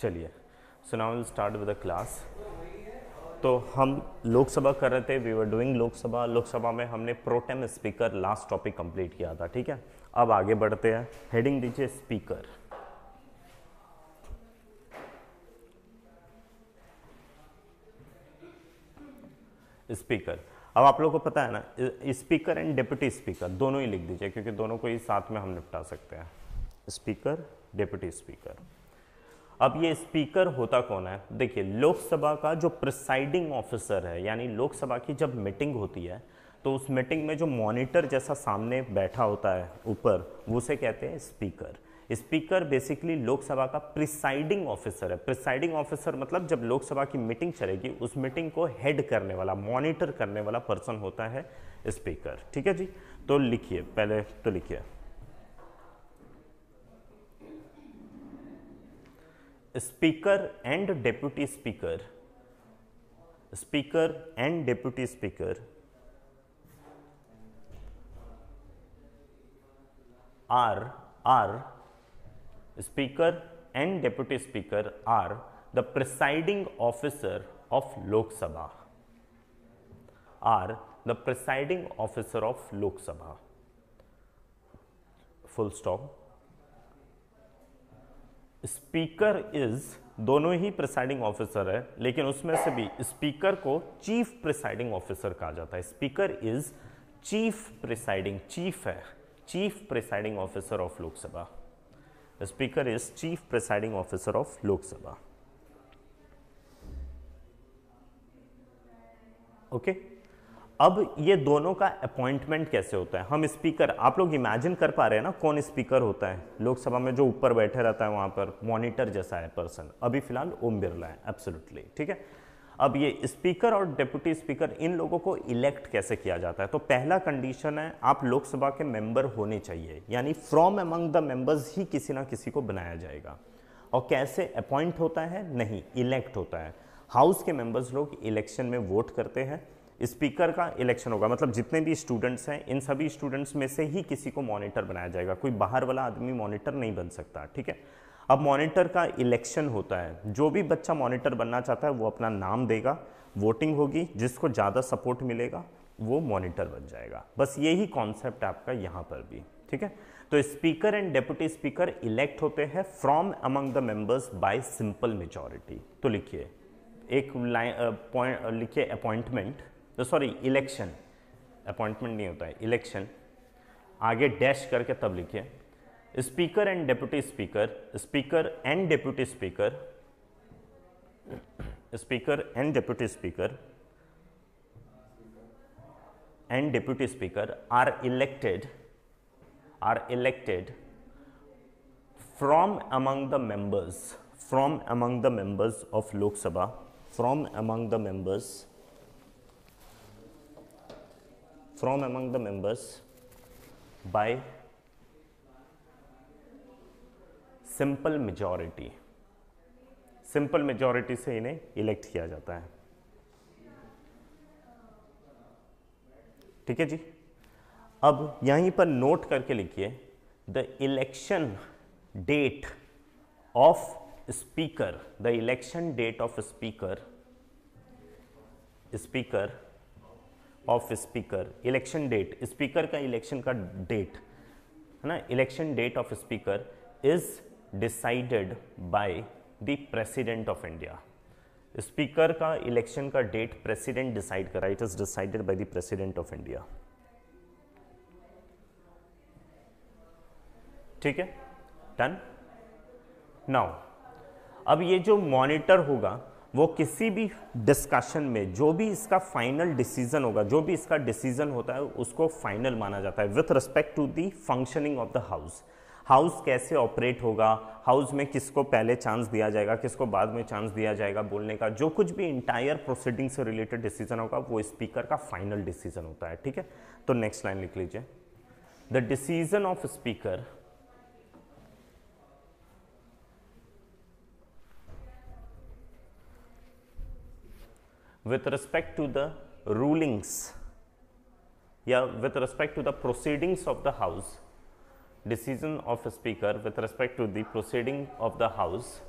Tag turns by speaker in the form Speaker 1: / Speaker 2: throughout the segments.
Speaker 1: चलिए so now will start with the class तो हम लोकसभा कर रहे थे we were doing Lok Sabha Lok Sabha में हमने pro tem speaker last topic complete किया था ठीक है अब आगे बढ़ते हैं हेडिंग दीजिए स्पीकर स्पीकर अब आप लोगों को पता है ना स्पीकर एंड डिप्टी स्पीकर दोनों ही लिख दीजिए क्योंकि दोनों को ही साथ में हम निपटा सकते हैं स्पीकर डिप्टी स्पीकर अब ये स्पीकर होता कौन है देखिए लोकसभा का जो प्रिसाइडिंग ऑफिसर है यानी लोकसभा की जब मीटिंग होती है तो उस मीटिंग में जो मॉनिटर जैसा सामने बैठा होता है ऊपर वो उसे कहते हैं स्पीकर स्पीकर बेसिकली लोकसभा का प्रिसाइडिंग ऑफिसर है प्रिसाइडिंग ऑफिसर मतलब जब लोकसभा की मीटिंग चलेगी उस मीटिंग को हेड करने वाला मॉनिटर करने वाला पर्सन होता है स्पीकर ठीक है जी तो लिखिए पहले तो लिखिए speaker and deputy speaker, speaker and deputy speaker are, are speaker and deputy speaker are the presiding officer of Lok Sabha, are the presiding officer of Lok Sabha. Full stop. Speaker is दोनों ही presiding officer है लेकिन उसमें से भी speaker को chief presiding officer कहा जाता है speaker is chief presiding chief है chief presiding officer of Lok Sabha speaker is chief presiding officer of Lok Sabha okay okay? अब ये दोनों का अपॉइंटमेंट कैसे होता है हम स्पीकर आप लोग इमेजिन कर पा रहे हैं ना कौन स्पीकर होता है लोकसभा में जो ऊपर बैठे रहता है वहाँ पर मॉनिटर जैसा है पर्सन अभी फिलहाल ओम बिरला है एब्सोल्युटली ठीक है अब ये स्पीकर और डेप्यूटी स्पीकर इन लोगों को इलेक्ट कैसे किया जाता है तो पहला कंडीशन है आप लोकसभा के मेंबर होने चाहिए यानी फ्रॉम अमंग द मेंबर्स ही किसी ना किसी को बनाया जाएगा और कैसे अपॉइंट होता है नहीं इलेक्ट होता है हाउस के मेंबर्स लोग इलेक्शन में वोट करते हैं स्पीकर का इलेक्शन होगा मतलब जितने भी स्टूडेंट्स हैं इन सभी स्टूडेंट्स में से ही किसी को मॉनिटर बनाया जाएगा कोई बाहर वाला आदमी मॉनिटर नहीं बन सकता ठीक है अब मॉनिटर का इलेक्शन होता है जो भी बच्चा मॉनिटर बनना चाहता है वो अपना नाम देगा वोटिंग होगी जिसको ज़्यादा सपोर्ट मिलेगा वो मॉनिटर बन जाएगा बस यही कॉन्सेप्ट आपका यहाँ पर भी ठीक है तो speaker and deputy speaker elect होते हैं from among the members by simple majority तो लिखिए एक लाइन पॉइंट लिखिए अपॉइंटमेंट सॉरी इलेक्शन अपॉइंटमेंट नहीं होता है इलेक्शन आगे डैश करके तब लिखिए speaker and deputy speaker speaker and deputy speaker speaker and deputy speaker and deputy speaker are elected are elected from among the members from among the members of Lok Sabha from among the members from among the members by simple majority simple majority से इन्हें elect किया जाता है ठीक है जी अब यहीं पर नोट करके लिखिए the election date of speaker the election date of speaker speaker of speaker election date speaker का इलेक्शन का डेट है ना election date of speaker is decided by the president of India speaker का election का date president decide करा it is decided by the president of India ठीक है done now अब ये जो मॉनिटर होगा वो किसी भी डिस्कशन में जो भी इसका फाइनल डिसीजन होगा जो भी इसका डिसीजन होता है उसको फाइनल माना जाता है with respect to the functioning of the house house कैसे ऑपरेट होगा हाउस में किसको पहले चांस दिया जाएगा किसको बाद में चांस दिया जाएगा बोलने का जो कुछ भी इंटायर प्रोसीडिंग से रिलेटेड डिसीजन होगा वो स्पीकर का फाइनल डिसीजन होता है ठीक है तो नेक्स्ट लाइन लिख लीजिए the decision of speaker with respect to the rulings yeah with respect to the proceedings of the house decision of speaker with respect to the proceeding of the house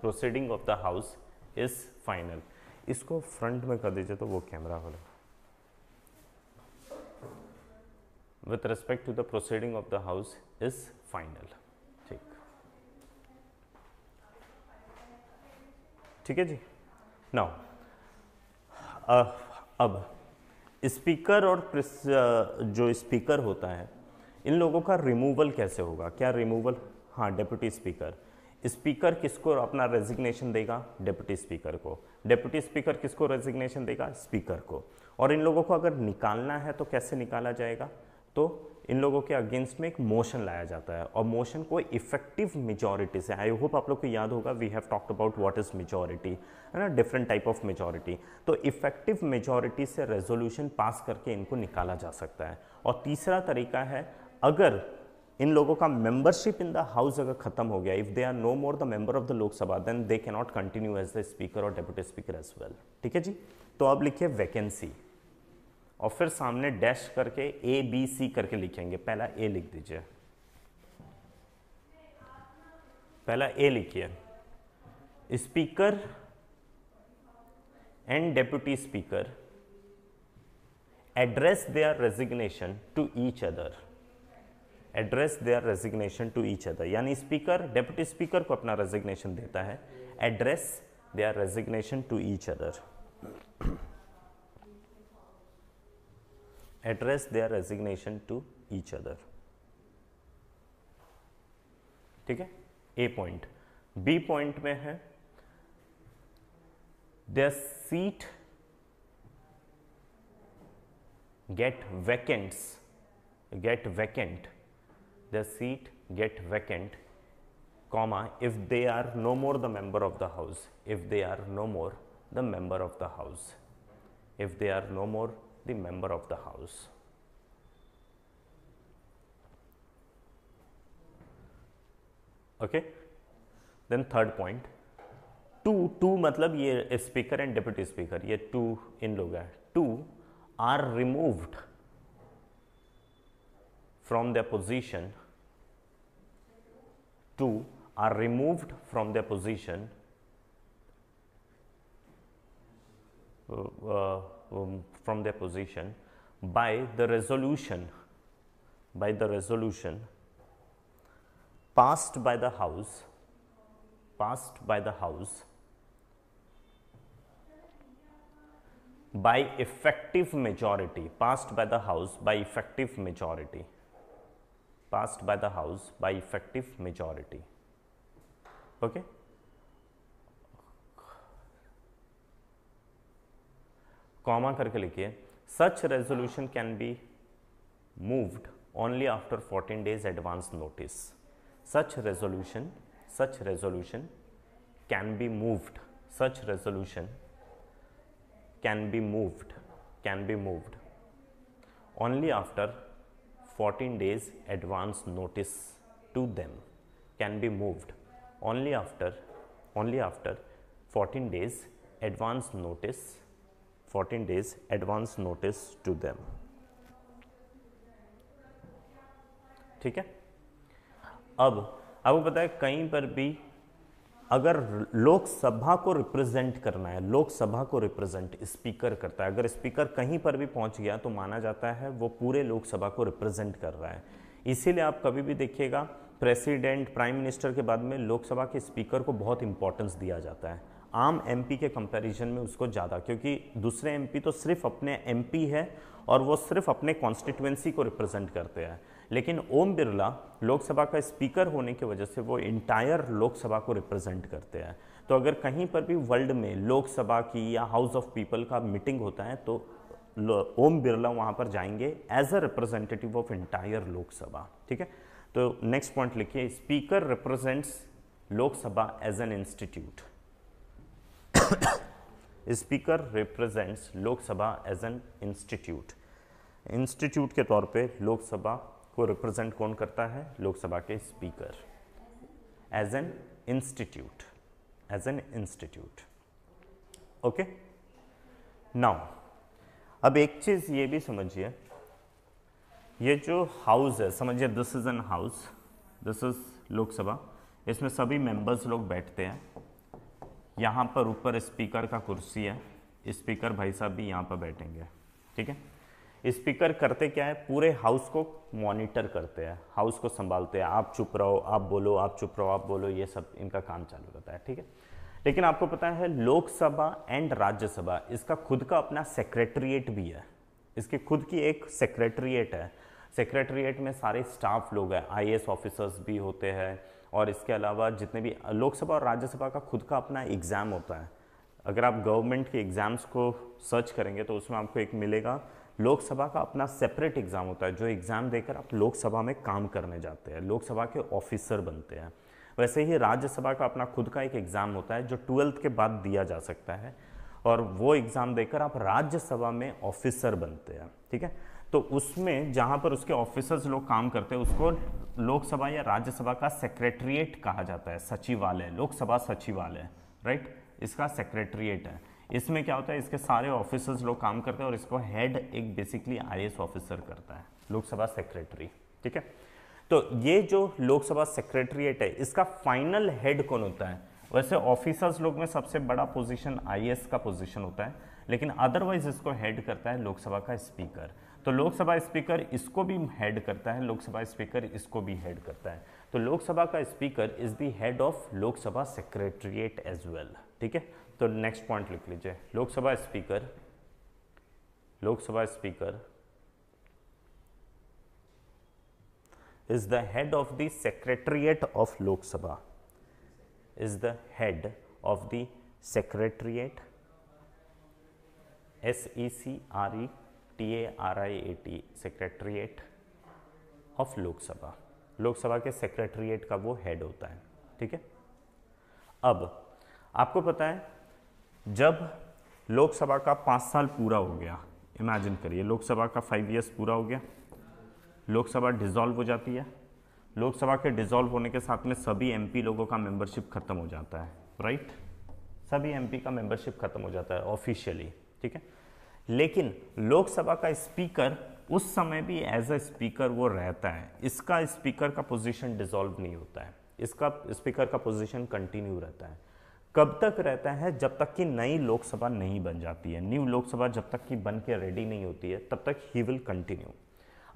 Speaker 1: proceeding of the house is final इसको front में कर दीजिए तो वो camera हो with respect to the proceeding of the house is final ठीक ठीक है जी नाउ अब स्पीकर और जो स्पीकर होता है इन लोगों का रिमूवल कैसे होगा क्या रिमूवल हाँ डेप्यूटी स्पीकर स्पीकर किसको अपना रेजिग्नेशन देगा डेप्यूटी स्पीकर को डेप्यूटी स्पीकर किसको रेजिग्नेशन देगा स्पीकर को और इन लोगों को अगर निकालना है तो कैसे निकाला जाएगा तो इन लोगों के अगेंस्ट में एक मोशन लाया जाता है और मोशन को इफेक्टिव मेजोरिटी से आई होप आप लोग को याद होगा we have talked about what is majority है ना डिफरेंट टाइप ऑफ मेजोरिटी तो इफेक्टिव मेजोरिटी से रेजोल्यूशन पास करके इनको निकाला जा सकता है और तीसरा तरीका है अगर इन लोगों का मेंबरशिप इन द हाउस अगर खत्म हो गया if they are no more the member of the Lok Sabha then they can not continue as the speaker और डेप्यूटी स्पीकर एज वेल ठीक है जी तो अब लिखिए वैकेंसी और फिर सामने डैश करके ए बी सी करके लिखेंगे पहला ए लिख दीजिए पहला ए लिखिए speaker and deputy speaker address they are resignation to each other address they are resignation to each other यानी स्पीकर डेप्यूटी स्पीकर को अपना रेजिग्नेशन देता है address they are resignation to each other address their resignation to each other ठीक है A point B point में Their seat get vacants get vacant the seat get vacant comma if they are no more the member of the house if they are no more the member of the house if they are no more the member of the house. Okay. Then third point, Two, two two मतलब ये speaker and deputy speaker ये two in loga. two are removed from their position two are removed from their position uh, uh, um, from their position by the resolution by the resolution passed by the house passed by the house by effective majority passed by the house by effective majority passed by the house by effective majority okay comma करके लिखिए such resolution can be moved only after 14 days advance notice such resolution such resolution can be moved such resolution can be moved can be moved only after 14 days advance notice to them can be moved only after only after 14 days advance notice 14 days advance notice to them ठीक है अब आपको पता है कहीं पर भी अगर लोकसभा को रिप्रेजेंट करना है लोकसभा को रिप्रेजेंट स्पीकर करता है अगर स्पीकर कहीं पर भी पहुंच गया तो माना जाता है वो पूरे लोकसभा को रिप्रेजेंट कर रहा है इसीलिए आप कभी भी देखिएगा प्रेसिडेंट प्राइम मिनिस्टर के बाद में लोकसभा के स्पीकर को बहुत इंपॉर्टेंस दिया जाता है आम एमपी के कंपैरिजन में उसको ज़्यादा क्योंकि दूसरे एमपी तो सिर्फ अपने एमपी है और वो सिर्फ अपने कॉन्स्टिट्यूंसी को रिप्रेजेंट करते हैं लेकिन ओम बिरला लोकसभा का स्पीकर होने की वजह से वो इंटायर लोकसभा को रिप्रेजेंट करते हैं तो अगर कहीं पर भी वर्ल्ड में लोकसभा की या हाउस ऑफ पीपल का मीटिंग होता है तो ओम बिरला वहाँ पर जाएंगे as a representative of entire Lok Sabha ठीक है तो नेक्स्ट पॉइंट लिखिए speaker represents Lok Sabha as an institute speaker represents Lok Sabha as an institute institute के तौर पे लोकसभा को रिप्रेजेंट कौन करता है लोकसभा के speaker as an institute as an institute okay now अब एक चीज ये भी समझिए ये जो हाउस है समझिए this is an house this is Lok Sabha इसमें सभी मेंबर्स लोग बैठते हैं यहाँ पर ऊपर स्पीकर का कुर्सी है स्पीकर भाई साहब भी यहाँ पर बैठेंगे ठीक है स्पीकर करते क्या है पूरे हाउस को मॉनिटर करते हैं हाउस को संभालते हैं आप चुप रहो आप बोलो आप चुप रहो आप बोलो ये सब इनका काम चालू रहता है ठीक है लेकिन आपको पता है लोकसभा एंड राज्यसभा इसका खुद का अपना सेक्रेटरिएट भी है इसके खुद की एक सेक्रेटरिएट है सेक्रेटरिएट में सारे स्टाफ लोग हैं आईएएस ऑफिसर्स भी होते हैं और इसके अलावा जितने भी लोकसभा और राज्यसभा का खुद का अपना एग्ज़ाम होता है अगर आप गवर्नमेंट के एग्ज़ाम्स को सर्च करेंगे तो उसमें आपको एक मिलेगा लोकसभा का अपना सेपरेट एग्ज़ाम होता है जो एग्ज़ाम देकर आप लोकसभा में काम करने जाते हैं लोकसभा के ऑफिसर बनते हैं वैसे ही राज्यसभा का अपना खुद का एक एग्ज़ाम होता है जो ट्वेल्थ के बाद दिया जा सकता है और वो एग्ज़ाम देकर आप राज्यसभा में ऑफिसर बनते हैं ठीक है तो उसमें जहाँ पर उसके ऑफिसर्स लोग काम करते हैं उसको लोकसभा या राज्यसभा का सेक्रेटरिएट कहा जाता है सचिवालय लोकसभा सचिवालय राइट इसका सेक्रेटरिएट है इसमें क्या होता है इसके सारे ऑफिसर्स लोग काम करते हैं और इसको हेड एक बेसिकली आई ऑफिसर करता है लोकसभा सेक्रेटरी ठीक है तो ये जो लोकसभा सेक्रेटरिएट है इसका फाइनल हेड कौन होता है वैसे ऑफिसर्स लोग में सबसे बड़ा पोजीशन आईएएस का पोजीशन होता है लेकिन अदरवाइज इसको हेड करता है लोकसभा का स्पीकर तो लोकसभा स्पीकर इसको भी हेड करता है लोकसभा स्पीकर इसको भी हेड करता है तो लोकसभा का speaker is the head of Lok Sabha secretariat as well ठीक है तो नेक्स्ट पॉइंट लिख लीजिए Lok Sabha speaker Lok Sabha speaker is the head of the secretariat of Lok Sabha is the head of the secretariat S E C R E T A R I A T secretariat of Lok Sabha Lok Sabha के secretariat का वो head होता है ठीक है अब आपको पता है जब लोकसभा का पाँच साल पूरा हो गया इमेजिन करिए लोकसभा का फाइव ईयर्स पूरा हो गया लोकसभा डिज़ोल्व हो जाती है लोकसभा के डिज़ोल्व होने के साथ में सभी एमपी लोगों का मेंबरशिप ख़त्म हो जाता है राइट right? सभी एमपी का मेंबरशिप ख़त्म हो जाता है ऑफिशियली ठीक है लेकिन लोकसभा का स्पीकर उस समय भी एज अ स्पीकर वो रहता है इसका स्पीकर का पोजीशन डिसॉल्व नहीं होता है इसका स्पीकर का पोजीशन कंटिन्यू रहता है कब तक रहता है जब तक कि नई लोकसभा नहीं बन जाती है न्यू लोकसभा जब तक कि बन के रेडी नहीं होती है तब तक ही विल कंटिन्यू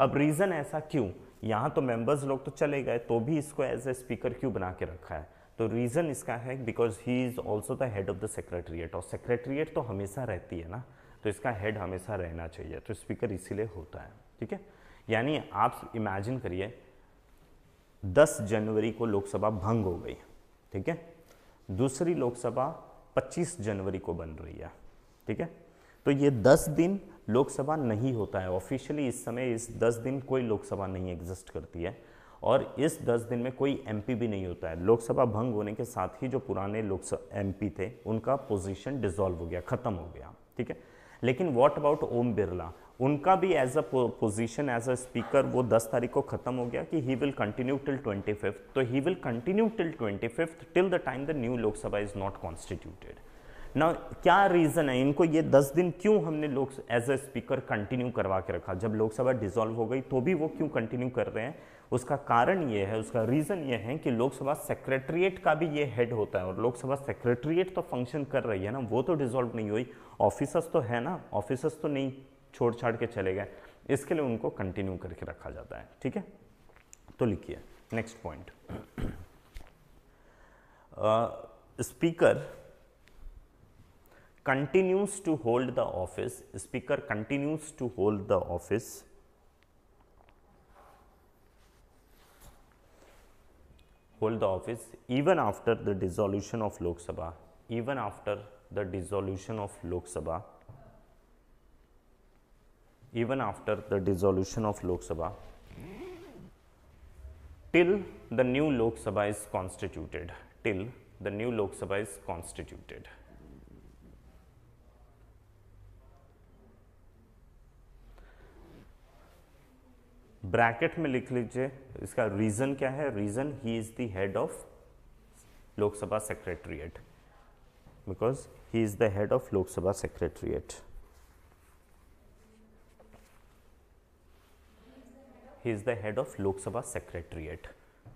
Speaker 1: अब रीज़न ऐसा क्यों यहाँ तो मेंबर्स लोग तो चले गए तो भी इसको एज ए स्पीकर क्यों बना के रखा है तो रीज़न इसका है because he is also the head of the secretariat और सेक्रेटरीट तो हमेशा रहती है ना तो इसका हेड हमेशा रहना चाहिए तो स्पीकर इसीलिए होता है ठीक है यानी आप इमेजिन करिए 10 जनवरी को लोकसभा भंग हो गई ठीक है दूसरी लोकसभा 25 जनवरी को बन रही है ठीक है तो ये 10 दिन लोकसभा नहीं होता है ऑफिशियली इस समय इस 10 दिन कोई लोकसभा नहीं एग्जिस्ट करती है और इस 10 दिन में कोई एमपी भी नहीं होता है लोकसभा भंग होने के साथ ही जो पुराने लोकसभा एमपी थे उनका पोजिशन डिजोल्व हो गया ख़त्म हो गया ठीक है लेकिन व्हाट अबाउट ओम बिरला उनका भी as a position as a speaker वो 10 तारीख को खत्म हो गया कि ही विल कंटिन्यू टिल 25 तो he will continue till 25 till the time the new Lok Sabha is not constituted ना क्या रीज़न है इनको ये दस दिन क्यों हमने लोक एज अ स्पीकर कंटिन्यू करवा के रखा जब लोकसभा डिजोल्व हो गई तो भी वो क्यों कंटिन्यू कर रहे हैं उसका कारण ये है उसका रीज़न ये है कि लोकसभा सेक्रेटरीट का भी ये हेड होता है और लोकसभा सेक्रेटरीट तो फंक्शन कर रही है ना वो तो डिजॉल्व नहीं हुई ऑफिसर्स तो है ना ऑफिसर्स तो नहीं छोड़ छाड़ के चले गए इसके लिए उनको कंटिन्यू करके रखा जाता है ठीक है तो लिखिए next point speaker continues to hold the office speaker continues to hold the office hold the office even after the dissolution of Lok Sabha, even after the dissolution of Lok Sabha, even after the dissolution of Lok Sabha, till the new Lok Sabha is constituted, till the new Lok Sabha is constituted. Bracket में लिख लीजिए इसका reason क्या है reason he is the head of Lok Sabha secretariat because he is the head of Lok Sabha secretariat he is the head of Lok Sabha secretariat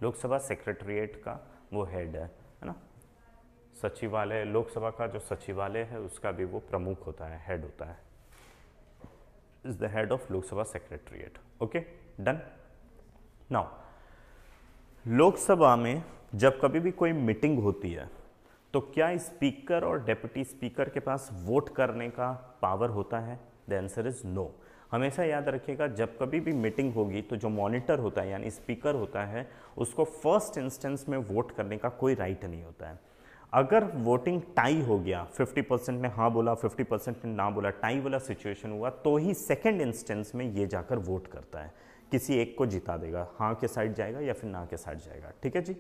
Speaker 1: Lok Sabha secretariat का वो head है है ना सचिवालय लोकसभा का जो सचिवालय है उसका भी वो प्रमुख होता है हेड होता है is the head of Lok Sabha secretariat okay done now Lok Sabha में जब कभी भी कोई मीटिंग होती है तो क्या स्पीकर और डेप्यूटी स्पीकर के पास वोट करने का पावर होता है द आंसर इज़ नो हमेशा याद रखिएगा जब कभी भी मीटिंग होगी तो जो मॉनिटर होता है यानी स्पीकर होता है उसको फर्स्ट इंस्टेंस में वोट करने का कोई राइट नहीं होता है अगर वोटिंग टाई हो गया 50 परसेंट ने हाँ बोला 50 परसेंट ने ना बोला टाई वाला सिचुएशन हुआ तो ही सेकेंड इंस्टेंस में ये जाकर वोट करता है किसी एक को जिता देगा हाँ के साइड जाएगा या फिर ना के साइड जाएगा ठीक है जी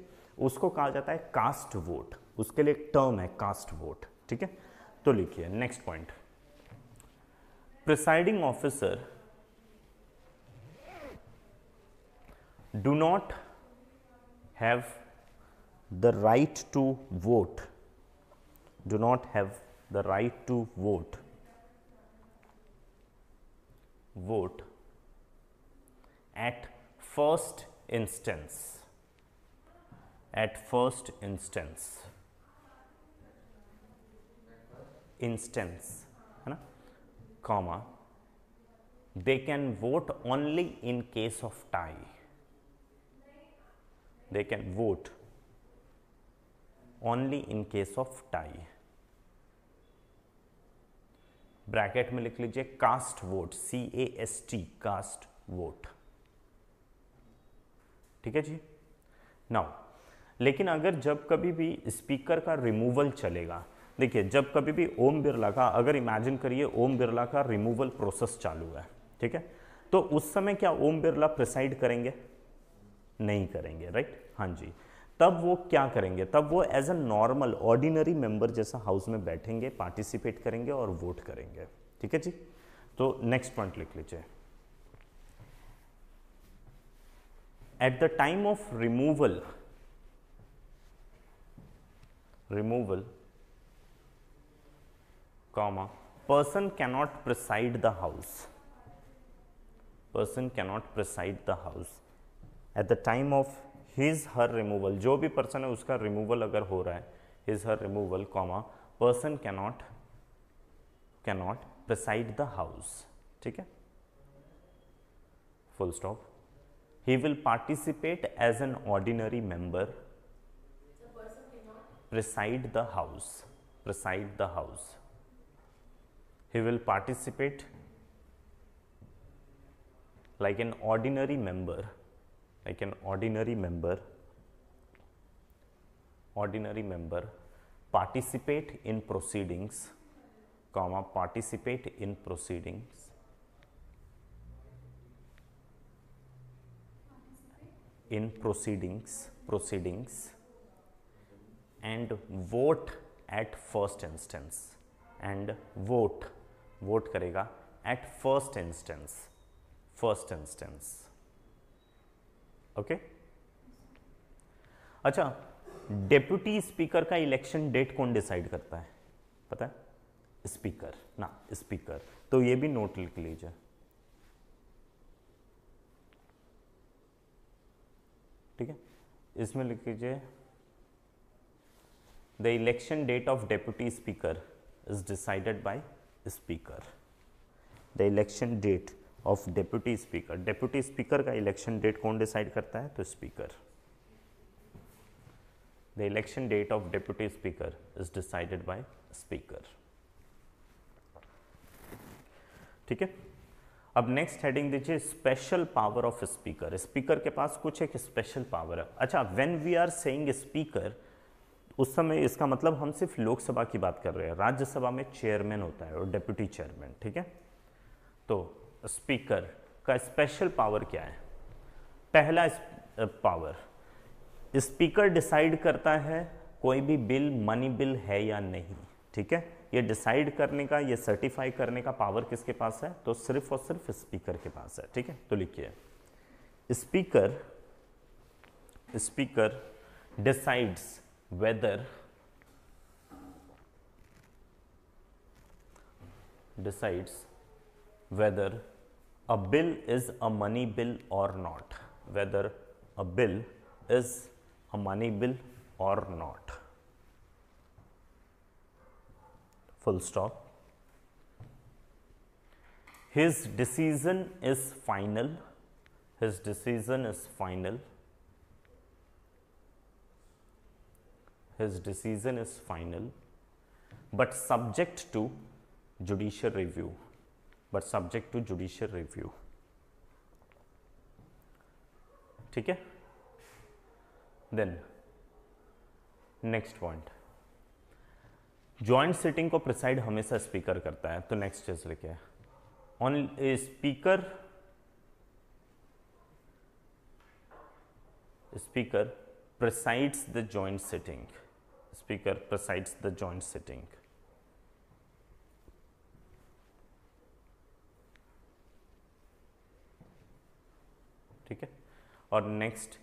Speaker 1: उसको कहा जाता है कास्ट वोट उसके लिए एक टर्म है कास्ट वोट ठीक है तो लिखिए next point presiding officer do not have the right to vote do not have the right to vote vote at first instance at first instance instance comma they can vote only in case of tie they can vote only in case of tie Bracket में लिख लीजिए cast vote, C A S T cast vote. ठीक है जी now लेकिन अगर जब कभी भी स्पीकर का रिमूवल चलेगा देखिए जब कभी भी ओम बिरला का अगर इमेजिन करिए ओम बिरला का रिमूवल प्रोसेस चालू है ठीक है तो उस समय क्या ओम बिरला प्रिसाइड करेंगे नहीं करेंगे राइट हाँ जी तब वो क्या करेंगे तब वो as a normal ordinary member जैसा हाउस में बैठेंगे पार्टिसिपेट करेंगे और वोट करेंगे ठीक है जी तो नेक्स्ट पॉइंट लिख लीजिए at the time of removal removal comma person cannot preside the house person cannot preside the house at the time of his her removal jo bhi person hai uska removal agar ho raha hai his her removal comma person cannot cannot preside the house theek hai full stop he will participate as an ordinary member preside the house preside the house he will participate like an ordinary member like an ordinary member ordinary member participate in proceedings comma participate in proceedings in proceedings proceedings and vote at first instance and vote vote करेगा at first instance first instance okay okay? अच्छा deputy speaker का election date कौन decide करता है पता है speaker ना speaker तो ये भी नोट लिख लीजिए ठीक है इसमें लिख लीजिए the election date of deputy speaker is decided by speaker the election date of deputy speaker deputy speaker का इलेक्शन डेट कौन डिसाइड करता है तो speaker the election date of deputy speaker is decided by speaker ठीक है अब next heading दीजिए special power of speaker speaker के पास कुछ एक स्पेशल पावर है अच्छा when we are saying speaker उस समय इसका मतलब हम सिर्फ लोकसभा की बात कर रहे हैं राज्यसभा में चेयरमैन होता है और डेप्यूटी चेयरमैन ठीक है तो स्पीकर का स्पेशल पावर क्या है पहला पावर स्पीकर डिसाइड करता है कोई भी बिल मनी बिल है या नहीं ठीक है ये डिसाइड करने का ये सर्टिफाई करने का पावर किसके पास है तो सिर्फ और सिर्फ स्पीकर के पास है ठीक है तो लिखिए speaker speaker decides whether decides whether a bill is a money bill or not whether a bill is a money bill or not full stop. His decision is final. His decision is final. His decision is final, but subject to judicial review. But subject to judicial review. Okay. Then. Next point. Joint sitting को preside हमेशा speaker करता है तो next चेस लिखे on speaker speaker presides the joint sitting speaker presides the joint sitting ठीक है और next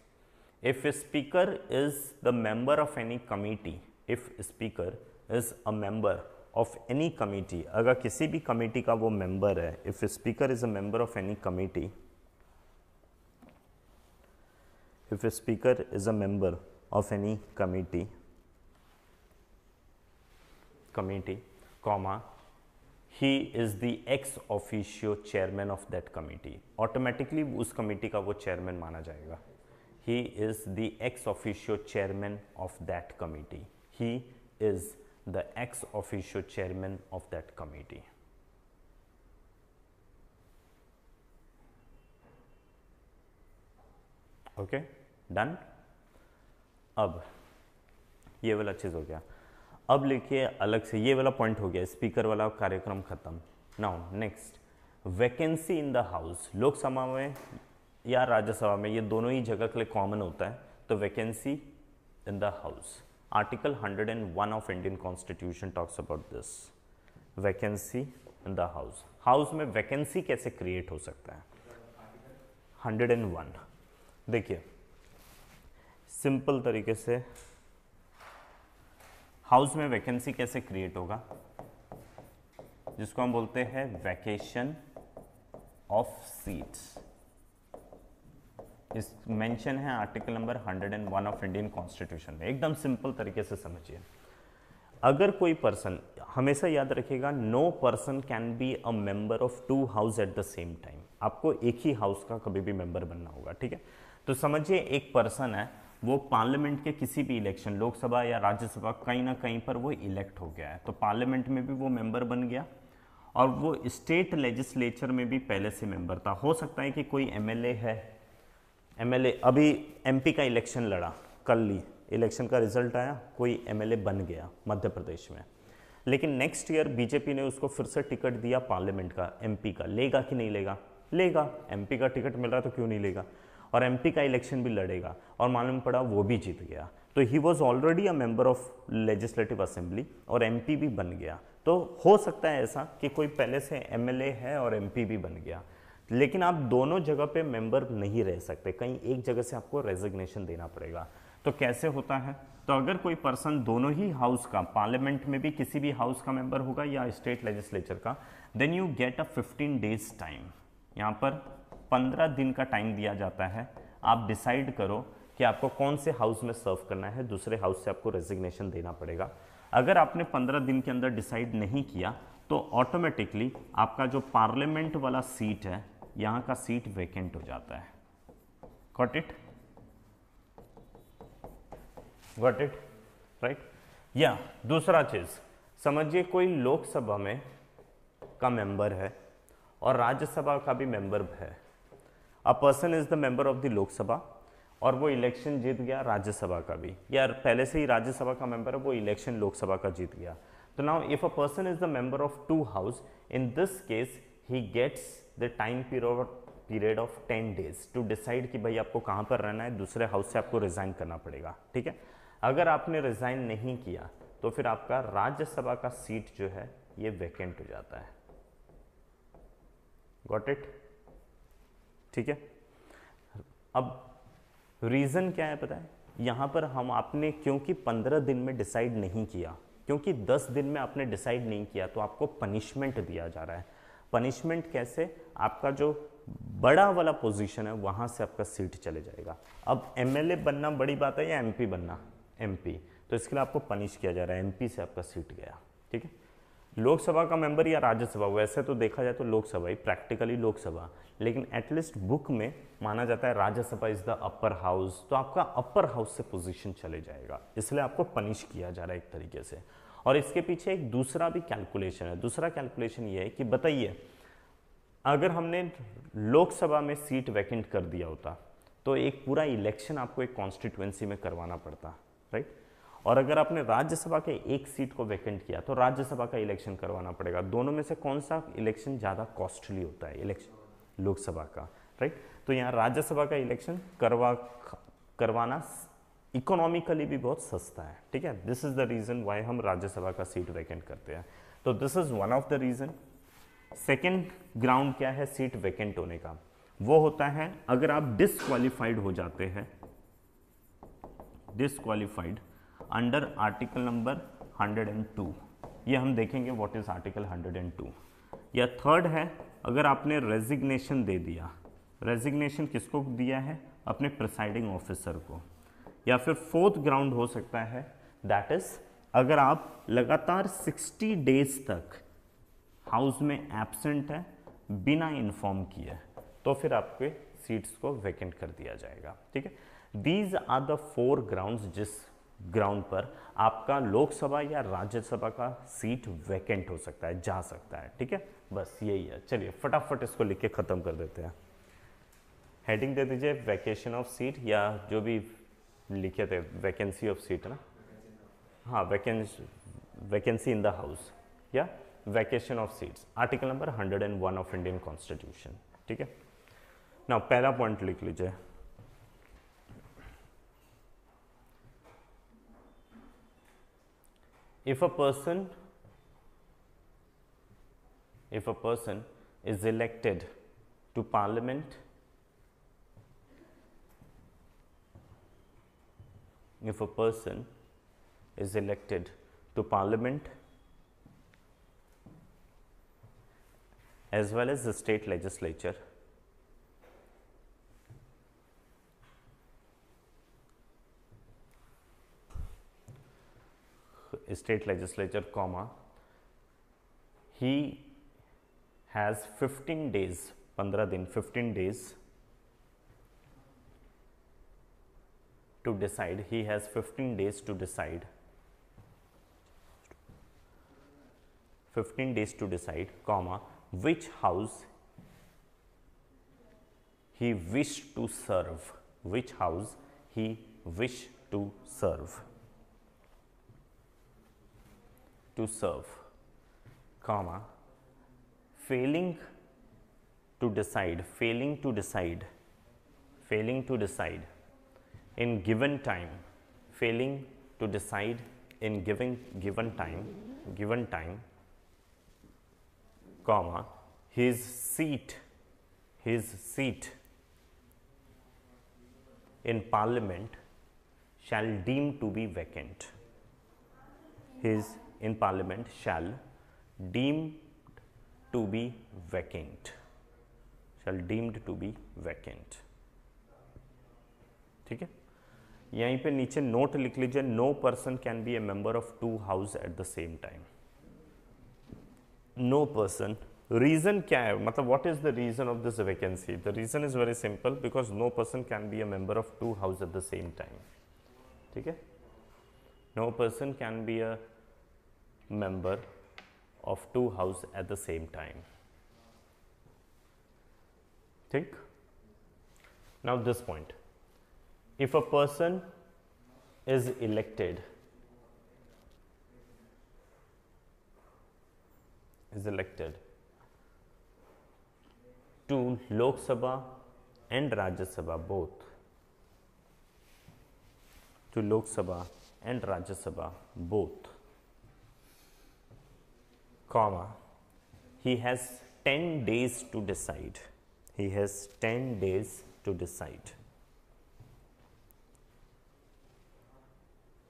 Speaker 1: if speaker is the member of any committee if speaker Is a member of any committee. अगर किसी भी कमेटी का वो मेंबर है if speaker is a member of any committee if a speaker is a member of any committee committee comma he is the ex officio chairman of that committee automatically उस committee का वो chairman माना जाएगा he is the ex officio chairman of that committee he is the ex officio chairman of that committee. Okay done अब ये वाला चीज़ हो गया अब लिखिए अलग से ये वाला पॉइंट हो गया स्पीकर वाला कार्यक्रम खत्म now next vacancy in the house Lok Sabha में या राज्यसभा में ये दोनों ही जगह के लिए कॉमन होता है तो vacancy in the house Article 101 of Indian Constitution talks about this vacancy in the house. House में vacancy कैसे create हो सकता है 101 देखिए simple तरीके से हाउस में वैकेंसी कैसे क्रिएट होगा जिसको हम बोलते हैं vacation of seats is mention है article number 101 of Indian constitution में एकदम सिंपल तरीके से समझिए अगर कोई पर्सन हमेशा याद रखिएगा no person can be a member of two house at the same time आपको एक ही हाउस का कभी भी मेंबर बनना होगा ठीक है तो समझिए एक पर्सन है वो पार्लियामेंट के किसी भी इलेक्शन लोकसभा या राज्यसभा कहीं ना कहीं पर वो इलेक्ट हो गया है तो पार्लियामेंट में भी वो मेंबर बन गया और वो स्टेट लेजिस्लेचर में भी पहले से मेंबर था हो सकता है कि कोई एमएलए है एमएलए अभी एमपी का इलेक्शन लड़ा कल ली इलेक्शन का रिजल्ट आया कोई एमएलए बन गया मध्य प्रदेश में लेकिन नेक्स्ट ईयर बीजेपी ने उसको फिर से टिकट दिया पार्लियामेंट का एमपी का लेगा कि नहीं लेगा लेगा एमपी का टिकट मिल रहा तो क्यों नहीं लेगा और एमपी का इलेक्शन भी लड़ेगा और मालूम पड़ा वो भी जीत गया तो he was already a member of legislative assembly और एम भी बन गया तो हो सकता है ऐसा कि कोई पहले से एम है और एम भी बन गया लेकिन आप दोनों जगह पे मेंबर नहीं रह सकते कहीं एक जगह से आपको रेजिग्नेशन देना पड़ेगा तो कैसे होता है तो अगर कोई पर्सन दोनों ही हाउस का पार्लियामेंट में भी किसी भी हाउस का मेंबर होगा या स्टेट लेजिस्लेचर का then you get a 15 days time यहाँ पर 15 दिन का टाइम दिया जाता है आप डिसाइड करो कि आपको कौन से हाउस में सर्व करना है दूसरे हाउस से आपको रेजिग्नेशन देना पड़ेगा अगर आपने 15 दिन के अंदर डिसाइड नहीं किया तो ऑटोमेटिकली आपका जो पार्लियामेंट वाला सीट है यहां का सीट वेकेंट हो जाता है got it got it right या दूसरा चीज़ समझिए कोई लोकसभा में का मेंबर है और राज्यसभा का भी मेंबर है a person is the member of the Lok Sabha और वो इलेक्शन जीत गया राज्यसभा का भी यार पहले से ही राज्यसभा का मेंबर है वो इलेक्शन लोकसभा का जीत गया तो now if a person is the member of two house in this case he gets the time period period of ten days to decide कि भाई आपको कहाँ पर रहना है दूसरे हाउस से आपको रिज़ाइन करना पड़ेगा ठीक है अगर आपने रिज़ाइन नहीं किया तो फिर आपका राज्यसभा का सीट जो है ये वैकेंट हो जाता है गॉट इट ठीक है अब रीज़न क्या है पता है यहां पर हम आपने क्योंकि पंद्रह दिन में डिसाइड नहीं किया क्योंकि दस दिन में आपने डिसाइड नहीं किया तो आपको पनिशमेंट दिया जा रहा है पनिशमेंट कैसे आपका जो बड़ा वाला पोजीशन है वहां से आपका सीट चले जाएगा अब एमएलए बनना बड़ी बात है या एमपी बनना एमपी तो इसके लिए आपको पनिश किया जा रहा है एमपी से आपका सीट गया ठीक है लोकसभा का मेंबर या राज्यसभा वैसे तो देखा जाए तो लोकसभा ही प्रैक्टिकली लोकसभा लेकिन एटलीस्ट बुक में माना जाता है Rajya Sabha is the upper house तो आपका अपर हाउस से पोजीशन चले जाएगा इसलिए आपको पनिश किया जा रहा है एक तरीके से और इसके पीछे एक दूसरा भी कैलकुलेशन है दूसरा कैलकुलेशन ये है कि बताइए अगर हमने लोकसभा में सीट वैकेंट कर दिया होता तो एक पूरा इलेक्शन आपको एक कॉन्स्टिट्यूएंसी में करवाना पड़ता राइट और अगर आपने राज्यसभा के एक सीट को वैकेंट किया तो राज्यसभा का इलेक्शन करवाना पड़ेगा दोनों में से कौन सा इलेक्शन ज़्यादा कॉस्टली होता है इलेक्शन लोकसभा का राइट तो यहाँ राज्यसभा का इलेक्शन करवा करवाना इकोनॉमिकली भी बहुत सस्ता है ठीक है this is the reason why हम राज्यसभा का सीट वैकेंट करते हैं तो this is one of the reason second ground क्या है सीट वैकेंट होने का वो होता है अगर आप डिसक्वालीफाइड हो जाते हैं डिसक्वालीफाइड अंडर आर्टिकल नंबर 102 ये हम देखेंगे व्हाट इज आर्टिकल 102 या थर्ड है अगर आपने रेजिग्नेशन दे दिया रेजिग्नेशन किसको दिया है अपने प्रिसाइडिंग ऑफिसर को या फिर फोर्थ ग्राउंड हो सकता है दैट इज अगर आप लगातार 60 डेज तक हाउस में एबसेंट है बिना इन्फॉर्म किए तो फिर आपके सीट्स को वैकेंट कर दिया जाएगा ठीक है these are the four grounds जिस ग्राउंड पर आपका लोकसभा या राज्यसभा का सीट वैकेंट हो सकता है जा सकता है ठीक है बस यही है चलिए फटाफट इसको लिख के ख़त्म कर देते हैं हेडिंग दे दीजिए वैकेशन ऑफ सीट या जो भी लिखे थे वैकेंसी ऑफ सीट ना हाँ vacancy vacancy in the house या vacation of seats article number 101 of Indian constitution ठीक है ना पहला पॉइंट लिख लीजिए if a person if a person is elected to parliament if a person is elected to parliament as well as the state legislature state legislature comma he has 15 days 15 15 days to decide. He has 15 days to decide. 15 days to decide, comma, which house he wished to serve, which house he wished to serve, to serve, comma, failing to decide, failing to decide, failing to decide in given time failing to decide in given given time given time comma his seat his seat in parliament shall deem to be vacant his in parliament shall deem to be vacant shall deemed to be vacant ठीक है यहीं पे नीचे note लिख लीजिए no person can be a member of two house at the same time no person reason क्या है मतलब what is the reason of this vacancy the reason is very simple because no person can be a member of two house at the same time ठीक है no person can be a member of two house at the same time ठीक now this point if a person is elected is elected to Lok Sabha and Rajya Sabha both to Lok Sabha and Rajya Sabha both comma he has 10 days to decide he has 10 days to decide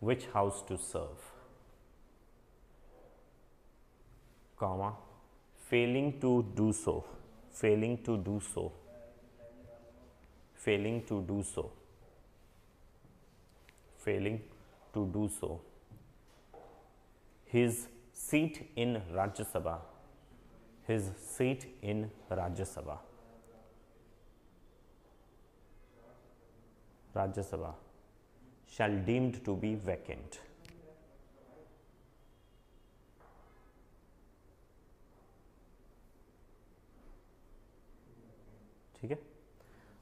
Speaker 1: which house to serve comma failing to do so failing to do so failing to do so failing to do so his seat in rajya sabha his seat in rajya sabha rajya sabha shall deemed to be vacant. ठीक है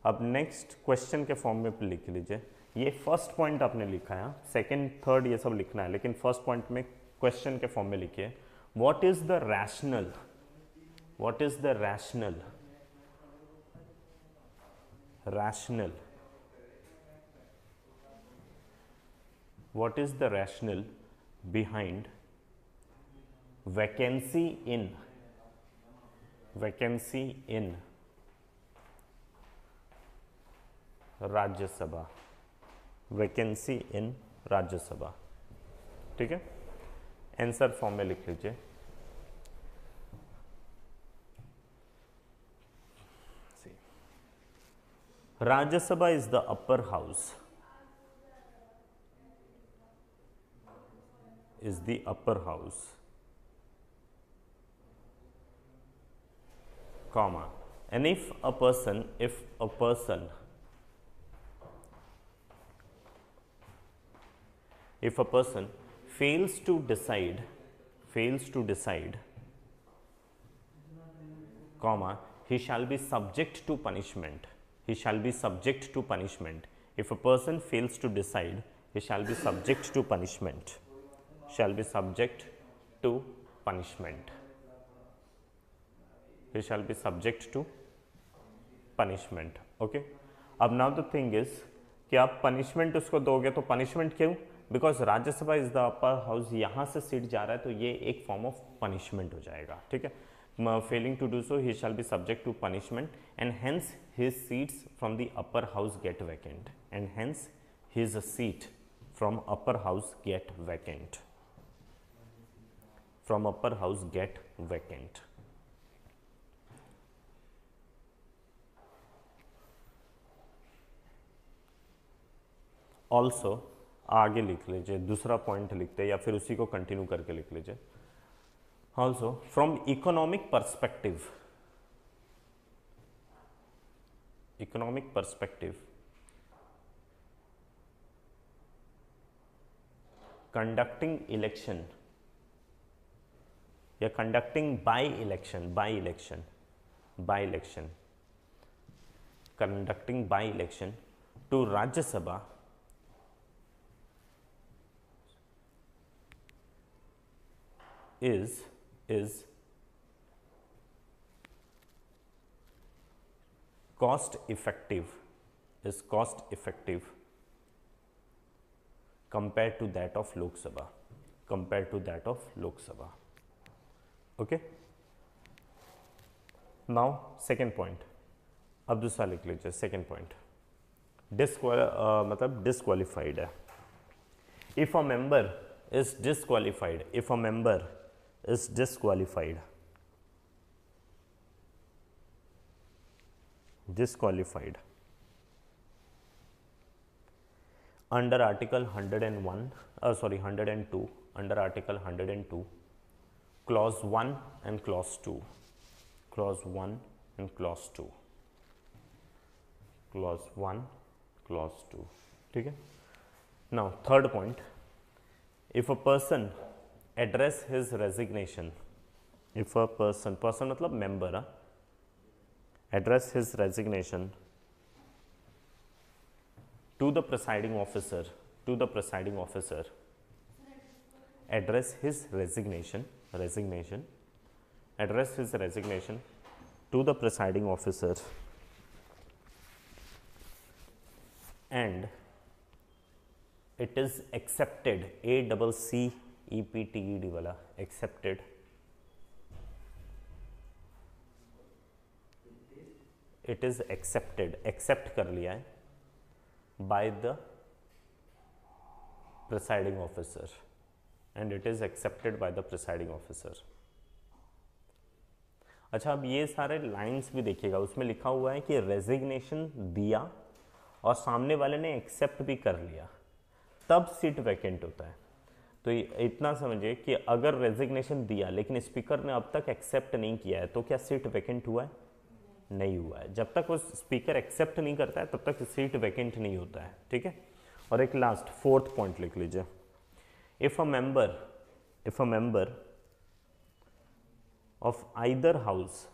Speaker 1: अब next question के form में लिख लीजिए ये first point आपने लिखा है सेकंड हाँ? थर्ड ये सब लिखना है लेकिन फर्स्ट पॉइंट में क्वेश्चन के फॉर्म में लिखिए what is the rational what is the rational rational what is the rationale behind vacancy in vacancy in राज्य सभा वैकेंसी इन राज्यसभा ठीक है आंसर फॉर्म में लिख लीजिए Rajya Sabha is the upper house is the upper house comma and if a person if a person if a person fails to decide fails to decide comma he shall be subject to punishment he shall be subject to punishment if a person fails to decide he shall be subject to punishment shall be subject to punishment. He shall be subject to punishment. Okay. अब now the thing is कि आप punishment उसको दोगे तो punishment क्यों because Rajya Sabha is the upper house यहाँ से seat जा रहा है तो ये एक फॉर्म ऑफ पनिशमेंट हो जाएगा ठीक है failing to do so he shall be subject to punishment and hence his seats from the upper house get vacant and hence his seat from upper house get vacant from upper house get vacant. Also आगे लिख लीजिए दूसरा point लिखते हैं या फिर उसी को कंटिन्यू करके लिख लीजिए also from economic perspective economic perspective conducting election you are conducting by election by election by election conducting by election to Rajya Sabha is is cost effective is cost effective compared to that of Lok Sabha compared to that of Lok Sabha okay now second point abdul sa likh second point disqual uh, matlab disqualified if a member is disqualified if a member is disqualified disqualified under article 101 uh, sorry 102 under article 102 clause 1 and clause 2 clause 1 and clause 2 clause 1 clause 2 ठीक है now third point if a person address his resignation if a person person मतलब member हाँ, address his resignation to the presiding officer to the presiding officer address his resignation resignation address his resignation to the presiding officer and it is accepted a double c e p t e d wala accepted it is accepted accept कर लिया है by the presiding officer and it is accepted by the presiding officer अच्छा अब ये सारे lines भी देखिएगा उसमें लिखा हुआ है कि रेजिग्नेशन दिया और सामने वाले ने एक्सेप्ट भी कर लिया तब सीट वैकेंट होता है तो इतना समझिए कि अगर रेजिग्नेशन दिया लेकिन स्पीकर ने अब तक एक्सेप्ट नहीं किया है तो क्या सीट वैकेंट हुआ है नहीं हुआ है जब तक वो स्पीकर एक्सेप्ट नहीं करता है तब तक सीट वैकेंट नहीं होता है ठीक है और एक लास्ट फोर्थ पॉइंट लिख लीजिए if a member if a member of either house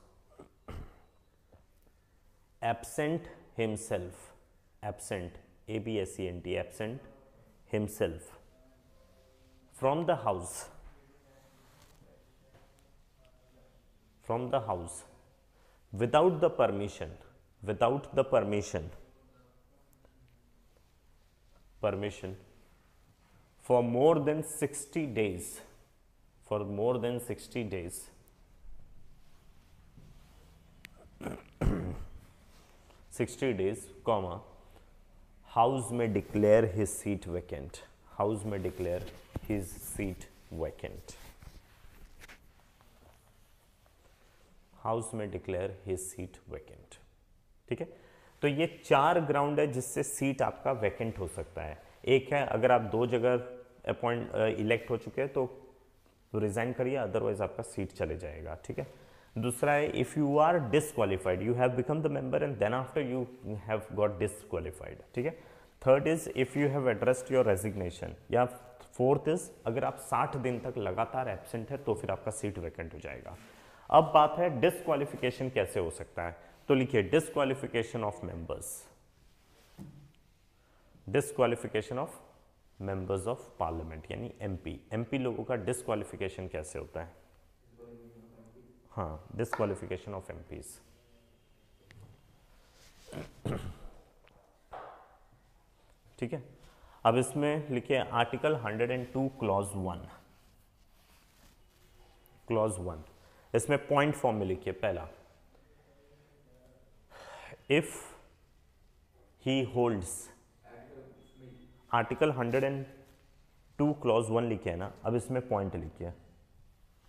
Speaker 1: absent himself absent a b s e n t absent himself from the house from the house without the permission without the permission permission for more than sixty days for more than sixty days sixty days comma house में declare his seat vacant house में declare his seat vacant house में declare his seat vacant ठीक है तो ये चार ground है जिससे सीट आपका वैकेंट हो सकता है एक है अगर आप दो जगह अपॉइंट इलेक्ट हो चुके हैं तो रिज़ाइन तो करिए अदरवाइज आपका सीट चले जाएगा ठीक है दूसरा है if you are disqualified you have become the member and then after you have got disqualified ठीक है third is if you have addressed your resignation या फोर्थ इज अगर आप 60 दिन तक लगातार एबसेंट है तो फिर आपका सीट वैकेंट हो जाएगा अब बात है डिसक्वालिफिकेशन कैसे हो सकता है तो लिखिए disqualification of members disqualification of members of parliament यानी एमपी एमपी लोगों का डिसक्वालिफिकेशन कैसे होता है हाँ डिसक्वालिफिकेशन ऑफ एमपीज़ ठीक है अब इसमें लिखे article 102 clause one clause one इसमें पॉइंट फॉर्म में लिखिए पहला if he holds article 102 clause one लिखे है ना अब इसमें पॉइंट लिखिए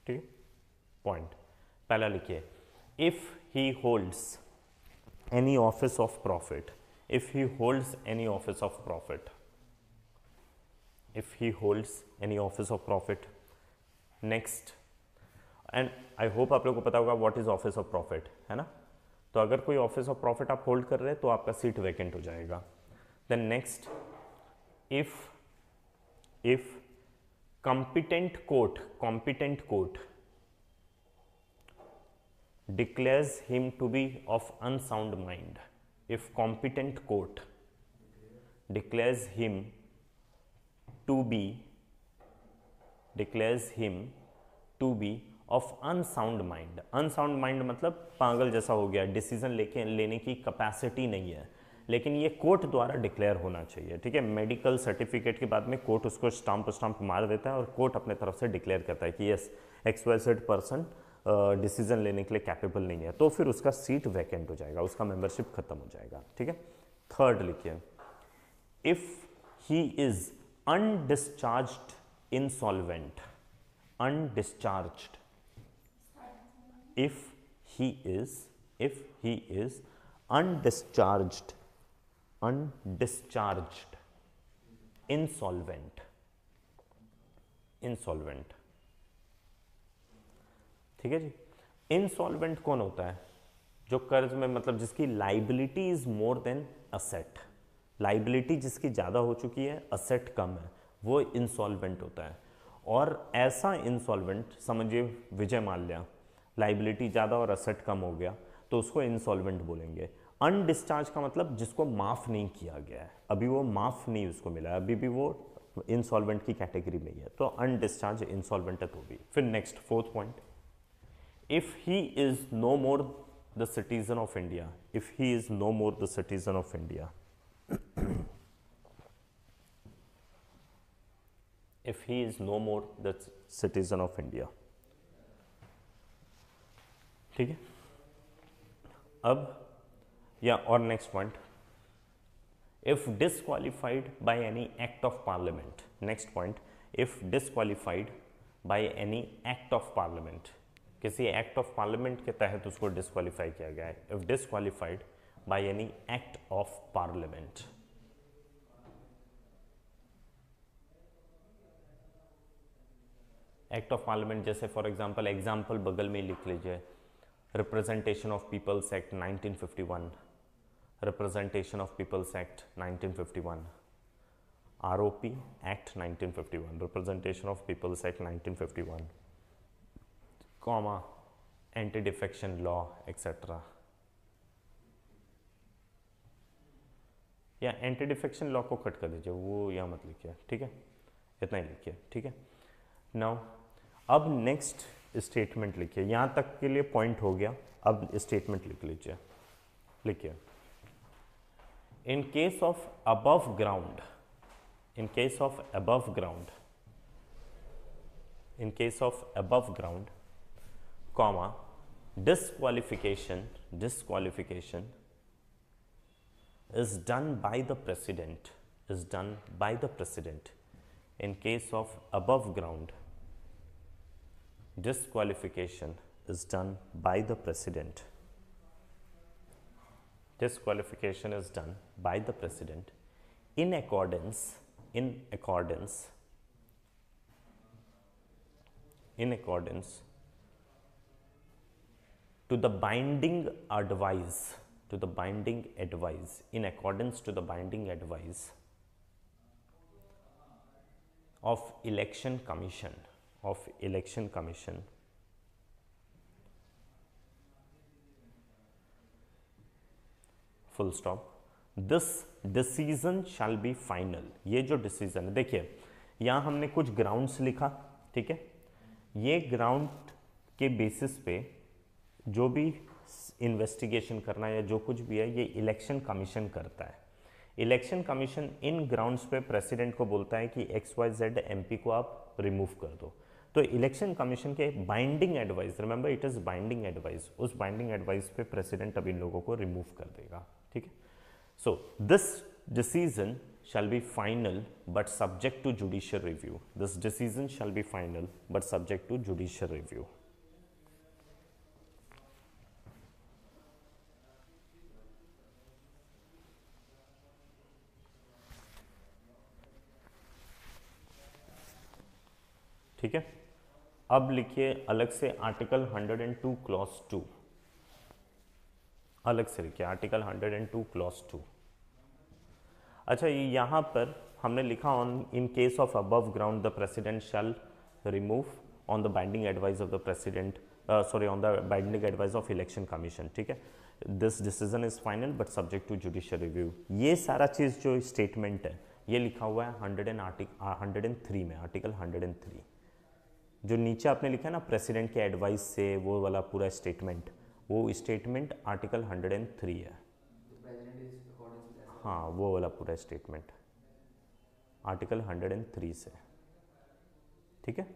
Speaker 1: ठीक पॉइंट पहला लिखिए if he holds any office of profit if he holds any office of profit if he holds any office of profit next and I hope आप लोगों को पता होगा what is office of profit है ना तो अगर कोई ऑफिस ऑफ प्रॉफिट आप होल्ड कर रहे हैं तो आपका सीट वैकेंट हो जाएगा then next if if competent court competent court declares him to be of unsound mind if competent court declares him to be declares him to be of unsound mind unsound mind मतलब पागल जैसा हो गया decision लेके लेने की capacity नहीं है लेकिन ये कोर्ट द्वारा डिक्लेयर होना चाहिए ठीक है मेडिकल सर्टिफिकेट के बाद में कोर्ट उसको स्टाम्प स्टाम्प मार देता है और कोर्ट अपने तरफ से डिक्लेयर करता है कि यस एक्सवाइजेड पर्सन डिसीजन लेने के लिए कैपेबल नहीं है तो फिर उसका सीट वैकेंट हो जाएगा उसका मेंबरशिप खत्म हो जाएगा ठीक है थर्ड लिखिए if he is undischarge insolvent undischarge if he is if he is undischarged undischarged insolvent insolvent ठीक है जी इंसॉल्वेंट कौन होता है जो कर्ज में मतलब जिसकी liability is more than asset liability जिसकी ज़्यादा हो चुकी है असेट कम है वो इंसॉल्वेंट होता है और ऐसा इंसॉल्वेंट समझिए विजय माल्या लाइबिलिटी ज़्यादा और असेट कम हो गया तो उसको इंसॉल्वेंट बोलेंगे अनडिस्चार्ज का मतलब जिसको माफ़ नहीं किया गया है अभी वो माफ़ नहीं उसको मिला अभी भी वो इंसॉल्वेंट की कैटेगरी में ही है तो अनडिस्चार्ज इंसॉल्वेंट है तो भी फिर next fourth point if he is no more the citizen of India if he is no more the citizen of India if he is no more the citizen of India. ठीक है अब या और next point if disqualified by any act of parliament next point if disqualified by any act of parliament किसी act of parliament के तहत उसको disqualify किया गया है if disqualified by any act of parliament act of parliament जैसे for example example बगल में लिख लीजिए representation of people's act 1951 representation of people's act 1951 P act nineteen fifty one representation of people's act nineteen fifty one comma anti defection law etcetera या anti defection law को cut कर दीजिए वो यहाँ मत लिखिए ठीक है इतना ही लिखिए ठीक है नौ अब नेक्स्ट स्टेटमेंट लिखिए यहाँ तक के लिए पॉइंट हो गया अब स्टेटमेंट लिख लीजिए लिखिए in case of above ground in case of above ground in case of above ground comma disqualification disqualification is done by the president is done by the president in case of above ground disqualification is done by the president disqualification is done by the president in accordance in accordance in accordance to the binding advice to the binding advice in accordance to the binding advice of election commission of election commission full stop this decision shall be final ये जो decision है देखिए यहां हमने कुछ grounds लिखा ठीक है ये ग्राउंड के बेसिस पे जो भी इन्वेस्टिगेशन करना है या जो कुछ भी है ये इलेक्शन कमीशन करता है इलेक्शन कमीशन इन ग्राउंड्स पे प्रेसिडेंट को बोलता है कि एक्स वाई जेड एम को आप रिमूव कर दो तो इलेक्शन कमीशन के binding advice remember it is binding advice उस बाइंडिंग एडवाइस पे प्रेसिडेंट अब इन लोगों को रिमूव कर देगा ठीक है so this decision shall be final but subject to judicial review this decision shall be final but subject to judicial review ठीक है अब लिखिए अलग से आर्टिकल 102 क्लॉस टू अलग से लिखे आर्टिकल 102 एंड टू अच्छा ये यहाँ पर हमने लिखा on in case of above ground the president shall remove on the binding advice of the president sorry on the binding advice of election commission ठीक है this decision is final but subject to judicial review ये सारा चीज़ जो statement है ये लिखा हुआ है hundred and article hundred and three में आर्टिकल हंड्रेड एंड थ्री जो नीचे आपने लिखा है ना प्रेसिडेंट के एडवाइस से वो वाला पूरा स्टेटमेंट वो स्टेटमेंट आर्टिकल 103 है हाँ वो वाला पूरा स्टेटमेंट आर्टिकल 103 से ठीक है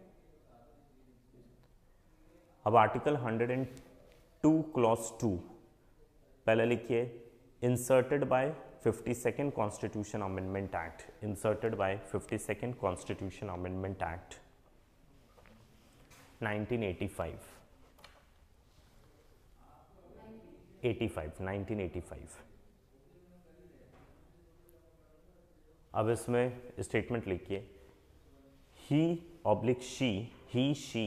Speaker 1: अब आर्टिकल 102 क्लॉज टू पहले लिखिए inserted by 52nd constitution amendment act inserted by 52nd constitution amendment act 1985 85 1985 अब इसमें statement, लिखिए He, oblique she, he, she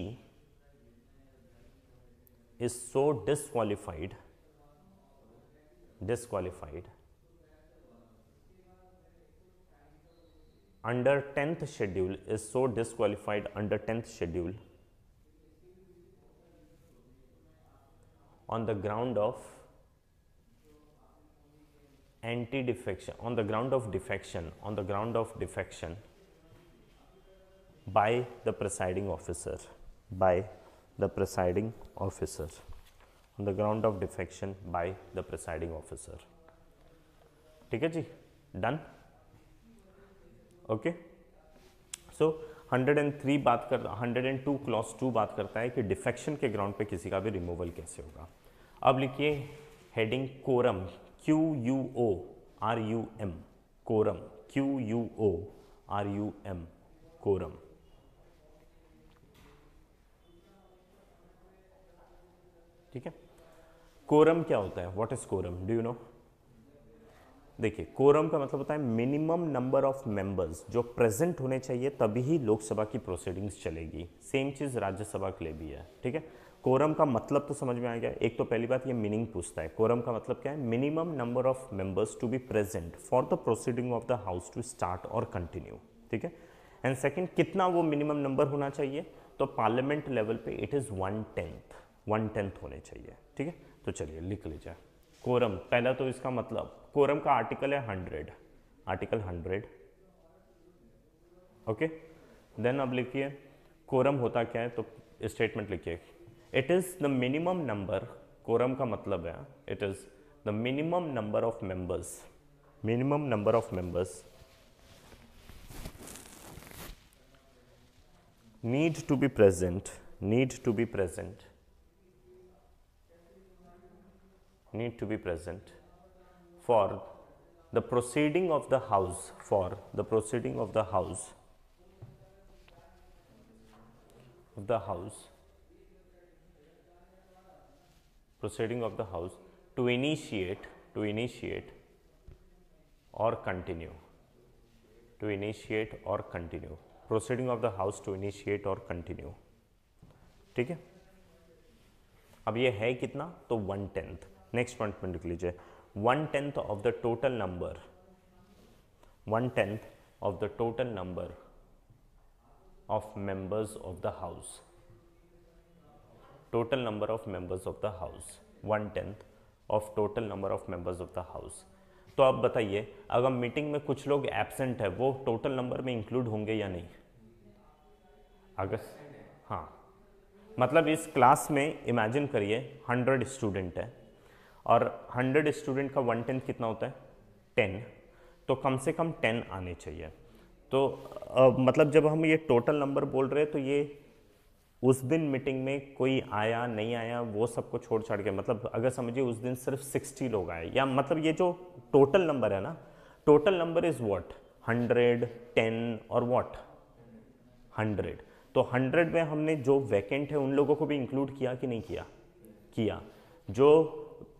Speaker 1: is so disqualified disqualified under 10th schedule is so disqualified under 10th schedule on the ground of anti defection on the ground of defection on the ground of defection by the presiding officer by the presiding officer on the ground of defection by the presiding officer ठीक है जी done okay so 103 बात कर 102 Claus 2 बात करता है कि defection के ग्राउंड पे किसी का भी रिमूवल कैसे होगा अब लिखिए heading quorum Q U O R U M quorum Q U O R U M quorum ठीक है कोरम क्या होता है what is quorum do you know देखिए कोरम का मतलब होता है मिनिमम नंबर ऑफ मेंबर्स जो प्रेजेंट होने चाहिए तभी ही लोकसभा की प्रोसीडिंग्स चलेगी सेम चीज़ राज्यसभा के लिए भी है ठीक है कोरम का मतलब तो समझ में आ गया एक तो पहली बात ये मीनिंग पूछता है कोरम का मतलब क्या है minimum number of members to be present for the proceeding of the house to start और कंटिन्यू ठीक है एंड सेकंड कितना वो मिनिमम नंबर होना चाहिए तो पार्लियामेंट लेवल पे it is one tenth one tenth होने चाहिए ठीक है तो चलिए लिख लीजिए कोरम पहला तो इसका मतलब कोरम का आर्टिकल है hundred article hundred okay then अब लिखिए कोरम होता क्या है तो स्टेटमेंट लिखिए it is the minimum number quorum का मतलब है it is the minimum number of members minimum number of members need to be present need to be present need to be present for the proceeding of the house for the proceeding of the house the house proceeding of the house to initiate to initiate or continue to initiate or continue proceeding of the house to initiate or continue ठीक है अब ये है कितना तो one tenth next point में लिख लीजिए one tenth of the total number one tenth of the total number of members of the house total number of members of the house one tenth of total number of members of the house तो आप बताइए अगर meeting में कुछ लोग absent है वो total number में इंक्लूड होंगे या नहीं अगर हाँ मतलब इस क्लास में इमेजिन करिए 100 स्टूडेंट है और 100 स्टूडेंट का वन टेंथ कितना होता है 10 तो कम से कम 10 आने चाहिए तो आ, मतलब जब हम ये टोटल नंबर बोल रहे हैं तो ये उस दिन मीटिंग में कोई आया नहीं आया वो सबको छोड़ छाड़ के मतलब अगर समझिए उस दिन सिर्फ सिक्सटी लोग आए या मतलब ये जो टोटल नंबर है ना total number is what hundred ten और वॉट हंड्रेड तो हंड्रेड में हमने जो वैकेंट है उन लोगों को भी इंक्लूड किया कि नहीं किया किया जो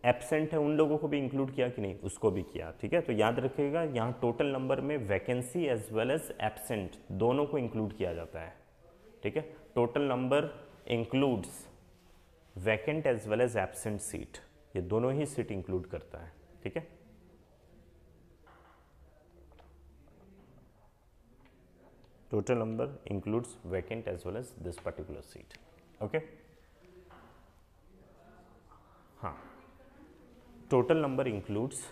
Speaker 1: एबसेंट है उन लोगों को भी इंक्लूड किया कि नहीं उसको भी किया ठीक है तो याद रखिएगा यहाँ टोटल नंबर में vacancy as well as absent दोनों को इंक्लूड किया जाता है ठीक है total number includes vacant as well as absent seat ये दोनों ही सीट इंक्लूड करता है ठीक है total number includes vacant as well as this particular seat okay हाँ total number includes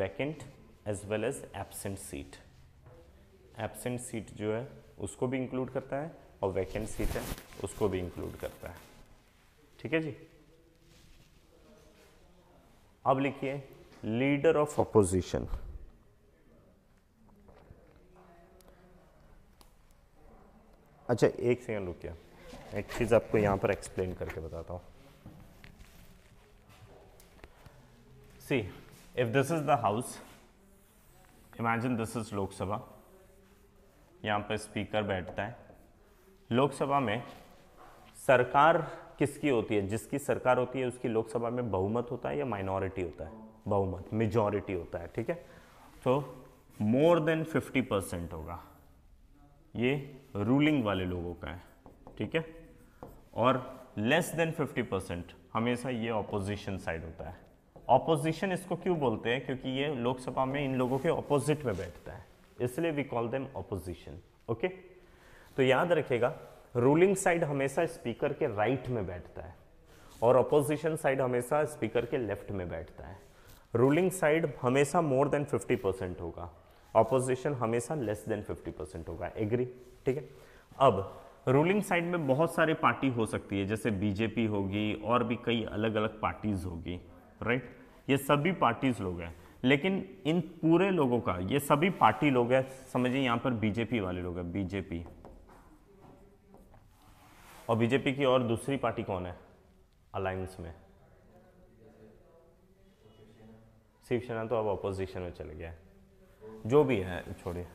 Speaker 1: vacant as well as absent seat absent seat जो है उसको भी इंक्लूड करता है और वैकेंट सीट है उसको भी इंक्लूड करता है ठीक है जी अब लिखिए लीडर ऑफ अपोजिशन अच्छा एक सेकंड रुकिए एक चीज़ आपको यहां पर एक्सप्लेन करके बताता हूँ see if this is the house imagine this is Lok Sabha यहां पर स्पीकर बैठता है लोकसभा में सरकार किसकी होती है जिसकी सरकार होती है उसकी लोकसभा में बहुमत होता है या माइनॉरिटी होता है बहुमत मेजॉरिटी होता है ठीक है तो मोर देन 50 परसेंट होगा ये रूलिंग वाले लोगों का है ठीक है और लेस देन 50 परसेंट हमेशा ये ऑपोजिशन साइड होता है ऑपोजिशन इसको क्यों बोलते हैं क्योंकि ये लोकसभा में इन लोगों के ऑपोजिट में बैठता है इसलिए we call them opposition okay तो याद रखेगा रूलिंग साइड हमेशा स्पीकर के राइट में बैठता है और अपोजिशन साइड हमेशा स्पीकर के लेफ्ट में बैठता है रूलिंग साइड हमेशा मोर देन 50 परसेंट होगा अपोजिशन हमेशा लेस देन 50 परसेंट होगा एग्री ठीक है अब रूलिंग साइड में बहुत सारे पार्टी हो सकती है जैसे बीजेपी होगी और भी कई अलग अलग पार्टीज होगी राइट ये सभी पार्टीज लोग हैं लेकिन इन पूरे लोगों का ये सभी पार्टी लोग हैं समझिए यहाँ पर बीजेपी वाले लोग हैं बीजेपी और बीजेपी की और दूसरी पार्टी कौन है अलायंस में शिवसेना तो अब अपोजिशन में चले गया है जो भी है छोड़िए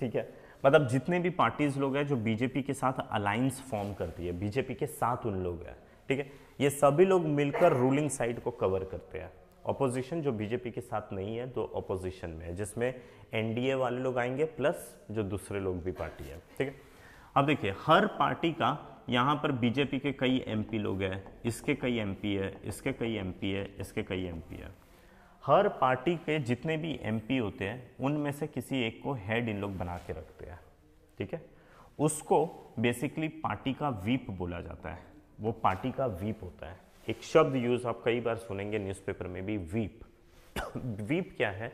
Speaker 1: ठीक है मतलब जितने भी पार्टीज लोग हैं जो बीजेपी के साथ अलायंस फॉर्म करती है बीजेपी के साथ उन लोग हैं ठीक है ये सभी लोग मिलकर रूलिंग साइड को कवर करते हैं अपोजिशन जो बीजेपी के साथ नहीं है तो अपोजिशन में है जिसमें एनडीए वाले लोग आएंगे प्लस जो दूसरे लोग भी पार्टी है ठीक है अब देखिए हर पार्टी का यहाँ पर बीजेपी के कई एमपी लोग हैं इसके कई एमपी है इसके कई एमपी है इसके कई एमपी है हर पार्टी के जितने भी एमपी होते हैं उनमें से किसी एक को हेड इन लोग बना के रखते हैं ठीक है उसको बेसिकली पार्टी का वीप बोला जाता है वो पार्टी का वीप होता है एक शब्द यूज़ आप कई बार सुनेंगे न्यूज़पेपर में भी वीप वीप क्या है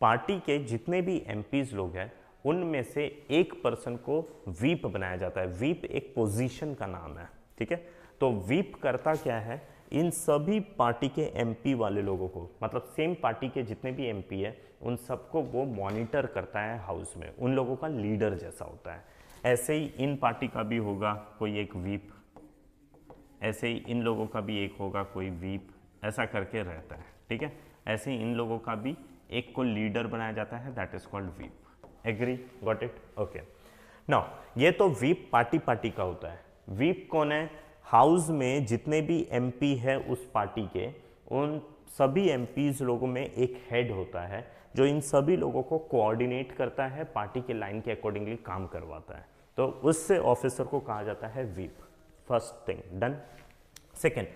Speaker 1: पार्टी के जितने भी एम लोग हैं उनमें से एक पर्सन को वीप बनाया जाता है वीप एक पोजीशन का नाम है ठीक है तो वीप करता क्या है इन सभी पार्टी के एमपी वाले लोगों को मतलब सेम पार्टी के जितने भी एमपी है उन सबको वो मॉनिटर करता है हाउस में उन लोगों का लीडर जैसा होता है ऐसे ही इन पार्टी का भी होगा कोई एक वीप ऐसे ही इन लोगों का भी एक होगा कोई वीप ऐसा करके रहता है ठीक है ऐसे ही इन लोगों का भी एक को लीडर बनाया जाता है that is called whip agree got it okay ना ये तो वीप पार्टी पार्टी का होता है वीप कौन है हाउस में जितने भी एमपी है उस पार्टी के उन सभी एम लोगों में एक हेड होता है जो इन सभी लोगों को कोऑर्डिनेट करता है पार्टी के लाइन के अकॉर्डिंगली काम करवाता है तो उससे ऑफिसर को कहा जाता है whip first thing done second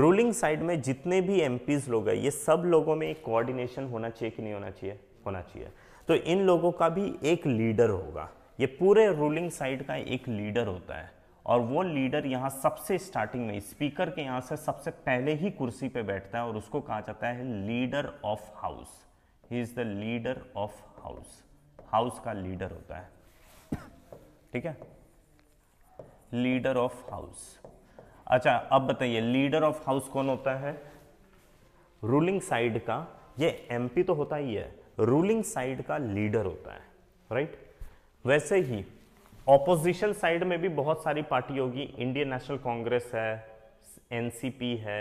Speaker 1: ruling side में जितने भी एम लोग हैं ये सब लोगों में एक कोऑर्डिनेशन होना चाहिए कि नहीं होना चाहिए होना चाहिए तो इन लोगों का भी एक लीडर होगा ये पूरे रूलिंग साइड का एक लीडर होता है और वो लीडर यहाँ सबसे स्टार्टिंग में स्पीकर के यहाँ से सबसे पहले ही कुर्सी पे बैठता है और उसको कहा जाता है leader of house he is the leader of house house का लीडर होता है ठीक है लीडर ऑफ हाउस अच्छा अब बताइए लीडर ऑफ हाउस कौन होता है रूलिंग साइड का ये एमपी तो होता ही है रूलिंग साइड का लीडर होता है राइट वैसे ही ऑपोजिशन साइड में भी बहुत सारी पार्टी होगी इंडियन नेशनल कांग्रेस है एनसीपी है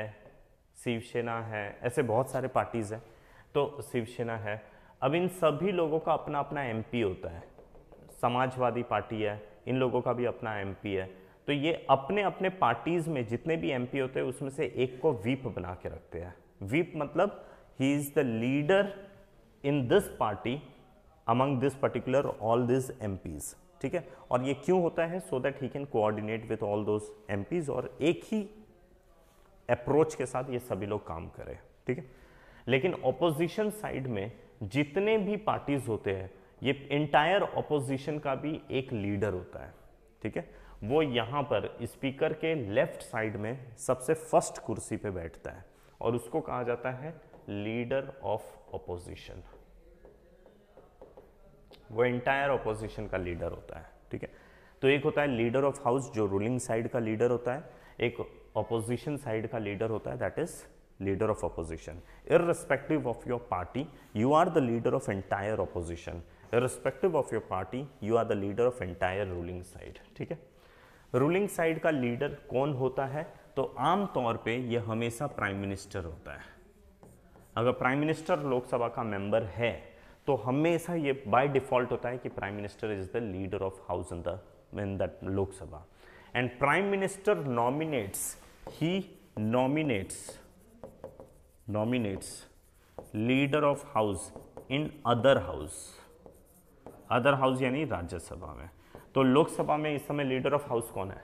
Speaker 1: शिवसेना है ऐसे बहुत सारे पार्टीज़ हैं तो शिवसेना है अब इन सभी लोगों का अपना अपना एमपी होता है समाजवादी पार्टी है इन लोगों का भी अपना एमपी है तो ये अपने अपने पार्टीज़ में जितने भी एमपी होते हैं उसमें से एक को वीप बना के रखते हैं वीप मतलब he is the leader in this party among this particular all this M ठीक है और ये क्यों होता है so that he can coordinate with all those M और एक ही अप्रोच के साथ ये सभी लोग काम करें ठीक है लेकिन ऑपोजिशन साइड में जितने भी पार्टीज होते हैं ये इंटायर ऑपोजिशन का भी एक लीडर होता है ठीक है वो यहाँ पर स्पीकर के लेफ्ट साइड में सबसे फर्स्ट कुर्सी पे बैठता है और उसको कहा जाता है लीडर ऑफ ऑपोजिशन वो एंटायर अपोजिशन का लीडर होता है ठीक है तो एक होता है लीडर ऑफ हाउस जो रूलिंग साइड का लीडर होता है एक अपोजिशन साइड का लीडर होता है that is leader of opposition irrespective of your party you are the leader of entire opposition irrespective of your party you are the leader of entire ruling side ठीक है ruling side का leader कौन होता है तो आम तौर पे हमेशा प्राइम मिनिस्टर होता है अगर प्राइम मिनिस्टर लोकसभा का मेंबर है तो हमेशा ये बाय डिफॉल्ट होता है कि prime minister is the leader of house in the in that Lok Sabha and prime minister nominates he nominates nominates leader of house in other house other house यानी राज्यसभा में तो लोकसभा में इस समय लीडर ऑफ हाउस कौन है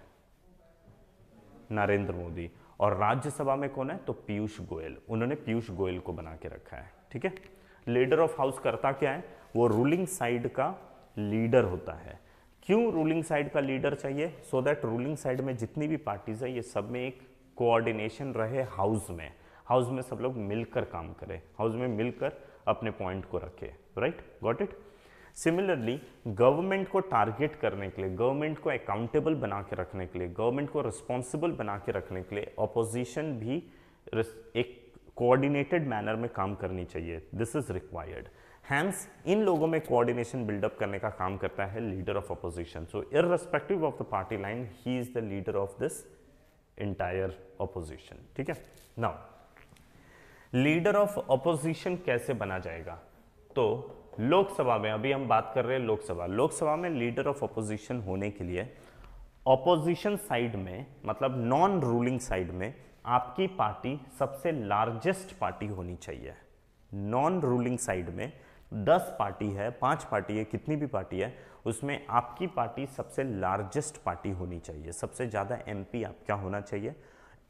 Speaker 1: नरेंद्र मोदी और राज्यसभा में कौन है तो पीयूष गोयल उन्होंने पीयूष गोयल को बना के रखा है ठीक है लीडर ऑफ हाउस करता क्या है वो रूलिंग साइड का लीडर होता है क्यों रूलिंग साइड का लीडर चाहिए सो दैट रूलिंग साइड में जितनी भी पार्टीज है ये सब में एक कोऑर्डिनेशन रहे हाउस में हाउस में सब लोग मिलकर काम करें हाउस में मिलकर अपने पॉइंट को रखे right got it similarly government को टारगेट करने के लिए गवर्नमेंट को अकाउंटेबल बना के रखने के लिए गवर्नमेंट को रिस्पॉन्सिबल बना के रखने के लिए अपोजिशन भी एक कोऑर्डिनेटेड मैनर में काम करनी चाहिए दिस इज रिक्वायर्ड हैंस इन लोगों में कोऑर्डिनेशन बिल्डअप करने का काम करता है leader of opposition so respective of the party line he is the leader of this entire opposition ठीक है नाउ लीडर ऑफ अपोजिशन कैसे बना जाएगा तो लोकसभा में अभी हम बात कर रहे हैं लोकसभा लोकसभा में लीडर ऑफ अपोजिशन होने के लिए अपोजिशन साइड में मतलब नॉन रूलिंग साइड में आपकी पार्टी सबसे लार्जेस्ट पार्टी होनी चाहिए नॉन रूलिंग साइड में दस पार्टी है पांच पार्टी है कितनी भी पार्टी है उसमें आपकी पार्टी सबसे लार्जेस्ट पार्टी होनी चाहिए सबसे ज़्यादा एमपी आपका होना चाहिए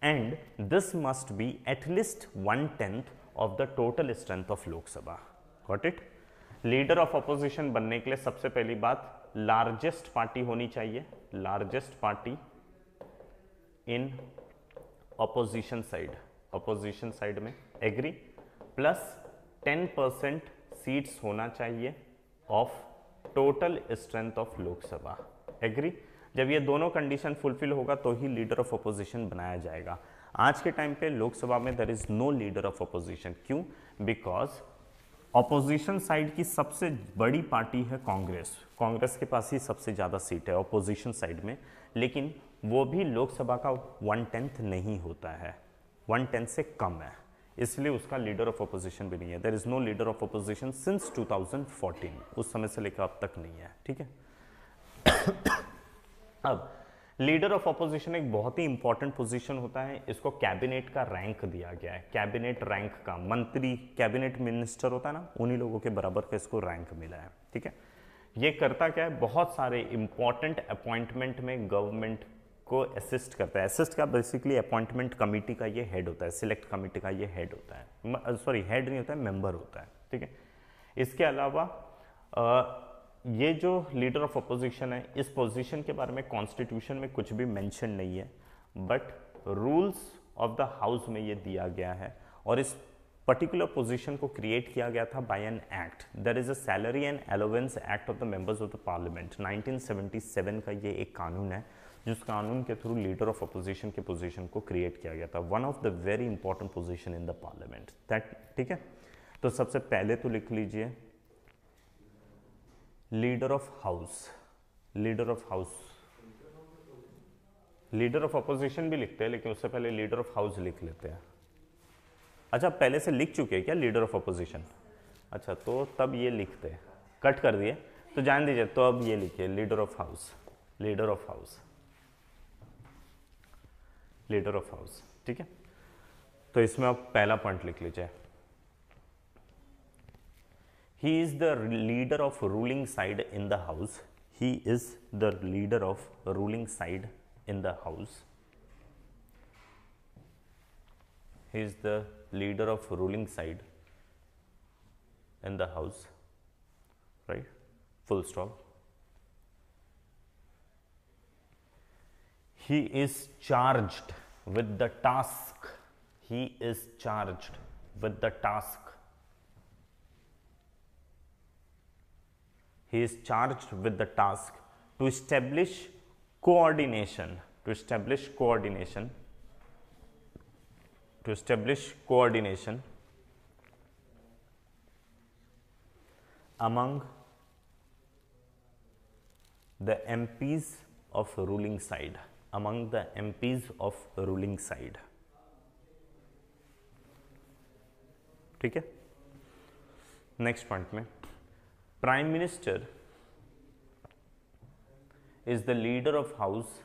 Speaker 1: and this must be at least one tenth of the total strength of Lok Sabha got it leader of opposition बनने के लिए सबसे पहली बात लार्जेस्ट पार्टी होनी चाहिए largest party in opposition side opposition side में एग्री प्लस 10 परसेंट सीट्स होना चाहिए of total strength of Lok Sabha agree जब ये दोनों कंडीशन फुलफिल होगा तो ही लीडर ऑफ अपोजिशन बनाया जाएगा आज के टाइम पे लोकसभा में देर is no leader of opposition क्यों बिकॉज अपोजिशन साइड की सबसे बड़ी पार्टी है कांग्रेस कांग्रेस के पास ही सबसे ज़्यादा सीट है अपोजिशन साइड में लेकिन वो भी लोकसभा का वन टेंथ नहीं होता है वन टेंथ से कम है इसलिए उसका लीडर ऑफ अपोजिशन भी नहीं है there is no leader of opposition since 2014 उस समय से लेकर अब तक नहीं है ठीक है अब लीडर ऑफ अपोजिशन एक बहुत ही इंपॉर्टेंट पोजीशन होता है इसको कैबिनेट का रैंक दिया गया है कैबिनेट रैंक का मंत्री कैबिनेट मिनिस्टर होता है ना उन्हीं लोगों के बराबर का इसको रैंक मिला है ठीक है ये करता क्या है बहुत सारे इंपॉर्टेंट अपॉइंटमेंट में गवर्नमेंट को असिस्ट करता है असिस्ट का बेसिकली अपॉइंटमेंट कमेटी का ये हेड होता है सिलेक्ट कमेटी का ये हेड होता है सॉरी हेड नहीं होता है मेंबर होता है ठीक है इसके अलावा आ, ये जो लीडर ऑफ अपोजिशन है इस पोजिशन के बारे में कॉन्स्टिट्यूशन में कुछ भी मैंशन नहीं है but rules of the house में ये दिया गया है और इस पर्टिकुलर पोजीशन को क्रिएट किया गया था by an act there is a salary and allowance act of the members of the parliament 1977 का ये एक कानून है जिस कानून के थ्रू लीडर ऑफ अपोजिशन के पोजीशन को क्रिएट किया गया था one of the very important position in the parliament that ठीक है तो सबसे पहले तो लिख लीजिए leader of house leader of house leader of opposition भी लिखते हैं लेकिन उससे पहले लीडर ऑफ हाउस लिख लेते हैं अच्छा पहले से लिख चुके हैं क्या लीडर ऑफ अपोजिशन अच्छा तो तब ये लिखते हैं कट कर दिए तो जान दीजिए तो अब ये लिखिए leader of house leader of house leader of house ठीक है तो इसमें आप पहला पॉइंट लिख लीजिए he is the leader of ruling side in the house he is the leader of ruling side in the house he is the leader of ruling side in the house right full stop he is charged with the task he is charged with the task he is charged with the task to establish coordination to establish coordination to establish coordination among the MPs of ruling side among the MPs of ruling side. ठीक है next point Prime Minister is the leader of house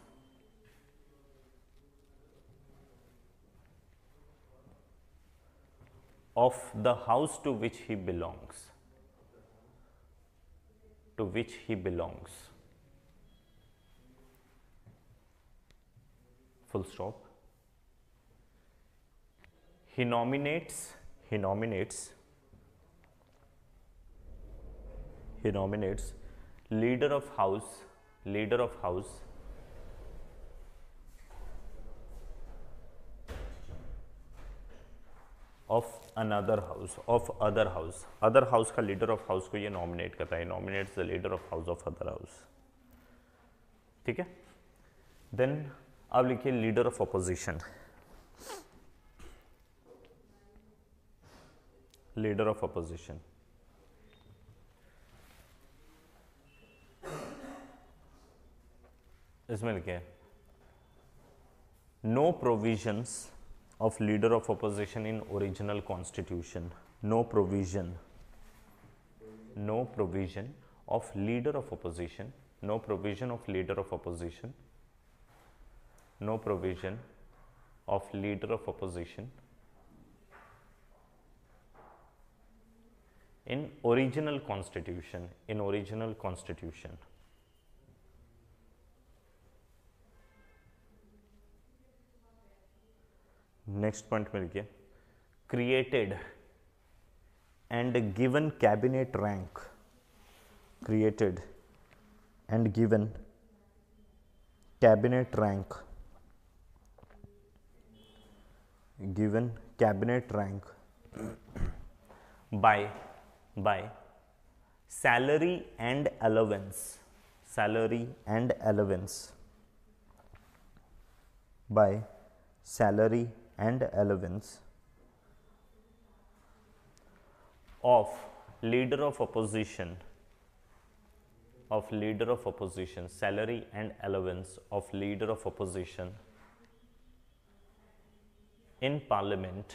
Speaker 1: of the house to which he belongs to which he belongs full stop. He nominates, he nominates, he nominates leader of house, leader of house, of another house of other house other house का leader of house को ये nominate करता है nominates the leader of house of other house ठीक है then अब लिखिए leader of opposition leader of opposition इसमें लिखे no provision of leader of opposition in original constitution no provision no provision of leader of opposition no provision of leader of opposition no provision of leader of opposition. In original constitution, in original constitution, next point, मिल गया created and given cabinet created and given cabinet rank given cabinet rank by by salary and allowance salary and allowance by salary and allowance of leader of opposition of leader of opposition salary and allowance of leader of opposition in Parliament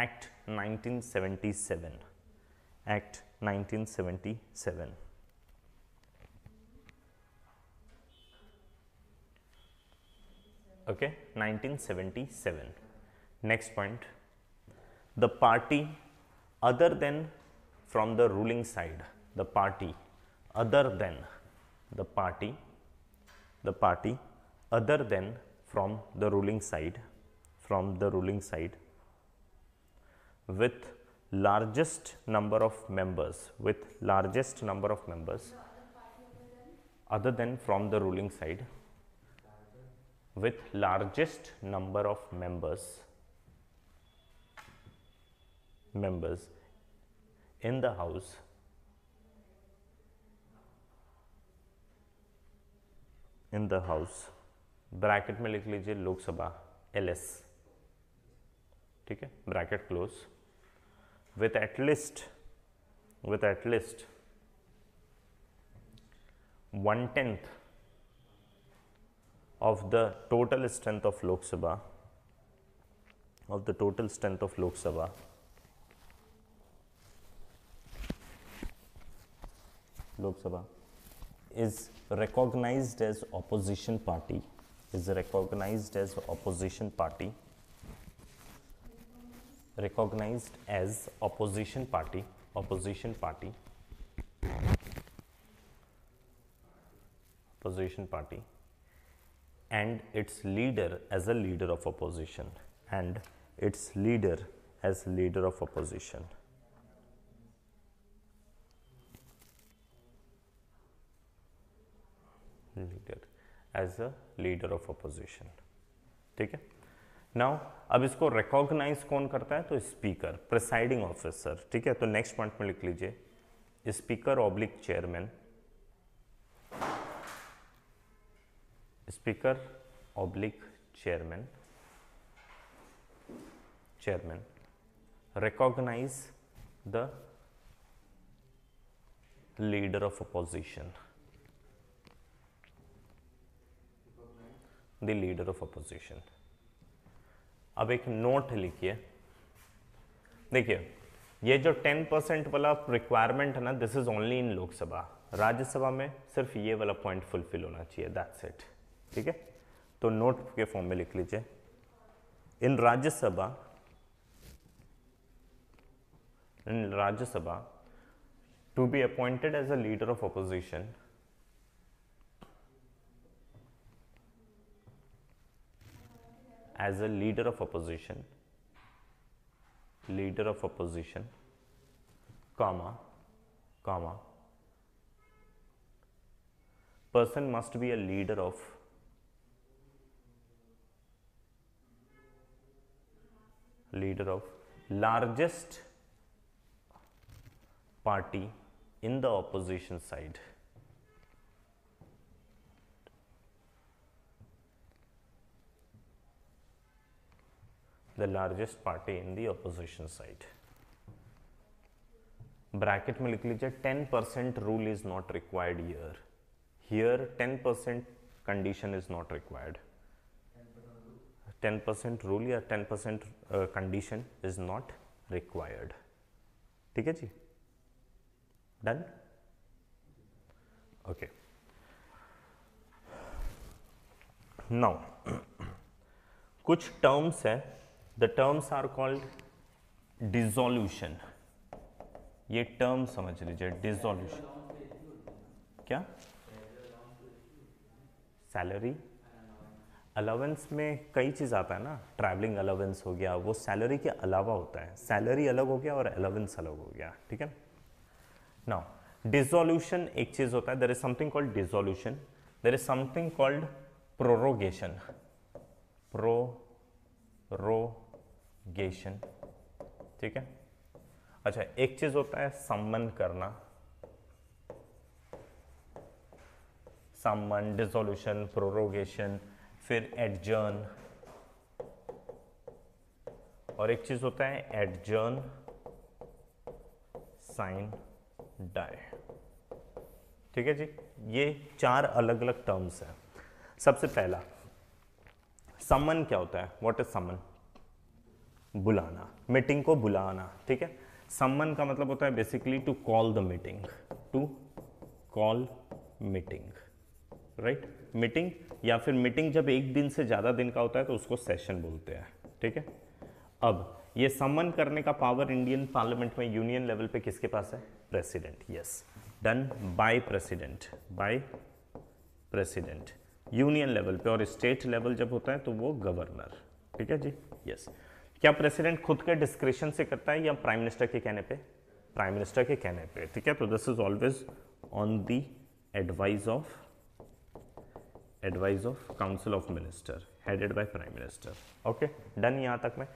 Speaker 1: Act 1977. Act 1977. Okay, 1977. Next point. The party other than from the ruling side, the party other than the party, the party other than from the ruling side from the ruling side with largest number of members with largest number of members other than from the ruling side with largest number of members members in the house in the house bracket में likh lijiye Lok Sabha (LS). ठीक है bracket close with at least with at least one tenth of the total strength of Lok Sabha of the total strength of Lok Sabha Lok Sabha is recognized as opposition party is recognized as opposition party recognized as opposition party opposition party opposition party and its leader as a leader of opposition and its leader as leader of opposition leader as a leader of opposition ठीक है now अब इसको recognise कौन करता है तो speaker presiding officer ठीक है तो नेक्स्ट पॉइंट में लिख लीजिए speaker oblique chairman speaker oblique chairman chairman recognise the leader of opposition the leader of opposition अब एक नोट लिखिए देखिए ये जो 10 परसेंट वाला रिक्वायरमेंट है ना this is only in Lok Sabha Rajya Sabha में सिर्फ ये वाला पॉइंट फुलफिल होना चाहिए दैट्स इट ठीक है तो नोट के फॉर्म में लिख लीजिए in Rajya Sabha in Rajya Sabha to be appointed as a leader of opposition as a leader of opposition leader of opposition comma comma person must be a leader of leader of largest party in the opposition side the largest party in the opposition side. Bracket में लिख लीजिए 10 percent rule is not required here. Here 10 percent condition is not required. 10 percent rule या 10 percent uh, condition is not required. ठीक है जी Done. Okay. Now, कुछ terms हैं the terms are called dissolution ये term समझ लीजिए dissolution क्या salary allowance में कई चीज़ आता है ना ट्रैवलिंग अलावेंस हो गया वो सैलरी के अलावा होता है सैलरी अलग हो गया और अलावेंस अलग हो गया ठीक है नाउ डिजोल्यूशन एक चीज़ होता है there is something called dissolution there is something called prorogation prorogation ठीक है अच्छा एक चीज होता है सम्मन करना सम्मन डिसोल्यूशन प्रोरोगेशन फिर एडजर्न और एक चीज होता है एडजर्न साइन डाय ठीक है जी ये चार अलग अलग टर्म्स हैं सबसे पहला समन क्या होता है व्हाट इज समन बुलाना मीटिंग को बुलाना ठीक है सम्मन का मतलब होता है basically to call the meeting to call meeting right meeting या फिर मीटिंग जब एक दिन से ज़्यादा दिन का होता है तो उसको सेशन बोलते हैं ठीक है अब ये सम्मन करने का पावर इंडियन पार्लियामेंट में यूनियन लेवल पे किसके पास है president yes done by president by president union level पे और स्टेट लेवल जब होता है तो वो गवर्नर ठीक है जी यस yes. क्या प्रेसिडेंट खुद के डिस्क्रिप्शन से करता है या प्राइम मिनिस्टर के कहने पे प्राइम मिनिस्टर के कहने पे ठीक है तो this is always on the advice of advice of council of minister headed by prime minister okay done यहां तक में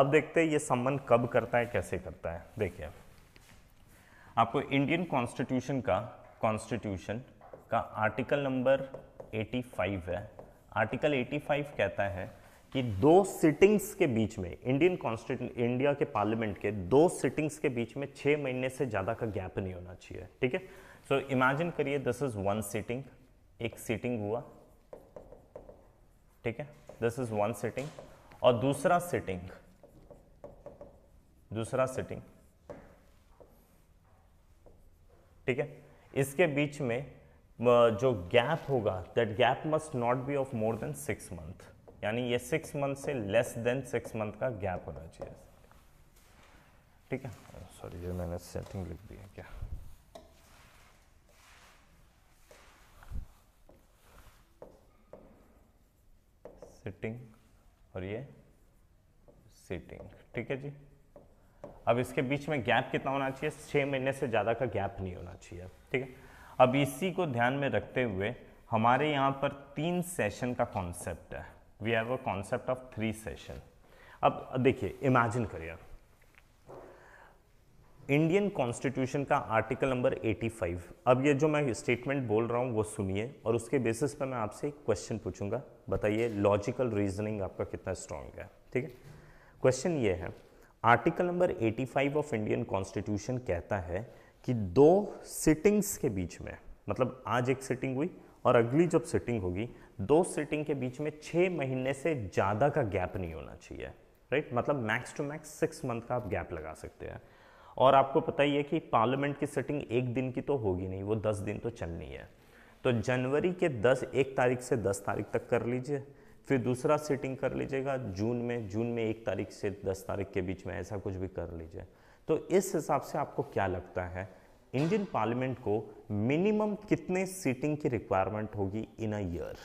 Speaker 1: अब देखते हैं ये संबंध कब करता है कैसे करता है देखिए आपको इंडियन कॉन्स्टिट्यूशन का कॉन्स्टिट्यूशन का आर्टिकल नंबर 85 है आर्टिकल 85 कहता है कि दो सिटिंग्स के बीच में इंडियन कॉन्स्टिट्यू इंडिया के पार्लियामेंट के दो सिटिंग्स के बीच में छः महीने से ज़्यादा का गैप नहीं होना चाहिए ठीक है सो इमेजिन करिए दिस इज वन सिटिंग एक सिटिंग हुआ ठीक है दिस इज वन सिटिंग और दूसरा सिटिंग दूसरा सिटिंग ठीक है इसके बीच में जो गैप होगा that gap must not be of more than six month यानी ये सिक्स मंथ से लेस देन सिक्स मंथ का गैप होना चाहिए ठीक है सॉरी ये मैंने सेटिंग लिख दी है क्या सिटिंग और ये सिटिंग ठीक है जी अब इसके बीच में गैप कितना होना चाहिए छः महीने से ज़्यादा का गैप नहीं होना चाहिए ठीक है अब इसी को ध्यान में रखते हुए हमारे यहाँ पर तीन सेशन का कॉन्सेप्ट है we have a concept of three session अब देखिए इमेजिन करिए इंडियन कॉन्स्टिट्यूशन का आर्टिकल नंबर 85 अब ये जो मैं स्टेटमेंट बोल रहा हूँ वो सुनिए और उसके बेसिस पर मैं आपसे एक क्वेश्चन पूछूंगा बताइए लॉजिकल रीजनिंग आपका कितना स्ट्रांग है ठीक है क्वेश्चन ये है article number 85 of Indian constitution कहता है कि दो सिटिंग्स के बीच में मतलब आज एक सिटिंग हुई और अगली जब सिटिंग होगी दो सिटिंग के बीच में छः महीने से ज़्यादा का गैप नहीं होना चाहिए राइट मतलब max to max six month का आप गैप लगा सकते हैं और आपको पता ही है कि पार्लियामेंट की सिटिंग एक दिन की तो होगी नहीं वो दस दिन तो चलनी है तो जनवरी के दस एक तारीख से दस तारीख तक कर लीजिए फिर दूसरा सिटिंग कर लीजिएगा जून में जून में एक तारीख से दस तारीख के बीच में ऐसा कुछ भी कर लीजिए तो इस हिसाब से आपको क्या लगता है इंडियन पार्लियामेंट को मिनिमम कितने सीटिंग की रिक्वायरमेंट होगी इन अ ईयर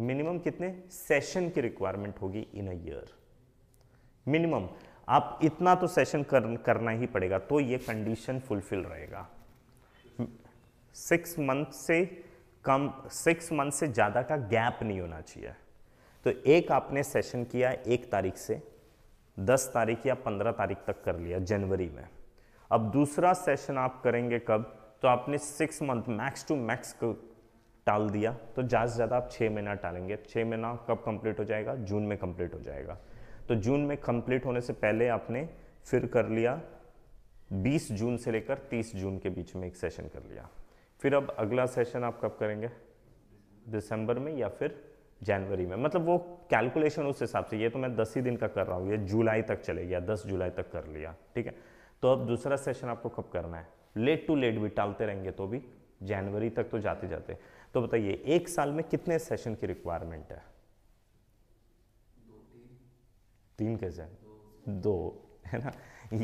Speaker 1: मिनिमम कितने सेशन की रिक्वायरमेंट होगी इन अयर मिनिमम आप इतना तो सेशन कर, करना ही पड़ेगा तो ये कंडीशन फुलफिल रहेगा सिक्स मंथ से कम सिक्स मंथ से ज़्यादा का गैप नहीं होना चाहिए तो एक आपने सेशन किया एक तारीख से दस तारीख या पंद्रह तारीख तक कर लिया जनवरी में अब दूसरा सेशन आप करेंगे कब तो आपने six month max to max टाल दिया तो ज़्यादा से ज़्यादा आप छः महीना टालेंगे छः महीना कब कंप्लीट हो जाएगा जून में कंप्लीट हो जाएगा तो जून में कंप्लीट होने से पहले आपने फिर कर लिया 20 जून से लेकर 30 जून के बीच में एक सेशन कर लिया फिर अब अगला सेशन आप कब करेंगे दिसंबर में या फिर जनवरी में मतलब वो कैलकुलेशन उस हिसाब से ये तो मैं दस ही दिन का कर रहा हूँ ये जुलाई तक चले गया दस जुलाई तक कर लिया ठीक है तो अब दूसरा सेशन आपको कब करना है लेट टू लेट भी टालते रहेंगे तो भी जनवरी तक तो जाते जाते तो बताइए एक साल में कितने सेशन की रिक्वायरमेंट है तीन कैसे दो है ना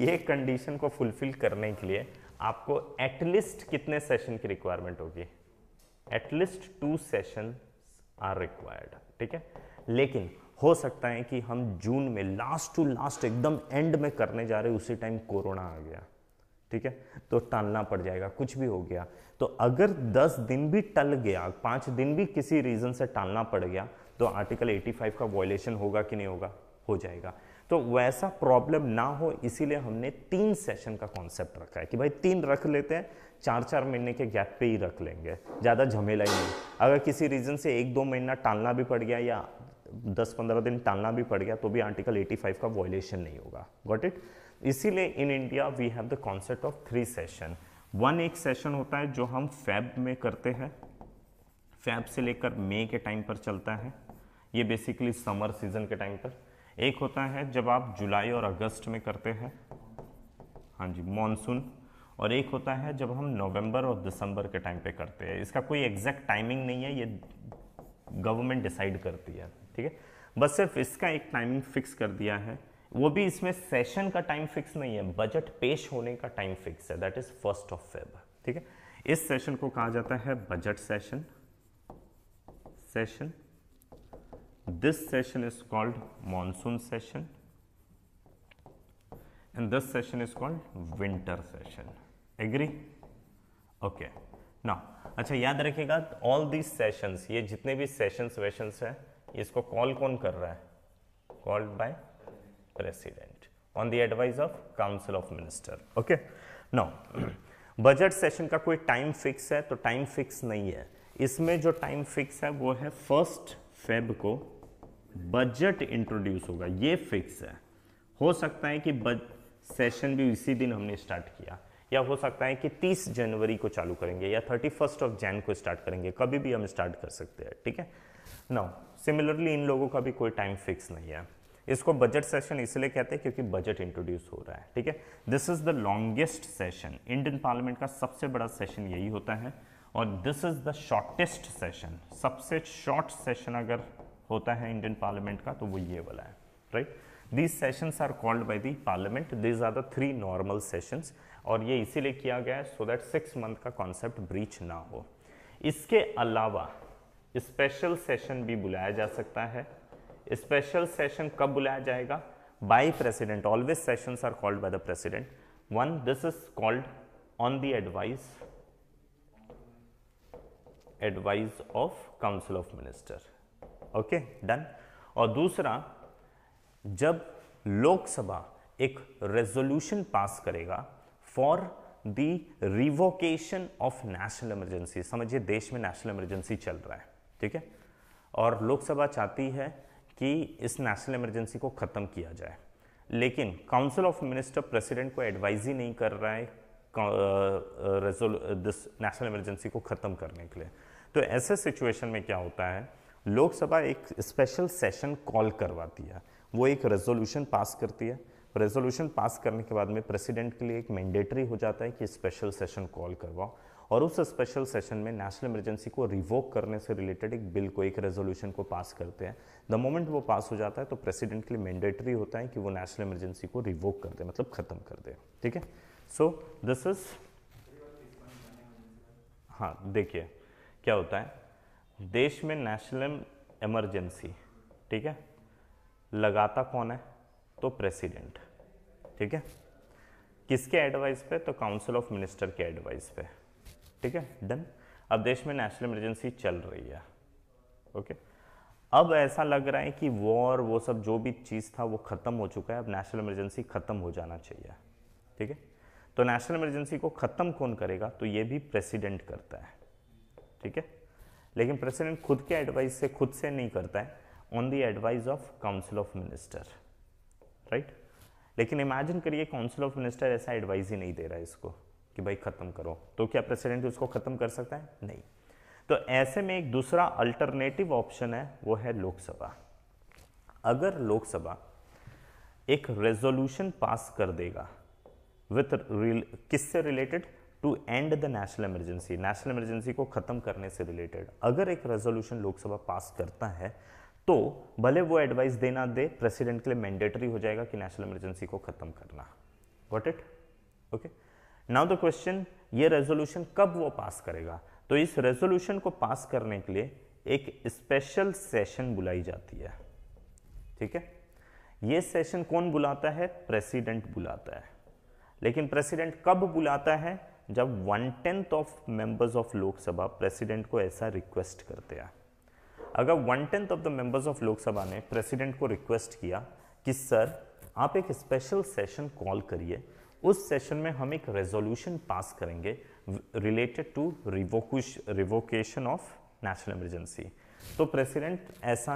Speaker 1: ये कंडीशन को फुलफिल करने के लिए आपको एटलीस्ट कितने सेशन की रिक्वायरमेंट होगी at least two session are required ठीक है लेकिन हो सकता है कि हम जून में लास्ट टू लास्ट एकदम एंड में करने जा रहे उसी टाइम कोरोना आ गया ठीक है तो टालना पड़ जाएगा कुछ भी हो गया तो अगर 10 दिन भी टल गया पांच दिन भी किसी रीज़न से टालना पड़ गया तो आर्टिकल 85 का वॉयलेशन होगा कि नहीं होगा हो जाएगा तो वैसा प्रॉब्लम ना हो इसीलिए हमने तीन सेशन का कॉन्सेप्ट रखा है कि भाई तीन रख लेते हैं चार चार महीने के गैप पे ही रख लेंगे ज़्यादा झमेला ही नहीं अगर किसी रीज़न से एक दो महीना टालना भी पड़ गया या दस पंद्रह दिन टालना भी पड़ गया तो भी आर्टिकल 85 का वॉयलेशन नहीं होगा गॉट इट इसीलिए in India we have the concept of three session one एक सेशन होता है जो हम फैब में करते हैं फैब से लेकर मई के टाइम पर चलता है ये बेसिकली समर सीजन के टाइम पर एक होता है जब आप जुलाई और अगस्त में करते हैं हाँ जी मॉनसून और एक होता है जब हम नवंबर और दिसंबर के टाइम पे करते हैं इसका कोई एग्जैक्ट टाइमिंग नहीं है ये गवर्नमेंट डिसाइड करती है ठीक है बस सिर्फ इसका एक टाइमिंग फिक्स कर दिया है वो भी इसमें सेशन का टाइम फिक्स नहीं है बजट पेश होने का टाइम फिक्स है that is first of Feb ठीक है इस सेशन को कहा जाता है budget session session this session is called monsoon session and this session is called winter session agree okay ना अच्छा याद रखिएगा ऑल दीज सेशंस ये जितने भी सेशंस वेशंस है इसको कॉल कौन कर रहा है called by president on the advice of council of minister okay now budget session ka koi time fix hai to time fix nahi hai isme jo time fix hai wo hai first feb ko budget introduce hoga ye fix hai ho sakta hai ki session bhi isi din humne start kiya या हो सकता है कि 30 जनवरी को चालू करेंगे या 31 first of Jain को स्टार्ट करेंगे कभी भी हम स्टार्ट कर सकते हैं ठीक है नाउ सिमिलरली इन लोगों का भी कोई टाइम फिक्स नहीं है इसको बजट सेशन इसलिए कहते हैं क्योंकि बजट इंट्रोड्यूस हो रहा है ठीक है this is the longest session Indian parliament का सबसे बड़ा सेशन यही होता है और this is the shortest session सबसे शॉर्ट सेशन अगर होता है इंडियन पार्लियामेंट का तो वो ये वाला है right these session are called by the parliament these are the three normal session और ये इसीलिए किया गया है सो दैट सिक्स मंथ का कॉन्सेप्ट ब्रीच ना हो इसके अलावा स्पेशल सेशन भी बुलाया जा सकता है स्पेशल सेशन कब बुलाया जाएगा by president always sessions are called by the president one this is called on the advice advice of council of minister okay done और दूसरा जब लोकसभा एक रेजोल्यूशन पास करेगा for the revocation of national emergency समझिए देश में national emergency चल रहा है ठीक है और लोकसभा चाहती है कि इस नेशनल इमरजेंसी को ख़त्म किया जाए लेकिन काउंसिल ऑफ मिनिस्टर प्रेसिडेंट को एडवाइज ही नहीं कर रहा है रेजोल दिस नेशनल इमरजेंसी को ख़त्म करने के लिए तो ऐसे सिचुएशन में क्या होता है लोकसभा एक स्पेशल सेशन कॉल करवाती है वो एक रेजोल्यूशन पास करती है रेजोल्यूशन पास करने के बाद में प्रेसिडेंट के लिए एक मैंडेटरी हो जाता है कि स्पेशल सेशन कॉल करवाओ और उस स्पेशल सेशन में नेशनल इमरजेंसी को रिवोक करने से रिलेटेड एक बिल को एक रेजोल्यूशन को पास करते हैं द मोमेंट वो पास हो जाता है तो प्रेसिडेंट के लिए मैंडेटरी होता है कि वो नेशनल इमरजेंसी को रिवोक कर दे मतलब ख़त्म कर दे ठीक है सो दिस इज हाँ देखिए क्या होता है देश में नेशनल इमरजेंसी ठीक है लगाता कौन है तो प्रेसिडेंट ठीक है किसके एडवाइस पे तो काउंसिल ऑफ मिनिस्टर के एडवाइस पे ठीक है डन अब देश में नेशनल इमरजेंसी चल रही है ओके अब ऐसा लग रहा है कि वॉर वो सब जो भी चीज़ था वो ख़त्म हो चुका है अब नेशनल इमरजेंसी ख़त्म हो जाना चाहिए ठीक है तो नेशनल इमरजेंसी को ख़त्म कौन करेगा तो ये भी प्रेसिडेंट करता है ठीक है लेकिन प्रेसिडेंट खुद के एडवाइस से खुद से नहीं करता है on the advice of council of minister right लेकिन इमेजिन करिए काउंसिल ऑफ मिनिस्टर ऐसा एडवाइस ही नहीं दे रहा है इसको कि भाई ख़त्म करो तो क्या प्रेसिडेंट उसको ख़त्म कर सकता है नहीं तो ऐसे में एक दूसरा अल्टरनेटिव ऑप्शन है वो है लोकसभा अगर लोकसभा एक रेजोल्यूशन पास कर देगा विथ किससे related to end the national emergency national emergency को ख़त्म करने से रिलेटेड अगर एक रेजोल्यूशन लोकसभा पास करता है तो भले वो एडवाइस देना दे प्रेसिडेंट के लिए मैंडेटरी हो जाएगा कि नेशनल इमरजेंसी को ख़त्म करना what it okay now the question ये रेजोल्यूशन कब वो पास करेगा तो इस रेजोल्यूशन को पास करने के लिए एक स्पेशल सेशन बुलाई जाती है ठीक है ये सेशन कौन बुलाता है प्रेसिडेंट बुलाता है लेकिन प्रेसिडेंट कब बुलाता है जब one tenth of members of Lok Sabha president को ऐसा रिक्वेस्ट करते हैं अगर one tenth of the members of Lok Sabha ने प्रेसिडेंट को रिक्वेस्ट किया कि सर आप एक स्पेशल सेशन कॉल करिए उस सेशन में हम एक रेजोल्यूशन पास करेंगे related to revocation of national emergency तो प्रेसिडेंट ऐसा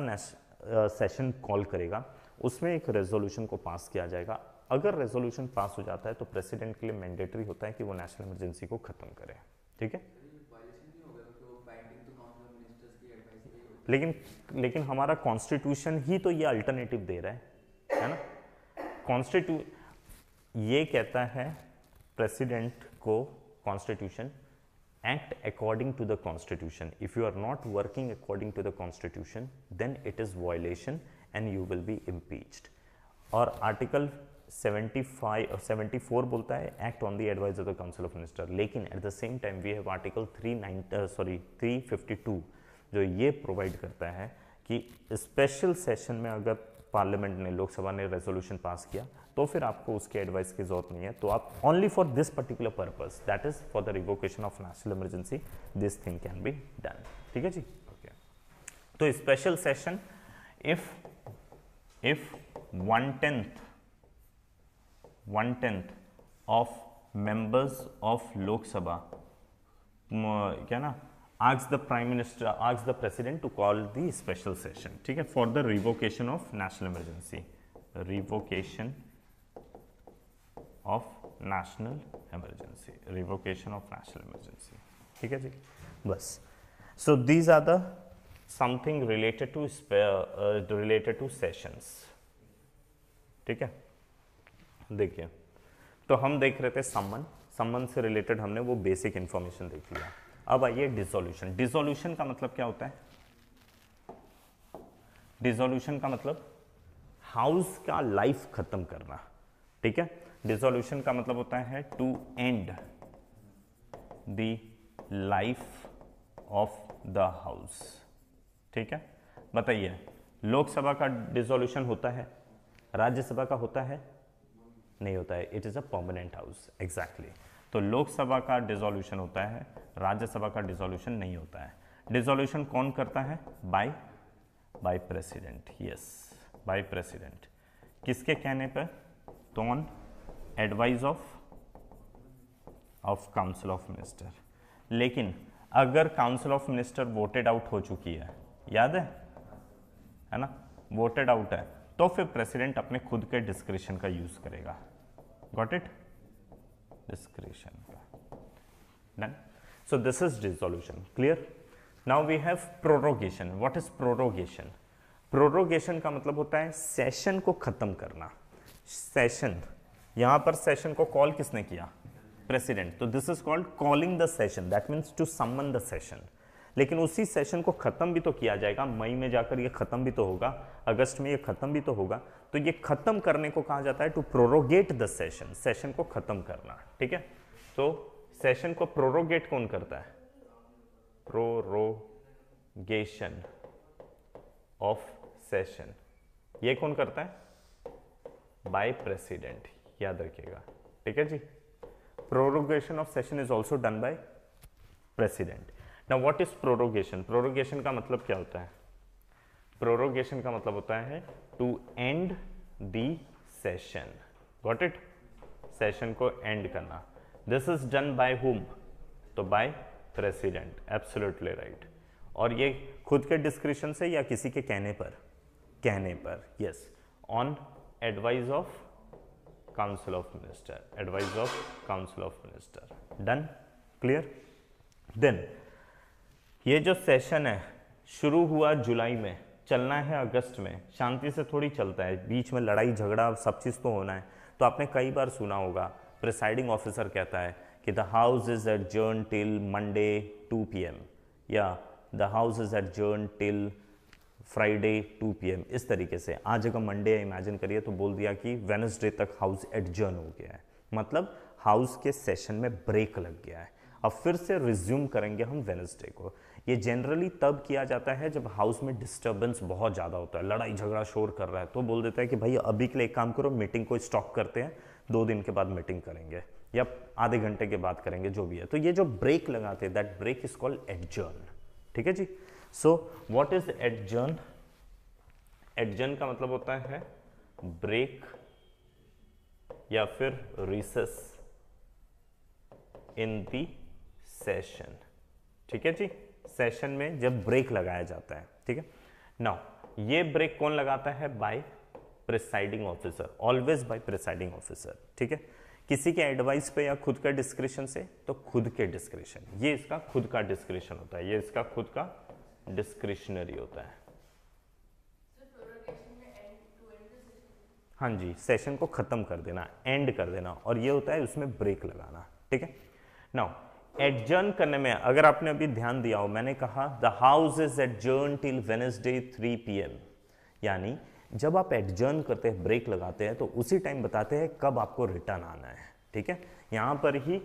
Speaker 1: सेशन कॉल करेगा उसमें एक रेजोल्यूशन को पास किया जाएगा अगर रेजोल्यूशन पास हो जाता है तो प्रेसिडेंट के लिए मैंडेटरी होता है कि वो नेशनल इमरजेंसी को ख़त्म करे ठीक है लेकिन लेकिन हमारा कॉन्स्टिट्यूशन ही तो ये अल्टरनेटिव दे रहा है है ना कॉन्स्टिट्यू ये कहता है प्रेसिडेंट को constitution act according to the constitution if you are not working according to the constitution then it is violation and you will be impeached और आर्टिकल 75 और 74 बोलता है act on the advice of the council of minister लेकिन at the same time we have article 39 sorry 352 जो ये provide करता है कि स्पेशल सेशन में अगर पार्लियामेंट ने लोकसभा ने रेजोल्यूशन पास किया तो फिर आपको उसके एडवाइस की जरूरत नहीं है तो आप only for this particular purpose that is for the revocation of national emergency this thing can be done ठीक है जी ओके तो special session if if one tenth one tenth of members of Lok Sabha क्या ना urges the prime minister urges the president to call the special session ठीक है for the revocation of national emergency revocation of national emergency revocation of national emergency ठीक है जी बस so these are the something related uh, related to sessions theek hai dekhiye तो हम देख रहे थे सम्मन सम्मन से रिलेटेड हमने वो बेसिक information देख लिया अब आइए डिसोल्यूशन डिसोल्यूशन का मतलब क्या होता है डिसोल्यूशन का मतलब हाउस का लाइफ खत्म करना ठीक है डिसोल्यूशन का मतलब होता है to end the life of the house ठीक है बताइए लोकसभा का डिसोल्यूशन होता है राज्यसभा का होता है नहीं होता है it is a permanent house exactly तो लोकसभा का डिसोल्यूशन होता है राज्यसभा का डिसोल्यूशन नहीं होता है डिसोल्यूशन कौन करता है by by president yes by president किसके कहने पर तो on advise of of council of minister लेकिन अगर council of minister voted out हो चुकी है याद है है ना वोटेड आउट है तो फिर प्रेसिडेंट अपने खुद के डिस्क्रिप्शन का यूज करेगा गॉट इट डिस्क्रिप्शन का done so this is resolution clear now we have prorogation what is prorogation prorogation का मतलब होता है सेशन को खत्म करना सेशन यहां पर सेशन को कॉल किसने किया प्रेसिडेंट तो this is called calling the session that means to summon the session लेकिन उसी सेशन को ख़त्म भी तो किया जाएगा मई में जाकर ये ख़त्म भी तो होगा अगस्त में ये ख़त्म भी तो होगा तो ये ख़त्म करने को कहा जाता है to prorogate the session session को ख़त्म करना ठीक है तो सेशन को प्रोरोगेट कौन करता है प्रोरोगेशन ऑफ सेशन ये कौन करता है बाय प्रेसिडेंट याद रखिएगा ठीक है जी prorogation of session is also done by president ना व्हाट इज प्रोरोगेशन प्रोरोगेशन का मतलब क्या होता है प्रोरोगेशन का मतलब होता है to end the session got it session को एंड करना this is done by whom तो बाय प्रेसिडेंट एब्सोल्युटली राइट और ये खुद के डिस्क्रिप्शन से या किसी के कहने पर कहने पर yes on advise of council of minister advice of council of minister done clear then ये जो सेशन है शुरू हुआ जुलाई में चलना है अगस्त में शांति से थोड़ी चलता है बीच में लड़ाई झगड़ा सब चीज़ तो होना है तो आपने कई बार सुना होगा प्रिसाइडिंग ऑफिसर कहता है कि the house is adjourn till Monday 2 PM या the house is adjourn till Friday 2 PM इस तरीके से आज अगर मंडे है इमेजिन करिए तो बोल दिया कि वेनसडे तक हाउस एडजर्न हो गया है मतलब हाउस के सेशन में ब्रेक लग गया है अब फिर से रिज्यूम करेंगे हम वेनसडे को ये जनरली तब किया जाता है जब हाउस में डिस्टर्बेंस बहुत ज़्यादा होता है लड़ाई झगड़ा शोर कर रहा है तो बोल देता है कि भाई अभी के लिए एक काम करो मीटिंग को स्टॉप करते हैं दो दिन के बाद मीटिंग करेंगे या आधे घंटे के बाद करेंगे जो भी है तो ये जो ब्रेक लगाते हैं that break is called adjourn ठीक है जी so what is adjourn adjourn का मतलब होता है ब्रेक या फिर रिसेस इन दी सेशन ठीक है जी सेशन में जब ब्रेक लगाया जाता है ठीक है नाउ ये ब्रेक कौन लगाता है by presiding officer always by presiding officer ठीक है किसी के एडवाइस पे या खुद का डिस्क्रिप्शन से तो खुद के डिस्क्रिप्शन ये इसका खुद का डिस्क्रिप्शन होता है ये इसका खुद का डिस्क्रिशनरी होता है हाँ जी सेशन को ख़त्म कर देना एंड कर देना और ये होता है उसमें ब्रेक लगाना ठीक है नाउ एडजर्न करने में अगर आपने अभी ध्यान दिया हो मैंने कहा the house is adjourn till Wednesday three P यानी जब आप एडजर्न करते हैं ब्रेक लगाते हैं तो उसी टाइम बताते हैं कब आपको रिटर्न आना है ठीक है यहां पर ही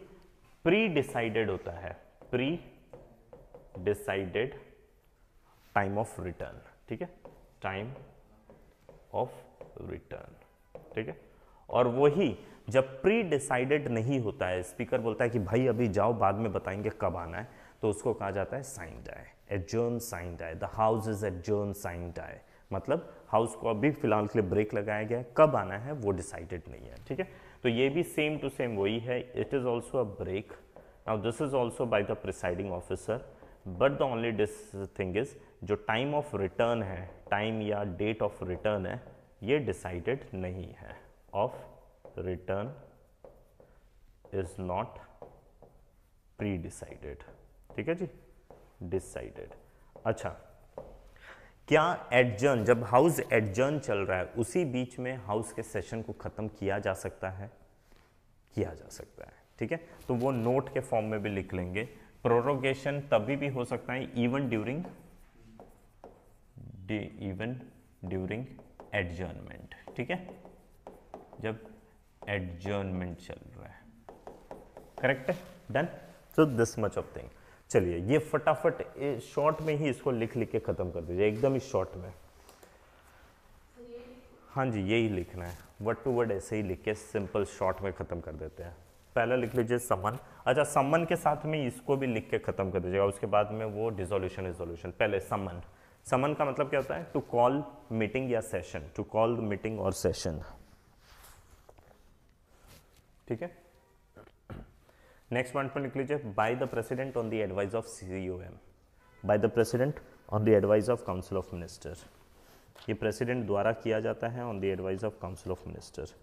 Speaker 1: प्री डिसाइडेड होता है pre decided time of return ठीक है टाइम ऑफ रिटर्न ठीक है और वही जब प्री डिसाइडेड नहीं होता है स्पीकर बोलता है कि भाई अभी जाओ बाद में बताएंगे कब आना है तो उसको कहा जाता है sine die adjourn sine die the house is adjourn sine die मतलब हाउस को अभी फिलहाल के लिए ब्रेक लगाया गया है कब आना है वो डिसाइडेड नहीं है ठीक है तो ये भी सेम टू सेम वही है it is also a break now this is also by the presiding officer but the only this thing is जो टाइम ऑफ रिटर्न है टाइम या डेट ऑफ रिटर्न है ये डिसाइडेड नहीं है of return is not pre decided ठीक है जी decided अच्छा क्या एडजर्न जब हाउस एडजर्न चल रहा है उसी बीच में हाउस के सेशन को ख़त्म किया जा सकता है किया जा सकता है ठीक है तो वो नोट के फॉर्म में भी लिख लेंगे प्रोरोगेशन तभी भी हो सकता है even during even during adjournment ठीक है जब एडजर्नमेंट चल रहा है करेक्ट है done so this much of thing चलिए ये फटाफट शॉर्ट में ही इसको लिख लिख के ख़त्म कर दीजिए एकदम ही शॉर्ट में हाँ जी यही लिखना है वर्ड टू वर्ड ऐसे ही लिख के सिंपल शॉर्ट में ख़त्म कर देते हैं पहला लिख लीजिए समन अच्छा समन के साथ में इसको भी लिख के ख़त्म कर दीजिएगा उसके बाद में वो डिजोल्यूशन रिजोल्यूशन पहले समन समन का मतलब क्या होता है टू कॉल मीटिंग या सेशन टू कॉल मीटिंग और सेशन ठीक है नेक्स्ट पॉइंट पर लिख लीजिए by the president on the advice of C O M by the president on the advice of council of minister ये प्रेसिडेंट द्वारा किया जाता है on the advice of council of minister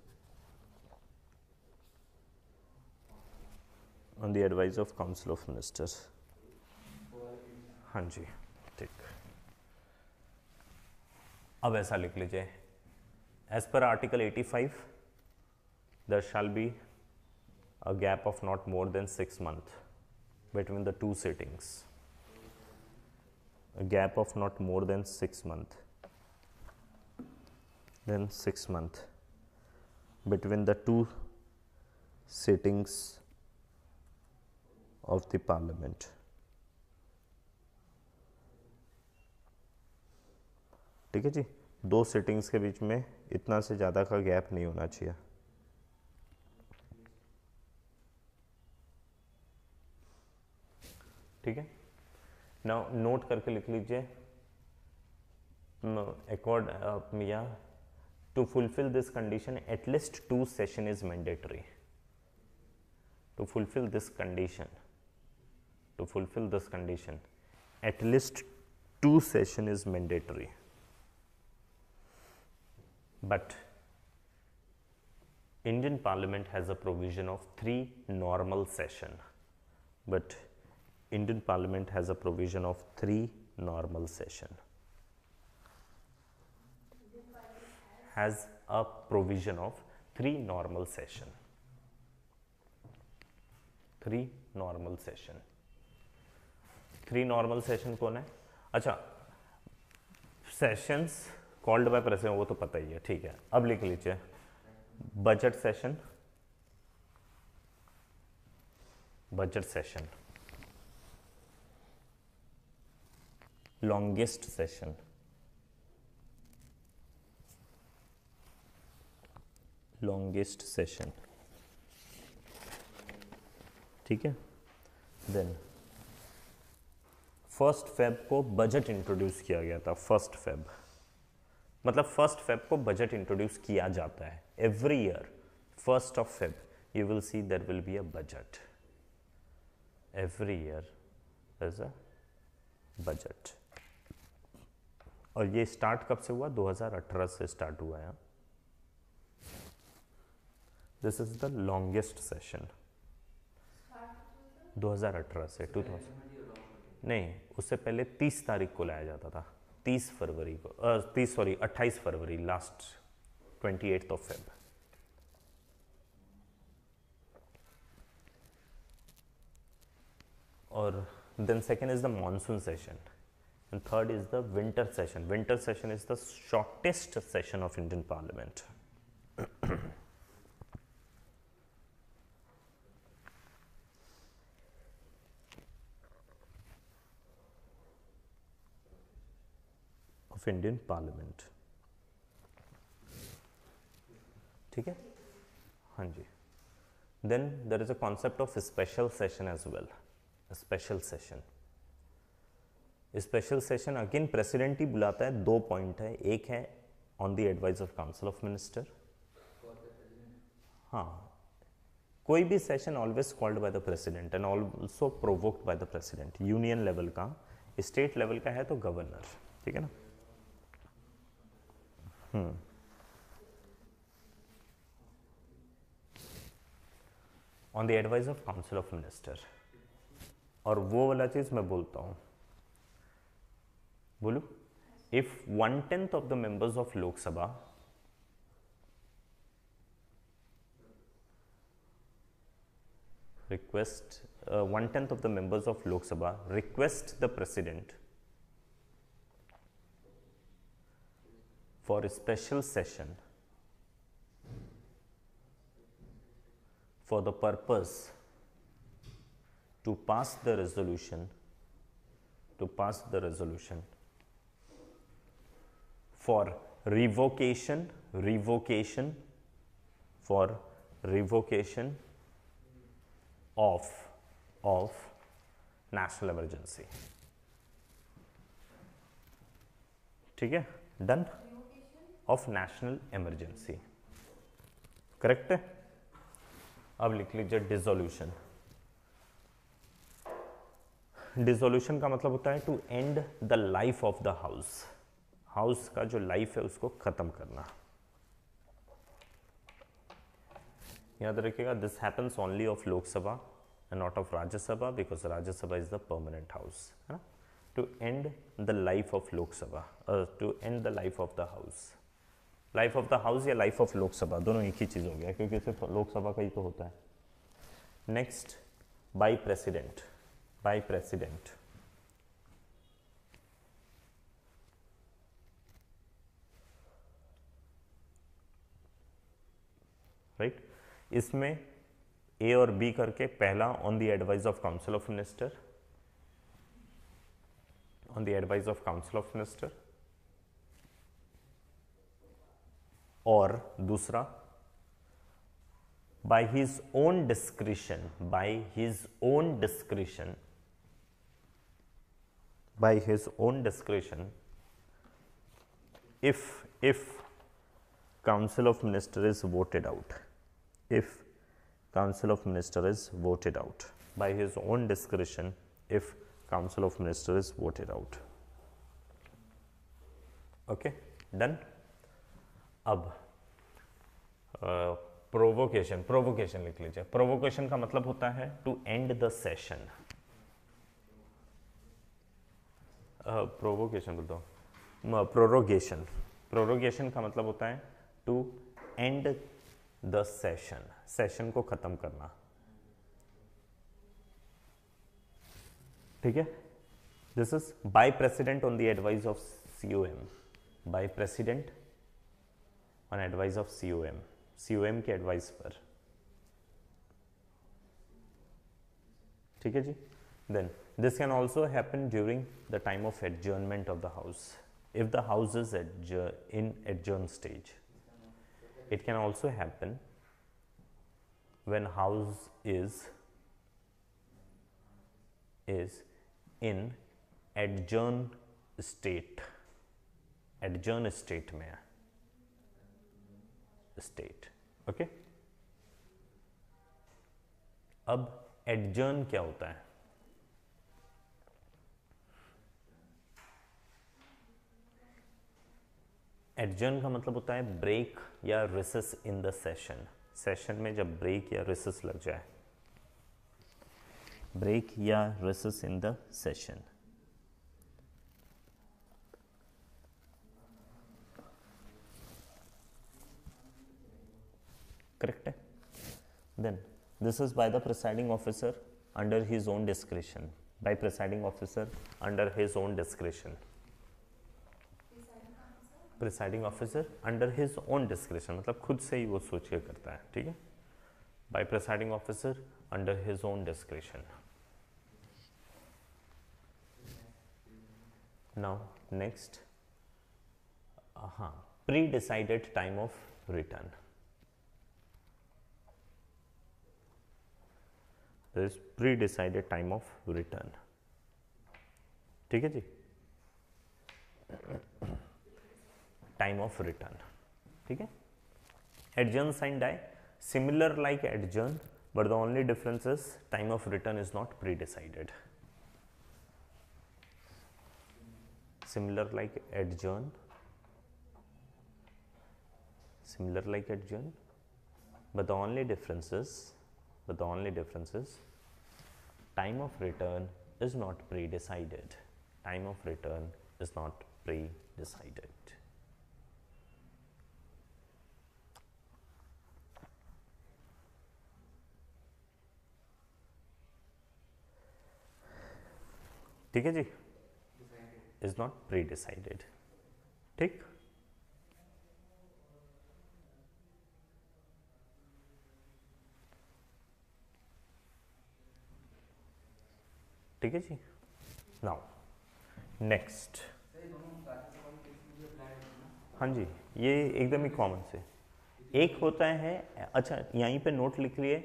Speaker 1: on the advice of council of minister हाँ जी अब ऐसा लिख लीजिए as per article 85 There shall be a gap of not more than six months between the two sittings a gap of not more than 6 months, then 6 months between the two sittings of the parliament ठीक है जी दो settings के बीच में इतना से ज़्यादा का गैप नहीं होना चाहिए ठीक है ना नोट करके लिख लीजिए एकॉर्ड मिया to fulfil this condition at least two session is mandatory to fulfil this condition to fulfil this condition at least two session is mandatory But Indian Parliament has a provision of three normal session, but Indian Parliament has a provision of three normal session. Has a provision of three normal session. Three normal session. Three normal session. कौन है अच्छा sessions called by press वो तो पता ही है ठीक है अब लिख लीजिए budget session budget session longest session longest session ठीक है देन फर्स्ट फेब को बजट इंट्रोड्यूस किया गया था फर्स्ट फेब मतलब फर्स्ट फेब को बजट इंट्रोड्यूस किया जाता है every year first of Feb you will see there will be a budget every year is a budget और ये स्टार्ट कब से हुआ 2018 से स्टार्ट हुआ है this is the longest session 2018 से 2000 नहीं उससे पहले 30 तारीख को लाया जाता था तीस फरवरी को तीस सॉरी अट्ठाईस फरवरी last twenty eighth then second is the monsoon session and third is the winter session winter session is the shortest session of indian parliament of Indian parliament ठीक है हाँ जी then there is a concept of special session as well special session special session again president ही बुलाता है दो point है एक है on the advice of council of minister हाँ कोई भी session always called by the president and also provoked by the president union level का स्टेट लेवल का है तो गवर्नर ठीक है ना Hmm. On the advice of council of minister और वो वाला चीज मैं बोलता हूं बोलू if one tenth of the members of Lok Sabha request one tenth of the members of Lok Sabha request the president for a special session for the purpose to pass the resolution to pass the resolution for revocation revocation for revocation of of national emergency ठीक है done of national emergency correct है अब लिख लीजिए dissolution dissolution का मतलब होता है to end the life of the house house का जो लाइफ है उसको खत्म करना याद रखिएगा this happens only of Lok Sabha and not of Rajya Sabha because Rajya Sabha is the permanent house है ना to end the life of Lok Sabha to end the life of the house life of the house या लाइफ ऑफ लोकसभा दोनों एक ही चीज़ हो गया क्योंकि सिर्फ लोकसभा का ही तो होता है next by president by president right इसमें ए और बी करके पहला on the advice of council of minister on the advice of council of minister और दूसरा by his own discretion by his own discretion by his own discretion if if council of minister is voted out if council of minister is voted out by his own discretion if council of minister is voted out okay done अब provocation provocation लिख लीजिए provocation का मतलब होता है to end the session provocation बोलता हूँ prorogation prorogation का मतलब होता है to end the session session को खत्म करना ठीक है this is by president on the advice of C O M by president on advice of C O M C O M के एडवाइस पर ठीक है जी then this can also happen during the time of adjournment of the house if the house is in adjourn stage it can also happen when house is is in adjourn state adjourn state में है state okay अब adjourn क्या होता है adjourn का मतलब होता है ब्रेक या recess in the session session में जब ब्रेक या रिसस लग जाए ब्रेक या recess in the session then this is by the presiding officer under his own discretion by presiding officer under his own discretion presiding officer under his own discretion matlab khud se hi wo soch ke karta hai theek by presiding officer under his own discretion now next aha pre decided time of return there is pre decided time of return ठीक है जी of return. Return ठीक है adjourn sine die similar like but the only difference is time of return is not pre-decided. Similar like adjourn, similar like adjourn, but the only difference is but the only difference is time of return is not pre-decided. Time of return is not pre-decided. ठीक है जी is not pre decided ठीक ठीक है जी now next हाँ जी ये एकदम ही common से एक होता है अच्छा यहीं पे नोट लिख लिए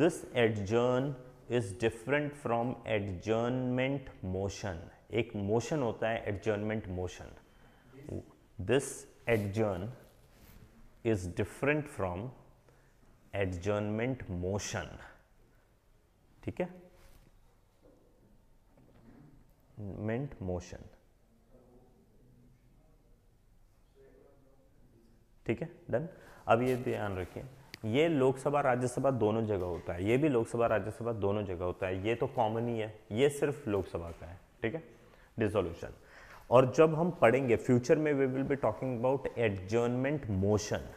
Speaker 1: this adjourn is different from adjournment motion एक मोशन होता है adjournment motion this adjourn is different from adjournment motion ठीक है meant मोशन ठीक है डन अब ये ध्यान रखिए ये लोकसभा राज्यसभा दोनों जगह होता है ये भी लोकसभा राज्यसभा दोनों जगह होता है ये तो कॉमन ही है ये सिर्फ लोकसभा का है ठीक है डिसोल्यूशन और जब हम पढ़ेंगे फ्यूचर में we will be talking about adjournment motion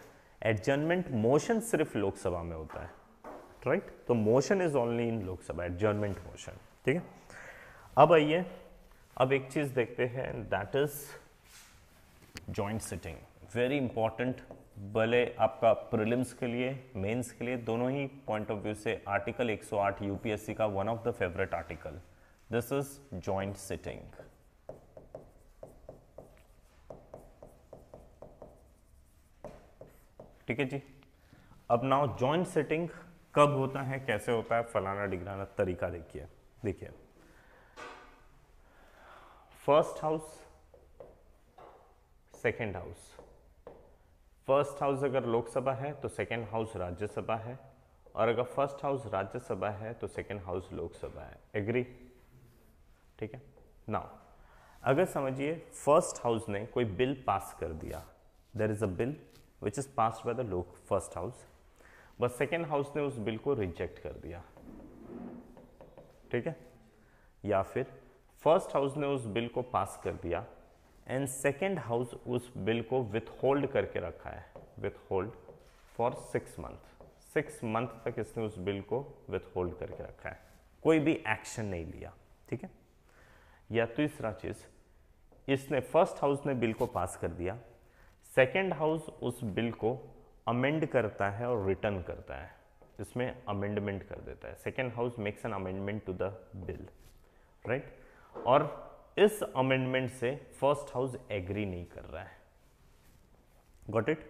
Speaker 1: adjournment motion सिर्फ लोकसभा में होता है राइट right? तो motion is only in Lok Sabha adjournment motion ठीक है अब आइए अब एक चीज देखते हैं that is joint sitting very important भले आपका प्रिलिम्स के लिए मेंस के लिए दोनों ही पॉइंट ऑफ व्यू से आर्टिकल 108 यूपीएससी का one of the favourite article this is joint sitting ठीक है जी अब नाउ जॉइंट सिटिंग कब होता है कैसे होता है फलाना डिगराना तरीका देखिए देखिए first house second house first house अगर लोकसभा है तो सेकेंड हाउस राज्यसभा है और अगर फर्स्ट हाउस राज्यसभा है तो सेकेंड हाउस लोकसभा है एग्री ठीक है नाउ अगर समझिए फर्स्ट हाउस ने कोई बिल पास कर दिया there is a bill which is pass by the Lok first house बस सेकेंड हाउस ने उस बिल को रिजेक्ट कर दिया ठीक है या फिर फर्स्ट हाउस ने उस बिल को पास कर दिया एंड सेकेंड हाउस उस बिल को विथ होल्ड करके रखा है withhold for six month six month तक इसने उस बिल को विथ होल्ड करके रखा है कोई भी एक्शन नहीं लिया ठीक है या तीसरा तो चीज इसने फर्स्ट हाउस ने बिल को पास कर दिया सेकेंड हाउस उस बिल को अमेंड करता है और रिटर्न करता है इसमें अमेंडमेंट कर देता है second house makes an amendment to the bill right और इस अमेंडमेंट से फर्स्ट हाउस एग्री नहीं कर रहा है got it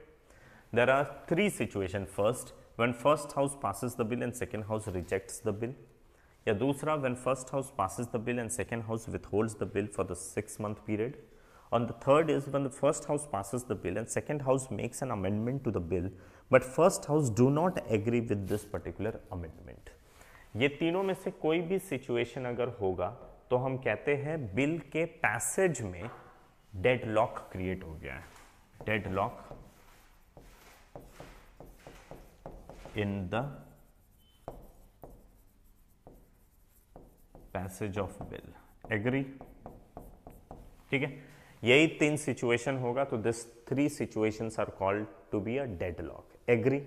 Speaker 1: there are three situation first when first house passes the bill and second house reject the bill या दूसरा when first house passes the bill and second house withhold the bill for the six month period on the third is when the first house passes the bill and second house makes an amendment to the bill but first house do not agree with this particular amendment ये तीनों में से कोई भी situation अगर होगा तो हम कहते हैं बिल के पैसेज में डेड लॉक क्रिएट हो गया है dead lock in the passage of bill agree ठीक है यही तीन सिचुएशन होगा तो this three situation are called to be a dead lock agree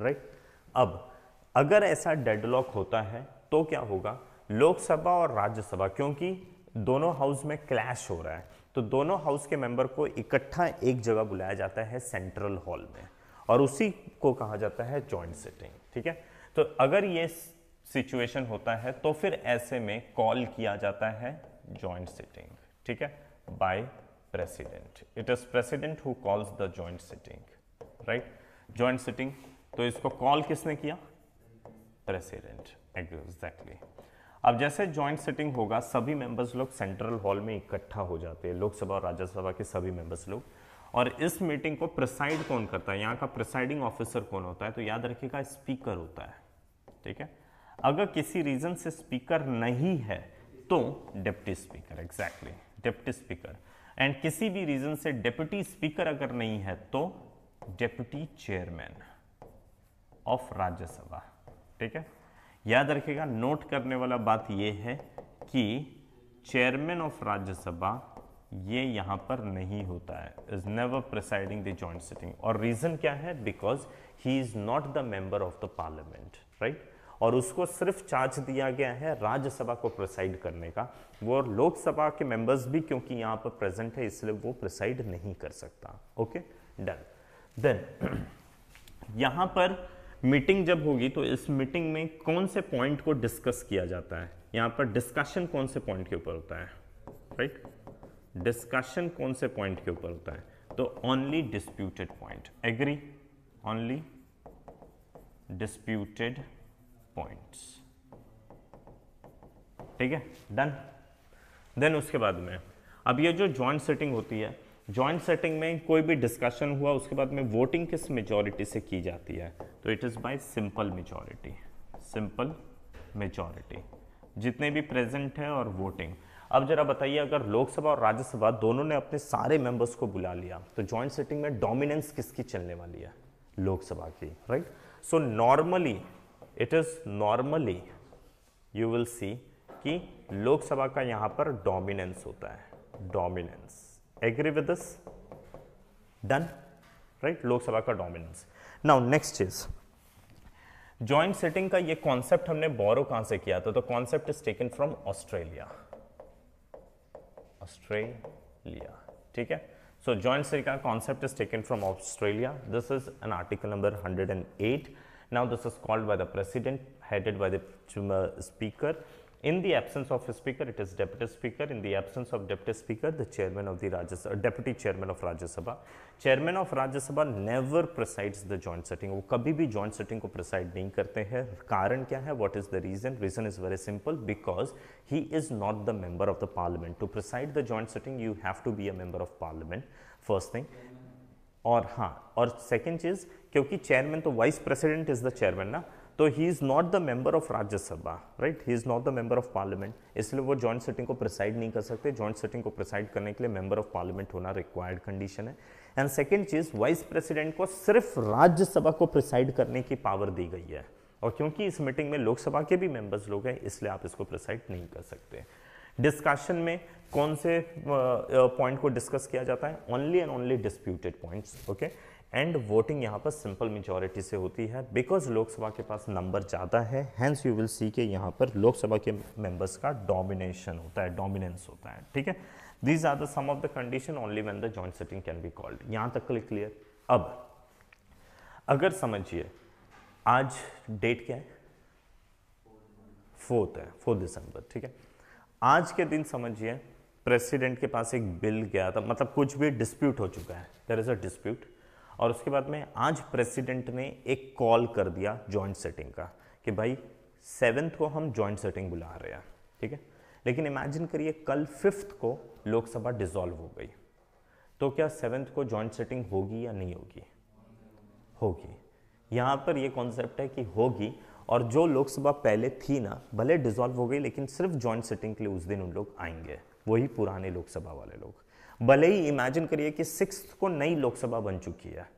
Speaker 1: right अब अगर ऐसा डेडलॉक होता है तो क्या होगा लोकसभा और राज्यसभा क्योंकि दोनों हाउस में क्लैश हो रहा है तो दोनों हाउस के मेंबर को इकट्ठा एक जगह बुलाया जाता है सेंट्रल हॉल में और उसी को कहा जाता है जॉइंट सिटिंग ठीक है तो अगर ये सिचुएशन होता है तो फिर ऐसे में कॉल किया जाता है जॉइंट सिटिंग ठीक है by president it is president who calls the joint sitting right joint sitting तो इसको कॉल किसने किया प्रेसिडेंट एग्जैक्टली अब जैसे जॉइंट सिटिंग होगा सभी मेंबर्स लोग सेंट्रल हॉल में इकट्ठा हो जाते हैं लोकसभा और राज्यसभा के सभी मेंबर्स लोग और इस मीटिंग को प्रिसाइड कौन करता है यहाँ का प्रिसाइडिंग ऑफिसर कौन होता है तो याद रखिएगा स्पीकर होता है ठीक है अगर किसी रीज़न से स्पीकर नहीं है तो deputy speaker exactly deputy speaker and किसी भी रीज़न से डिप्टी स्पीकर अगर नहीं है तो डिप्टी चेयरमैन ऑफ राज्यसभा ठीक है याद रखिएगा नोट करने वाला बात यह है कि चेयरमैन ऑफ राज्यसभा ये यहां पर नहीं होता है is never presiding the joint sitting और रीज़न क्या है because he is not the member of the parliament right और उसको सिर्फ चार्ज दिया गया है राज्यसभा को प्रिसाइड करने का वो लोकसभा के मेंबर्स भी क्योंकि यहां पर प्रेजेंट है इसलिए वो प्रिसाइड नहीं कर सकता ओके डन देन यहां पर मीटिंग जब होगी तो इस मीटिंग में कौन से पॉइंट को डिस्कस किया जाता है यहां पर डिस्कशन कौन से पॉइंट के ऊपर होता है राइट डिस्कशन कौन से पॉइंट के ऊपर होता है तो only disputed point agree only disputed point ठीक है डन देन उसके बाद में अब ये जो ज्वाइंट सिटिंग होती है ज्वाइंट सेटिंग में कोई भी डिस्कशन हुआ उसके बाद में वोटिंग किस मेजॉरिटी से की जाती है तो it is by simple majority simple majority जितने भी प्रेजेंट हैं और वोटिंग अब जरा बताइए अगर लोकसभा और राज्यसभा दोनों ने अपने सारे मेंबर्स को बुला लिया तो ज्वाइंट सेटिंग में डोमिनेंस किसकी चलने वाली है लोकसभा की right so normally it is normally you will see कि लोकसभा का यहाँ पर डोमिनेंस होता है dominance agree with this? Done, right? Lok Sabha ka dominance. Now next is joint sitting ka ye concept humne borrow kahan se kiya tha तो concept is taken from Australia. Australia, theek hai So joint sitting ka concept is taken from Australia. This is an article number 108. Now this is called by the president, headed by the speaker. In the absence of a speaker, it is deputy speaker. In the absence of deputy speaker, the chairman of the Rajya Sabha, uh, deputy chairman of Rajya Sabha. Chairman of Rajya Sabha never presides the joint sitting. वो कभी भी joint sitting को preside नहीं करते हैं. कारण क्या है? What is the reason? Reason is very simple because he is not the member of the parliament. To preside the joint sitting, you have to be a member of parliament. First thing. और हाँ और second चीज़ क्योंकि vice तो is the chairman. ना तो he is not the member of Rajya Sabha right he is not the member of parliament इसलिए वो joint sitting को प्रिसाइड नहीं कर सकते जॉइंट सिटिंग को प्रिसाइड करने के लिए मेंबर ऑफ पार्लियामेंट होना रिक्वायर्ड कंडीशन है एंड सेकेंड चीज़ वाइस प्रेसिडेंट को सिर्फ राज्यसभा को प्रिसाइड करने की पावर दी गई है और क्योंकि इस मीटिंग में लोकसभा के भी मेंबर्स लोग हैं इसलिए आप इसको प्रिसाइड नहीं कर सकते डिस्कशन में कौन से पॉइंट uh, uh, को डिस्कस किया जाता है only and only disputed points okay and voting यहाँ पर सिंपल मेजोरिटी से होती है बिकॉज लोकसभा के पास नंबर ज़्यादा है हैंस यू विल सी के यहाँ पर लोकसभा के मेंबर्स का डोमिनेशन होता है डोमिनेंस होता है ठीक है these are the some of the condition only when the joint sitting can be called यहाँ तक क्लियर अब अगर समझिए आज डेट क्या है फोर्थ है फोर्थ दिसंबर ठीक है आज के दिन समझिए प्रेसिडेंट के पास एक बिल गया था मतलब कुछ भी डिस्प्यूट हो चुका है देर इज़ अ डिस्प्यूट और उसके बाद में आज प्रेसिडेंट ने एक कॉल कर दिया जॉइंट सेटिंग का कि भाई सेवन्थ को हम जॉइंट सेटिंग बुला रहे हैं ठीक है लेकिन इमेजिन करिए कल फिफ्थ को लोकसभा डिसॉल्व हो गई तो क्या सेवन्थ को जॉइंट सेटिंग होगी या नहीं होगी होगी यहाँ पर ये कॉन्सेप्ट है कि होगी और जो लोकसभा पहले थी ना भले डिसॉल्व हो गई लेकिन सिर्फ जॉइंट सेटिंग के लिए उस दिन उन लोग आएंगे वही पुराने लोकसभा वाले लोग भले ही इमेजिन करिए कि सिक्स को नई लोकसभा बन चुकी है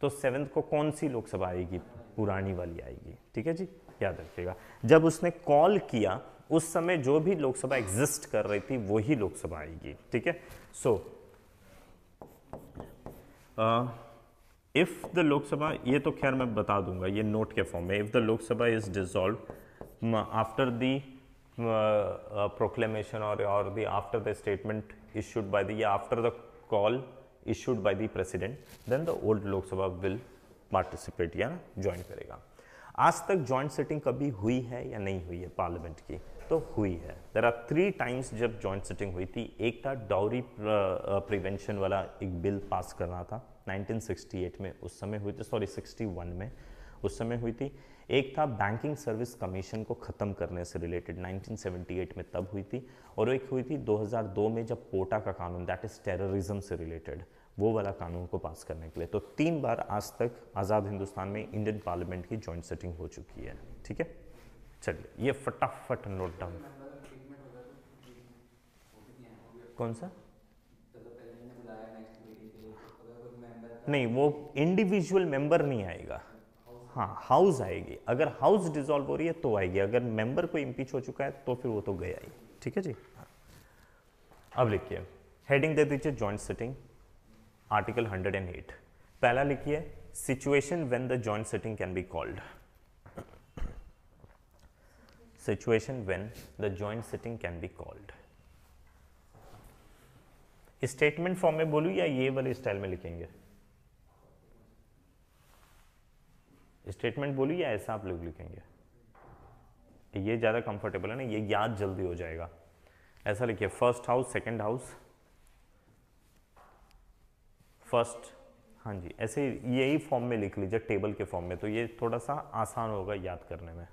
Speaker 1: तो सेवन्थ को कौन सी लोकसभा आएगी पुरानी वाली आएगी ठीक है जी याद रखिएगा जब उसने कॉल किया उस समय जो भी लोकसभा एग्जिस्ट कर रही थी वही लोकसभा आएगी ठीक है सो इफ द लोकसभा ये तो खैर मैं बता दूंगा ये नोट के फॉर्म में if the Lok Sabha is dissolve after the proclamation और the after the statement issued by the after the call issued by the president, then the old Lok Sabha will participate ya join karega आज तक joint sitting कभी हुई है या नहीं हुई है पार्लियामेंट की तो हुई है देर आर थ्री टाइम्स जब जॉइंट सिटिंग हुई थी एक था डाउरी प्रिवेंशन uh, वाला एक बिल पास करना था 1968 में उस समय हुई थी सॉरी 61 में उस समय हुई थी एक था बैंकिंग सर्विस कमीशन को ख़त्म करने से रिलेटेड 1978 में तब हुई थी और एक हुई थी 2002 में जब पोटा का कानून दैट इज़ टेररिज्म से रिलेटेड वो वाला कानून को पास करने के लिए तो तीन बार आज तक आज़ाद हिंदुस्तान में इंडियन पार्लियामेंट की जॉइंट सेटिंग हो चुकी है ठीक है चलिए ये फटाफट नोट डाउन कौन सा नहीं वो इंडिविजुअल मेंबर नहीं आएगा हाँ हाउस आएगी अगर हाउस डिजोल्व हो रही है तो आएगी अगर मेंबर को इम्पीच हो चुका है तो फिर वो तो गया ही ठीक है जी हाँ। अब लिखिए हेडिंग दे दीजिए जॉइंट सिटिंग आर्टिकल 108 पहला लिखिए situation when the joint sitting can be called situation when the joint sitting can be called statement form में बोलू या ये वाले स्टाइल में लिखेंगे स्टेटमेंट बोली या ऐसा आप लोग लिखेंगे ये ज़्यादा कंफर्टेबल है ना ये याद जल्दी हो जाएगा ऐसा लिखिए first house second house first हाँ जी ऐसे यही फॉर्म में लिख लीजिए टेबल के फॉर्म में तो ये थोड़ा सा आसान होगा याद करने में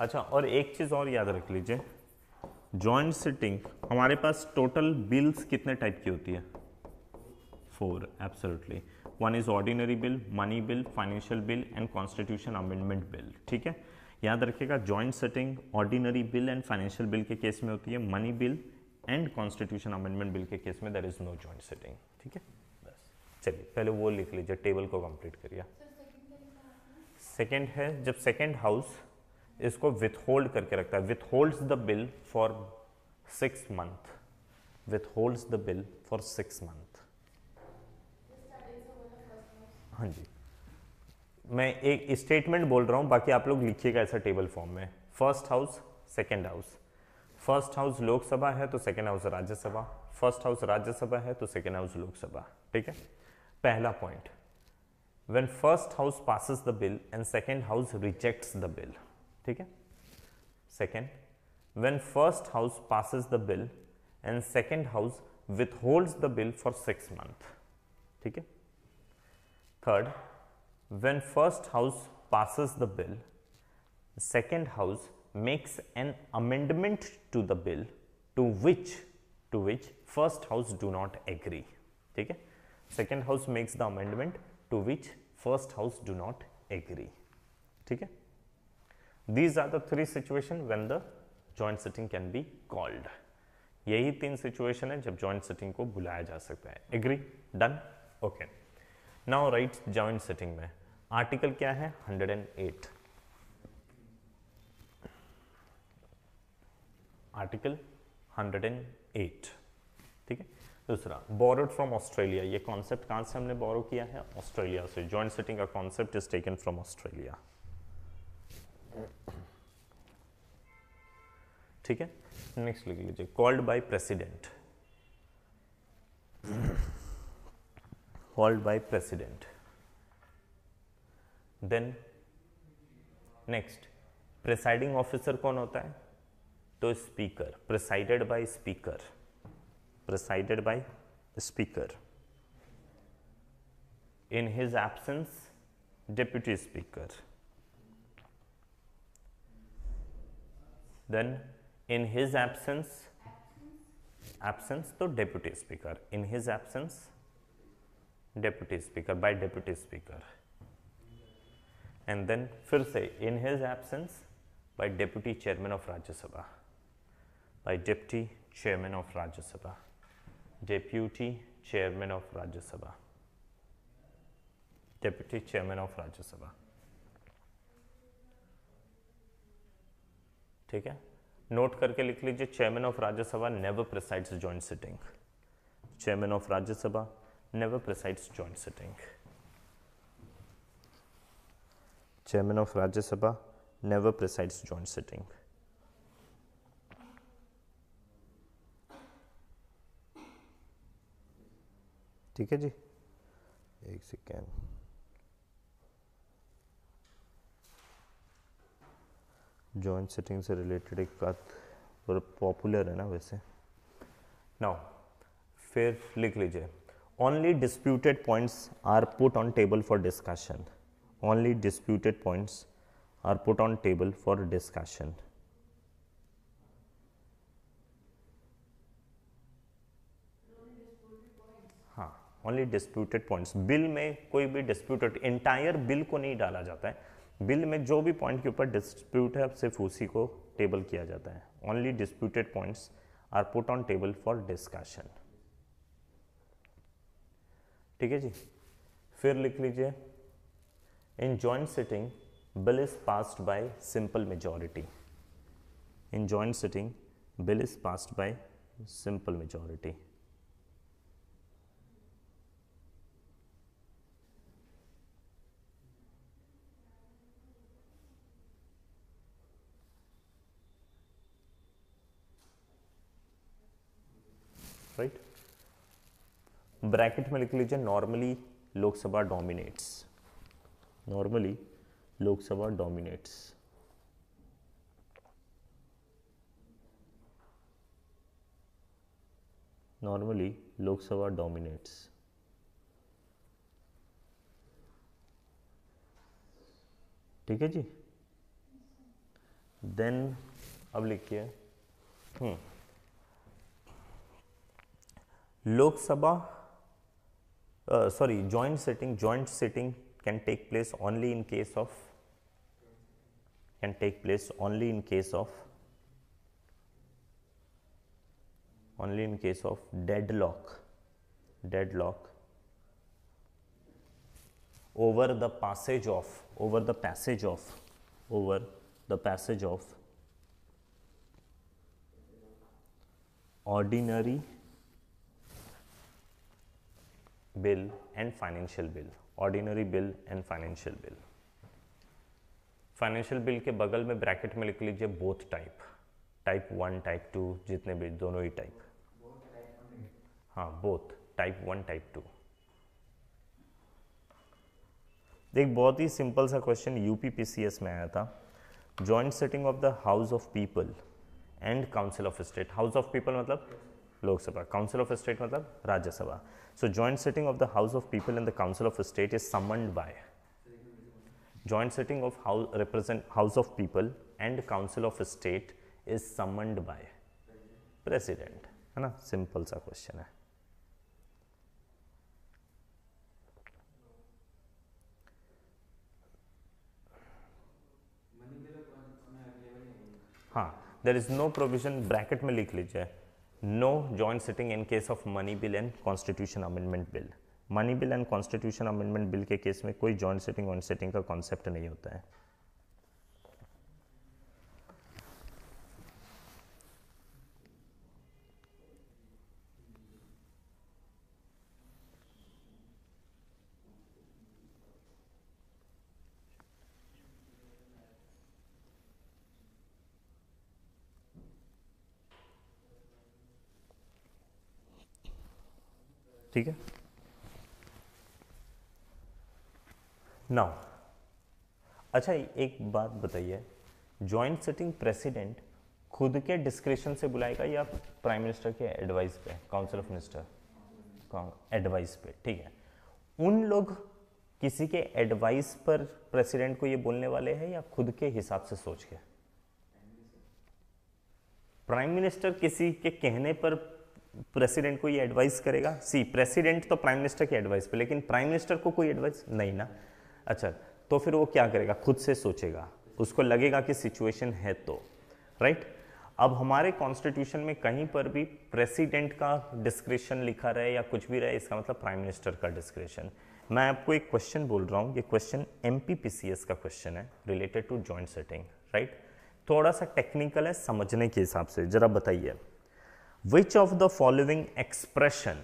Speaker 1: अच्छा और एक चीज़ और याद रख लीजिए जॉइंट सिटिंग हमारे पास टोटल बिल्स कितने टाइप की होती है four absolutely one is ordinary bill money bill financial bill and constitution amendment bill ठीक है याद रखिएगा joint sitting ordinary bill and financial bill के केस में होती है money bill and constitution amendment bill के केस में there is no joint sitting ठीक है बस चलिए पहले वो लिख लीजिए टेबल को कंप्लीट करिए सेकेंड है जब सेकेंड हाउस इसको विथहोल्ड करके रखता है withholds the bill for six month withholds the bill for six month हाँ जी मैं एक स्टेटमेंट बोल रहा हूँ बाकी आप लोग लिखिएगा ऐसा टेबल फॉर्म में first house second house first house Lok Sabha है तो second house Rajya Sabha first house Rajya Sabha है तो सेकेंड हाउस लोकसभा ठीक है पहला point when first house passes the bill and second house reject the bill ठीक है second when first house passes the bill and second house withhold the bill for six month ठीक है Third, when first house passes the bill, the second house makes an amendment to the bill to which to which first house do not agree. ठीक है second house makes the amendment to which first house do not agree ठीक है these are the three situation when the joint sitting can be called यही तीन situation है जब joint sitting को बुलाया जा सकता है agree done okay now right joint sitting में आर्टिकल क्या है 108 आर्टिकल 108 ठीक है दूसरा बोरोड फ्रॉम ऑस्ट्रेलिया ये कॉन्सेप्ट कहां से हमने बोरो किया है ऑस्ट्रेलिया से जॉइंट सेटिंग का concept is taken from Australia ठीक है नेक्स्ट लिख लीजिए called by president Called by president. Then next presiding officer kon hota hai? To speaker presided by speaker presided by speaker in his absence deputy speaker then in his absence absence to deputy speaker in his absence deputy speaker by deputy speaker and then फिर से in his absence by deputy chairman of Rajya Sabha by deputy chairman of Rajya Sabha deputy chairman of Rajya Sabha deputy chairman of Rajya Sabha ठीक है note करके लिख लीजिए chairman of Rajya Sabha never presides joint sitting chairman of Rajya Sabha never presides joint sitting. Chairman of Rajya Sabha never presides joint sitting. ठीक है जी एक second joint setting से रिलेटेड एक बात पॉपुलर है ना वैसे नाउ फिर लिख लीजिए only disputed points are put on table for discussion only disputed points are put on table for discussion हाँ ओनली डिस्प्यूटेड पॉइंट्स बिल में कोई भी डिस्प्यूटेड इंटायर बिल को नहीं डाला जाता है बिल में जो भी पॉइंट के ऊपर डिस्प्यूट है सिर्फ उसी को टेबल किया जाता है only disputed points are put on table for discussion ठीक है जी फिर लिख लीजिए in joint sitting bill is passed by simple majority in joint sitting bill is passed by simple majority right bracket में लिख लीजिए normally Lok Sabha dominates normally Lok Sabha dominates normally Lok Sabha dominates ठीक है जी देन अब लिखिए hmm, Lok Sabha uh, sorry joint setting joint setting can take place only in case of can take place only in case of only in case of deadlock deadlock over the passage of over the passage of over the passage of ordinary bill and financial bill ordinary bill and financial bill financial bill के बगल में bracket में लिख लीजिए both type type one type two जितने भी दोनों ही टाइप हाँ both type one type two देख बहुत ही सिंपल सा क्वेश्चन यूपीपीसीएस में आया था joint sitting of the house of people and council of state house of people मतलब Lok Sabha. Council of State matlab Rajya Sabha. So, joint sitting of the House of People and the Council of State is summoned by joint sitting of house, represent House of People and Council of State is summoned by President. है simple simple question question है हाँ there is no provision में लिख लीजिए no joint sitting in case of money bill and constitution amendment bill money bill and constitution amendment bill ke case mein koi joint sitting on sitting ka concept nahi hota hai ठीक है now अच्छा एक बात बताइए joint sitting president खुद के description से बुलाएगा या प्राइम मिनिस्टर के एडवाइस पे काउंसिल ऑफ मिनिस्टर एडवाइस पे ठीक है उन लोग किसी के एडवाइस पर प्रेसिडेंट को ये बोलने वाले हैं या खुद के हिसाब से सोच के प्राइम मिनिस्टर किसी के कहने पर प्रेसिडेंट को ये एडवाइस करेगा सी प्रेसिडेंट तो प्राइम मिनिस्टर की एडवाइस पे लेकिन प्राइम मिनिस्टर को कोई एडवाइस नहीं ना अच्छा तो फिर वो क्या करेगा खुद से सोचेगा उसको लगेगा कि सिचुएशन है तो राइट अब हमारे कॉन्स्टिट्यूशन में कहीं पर भी प्रेसिडेंट का डिस्क्रिप्शन लिखा रहे या कुछ भी रहे इसका मतलब प्राइम मिनिस्टर का डिस्क्रिप्शन मैं आपको एक क्वेश्चन बोल रहा हूँ ये क्वेश्चन एम का क्वेश्चन है related to joint sitting right थोड़ा सा टेक्निकल है समझने के हिसाब से ज़रा बताइए which of the following expression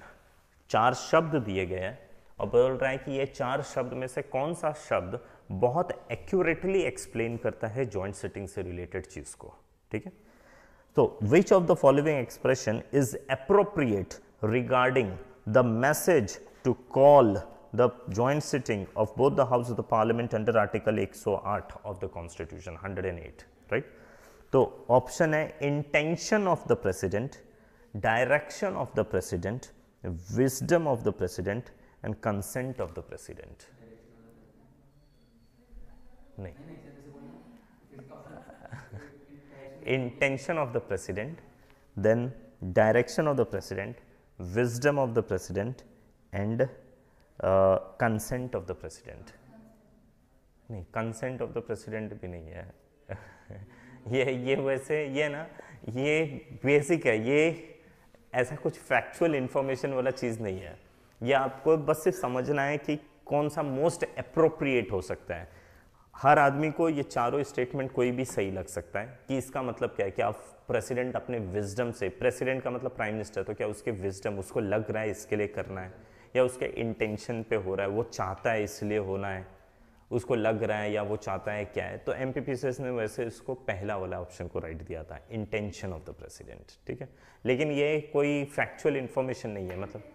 Speaker 1: चार शब्द दिए गए हैं और बोल रहा है कि ये चार शब्द में से कौन सा शब्द बहुत एक्यूरेटली एक्सप्लेन करता है जॉइंट सेटिंग से रिलेटेड चीज को ठीक है तो which of the following expression is appropriate regarding the message to call the joint sitting of both the house of the parliament under article 108 of the constitution 108 right तो option है intention of the president direction of the president, wisdom of the president and consent of the president. नहीं intention of the president, then direction of the president, wisdom of the president and uh, consent of the president. नहीं consent of the president भी नहीं है ये ये वैसे ये ना ये बेसिक है ये ऐसा कुछ फैक्चुअल इन्फॉर्मेशन वाला चीज़ नहीं है ये आपको बस सिर्फ समझना है कि कौन सा मोस्ट अप्रोप्रिएट हो सकता है हर आदमी को ये चारों स्टेटमेंट कोई भी सही लग सकता है कि इसका मतलब क्या है कि आप प्रेसिडेंट अपने विजडम से प्रेसिडेंट का मतलब प्राइम मिनिस्टर तो क्या उसके विजडम उसको लग रहा है इसके लिए करना है या उसके इंटेंशन पे हो रहा है वो चाहता है इसलिए होना है उसको लग रहा है या वो चाहता है क्या है तो एम ने वैसे इसको पहला वाला ऑप्शन को राइट दिया था इंटेंशन ऑफ द प्रेसिडेंट ठीक है लेकिन ये कोई फैक्चुअल इन्फॉर्मेशन नहीं है मतलब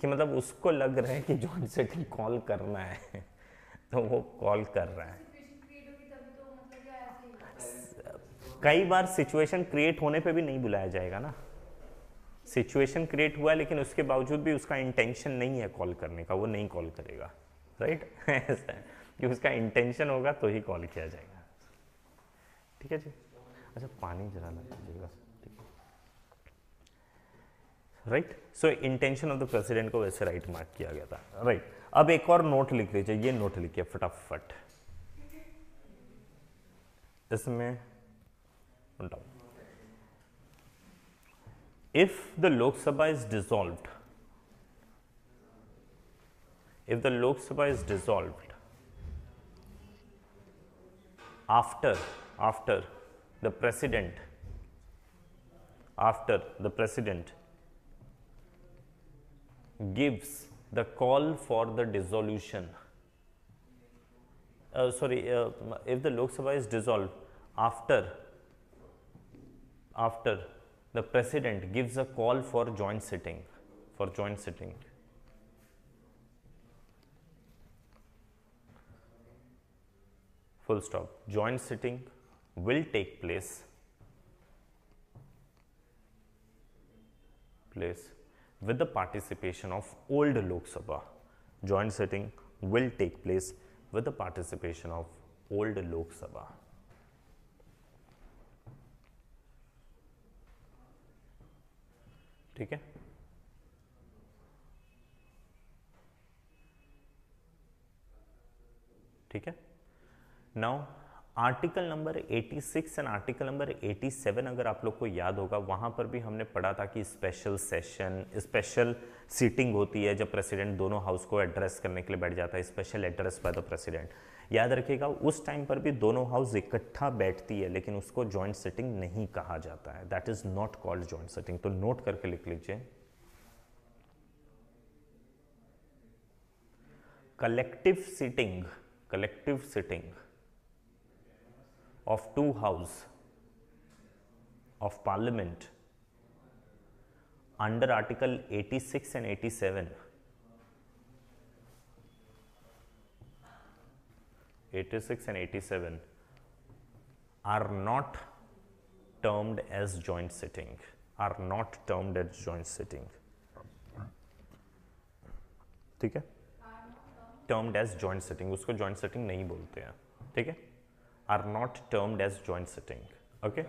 Speaker 1: कि मतलब उसको लग रहा है कि जॉन सेटल कॉल करना है तो वो कॉल कर रहा है कई बार सिचुएशन क्रिएट होने पे भी नहीं बुलाया जाएगा ना सिचुएशन क्रिएट हुआ है लेकिन उसके बावजूद भी उसका इंटेंशन नहीं है कॉल करने का वो नहीं कॉल करेगा राइट ऐसा कि उसका इंटेंशन होगा तो ही कॉल किया जाएगा ठीक है जी अच्छा पानी जरा लगा दीजिएगा right so intention of the president को वैसे राइट मार्क किया गया था राइट right. अब एक और नोट लिख लीजिए ये नोट लिखिए फटाफट इसमें if the Lok Sabha is dissolved if the Lok Sabha is dissolved after after the president after the president gives the call for the dissolution uh, sorry uh, if the lok sabha is dissolved after after the president gives a call for joint sitting for joint sitting full stop joint sitting will take place place with the participation of old Lok Sabha. Joint sitting will take place with the participation of old Lok Sabha. ठीक है ठीक है now article number 86 and article number 87 अगर आप लोग को याद होगा वहाँ पर भी हमने पढ़ा था कि स्पेशल सेशन स्पेशल सीटिंग होती है जब प्रेसिडेंट दोनों हाउस को एड्रेस करने के लिए बैठ जाता है special address by the president याद रखिएगा उस टाइम पर भी दोनों हाउस इकट्ठा बैठती है लेकिन उसको ज्वाइंट सिटिंग नहीं कहा जाता है that is not called joint sitting तो नोट करके लिख लीजिए collective sitting collective sitting of two house of parliament under article 86 and 87 86 and 87 are not termed as joint sitting are not termed as joint sitting ठीक है termed as joint setting उसको joint setting नहीं बोलते हैं ठीक है are not termed as joint sitting okay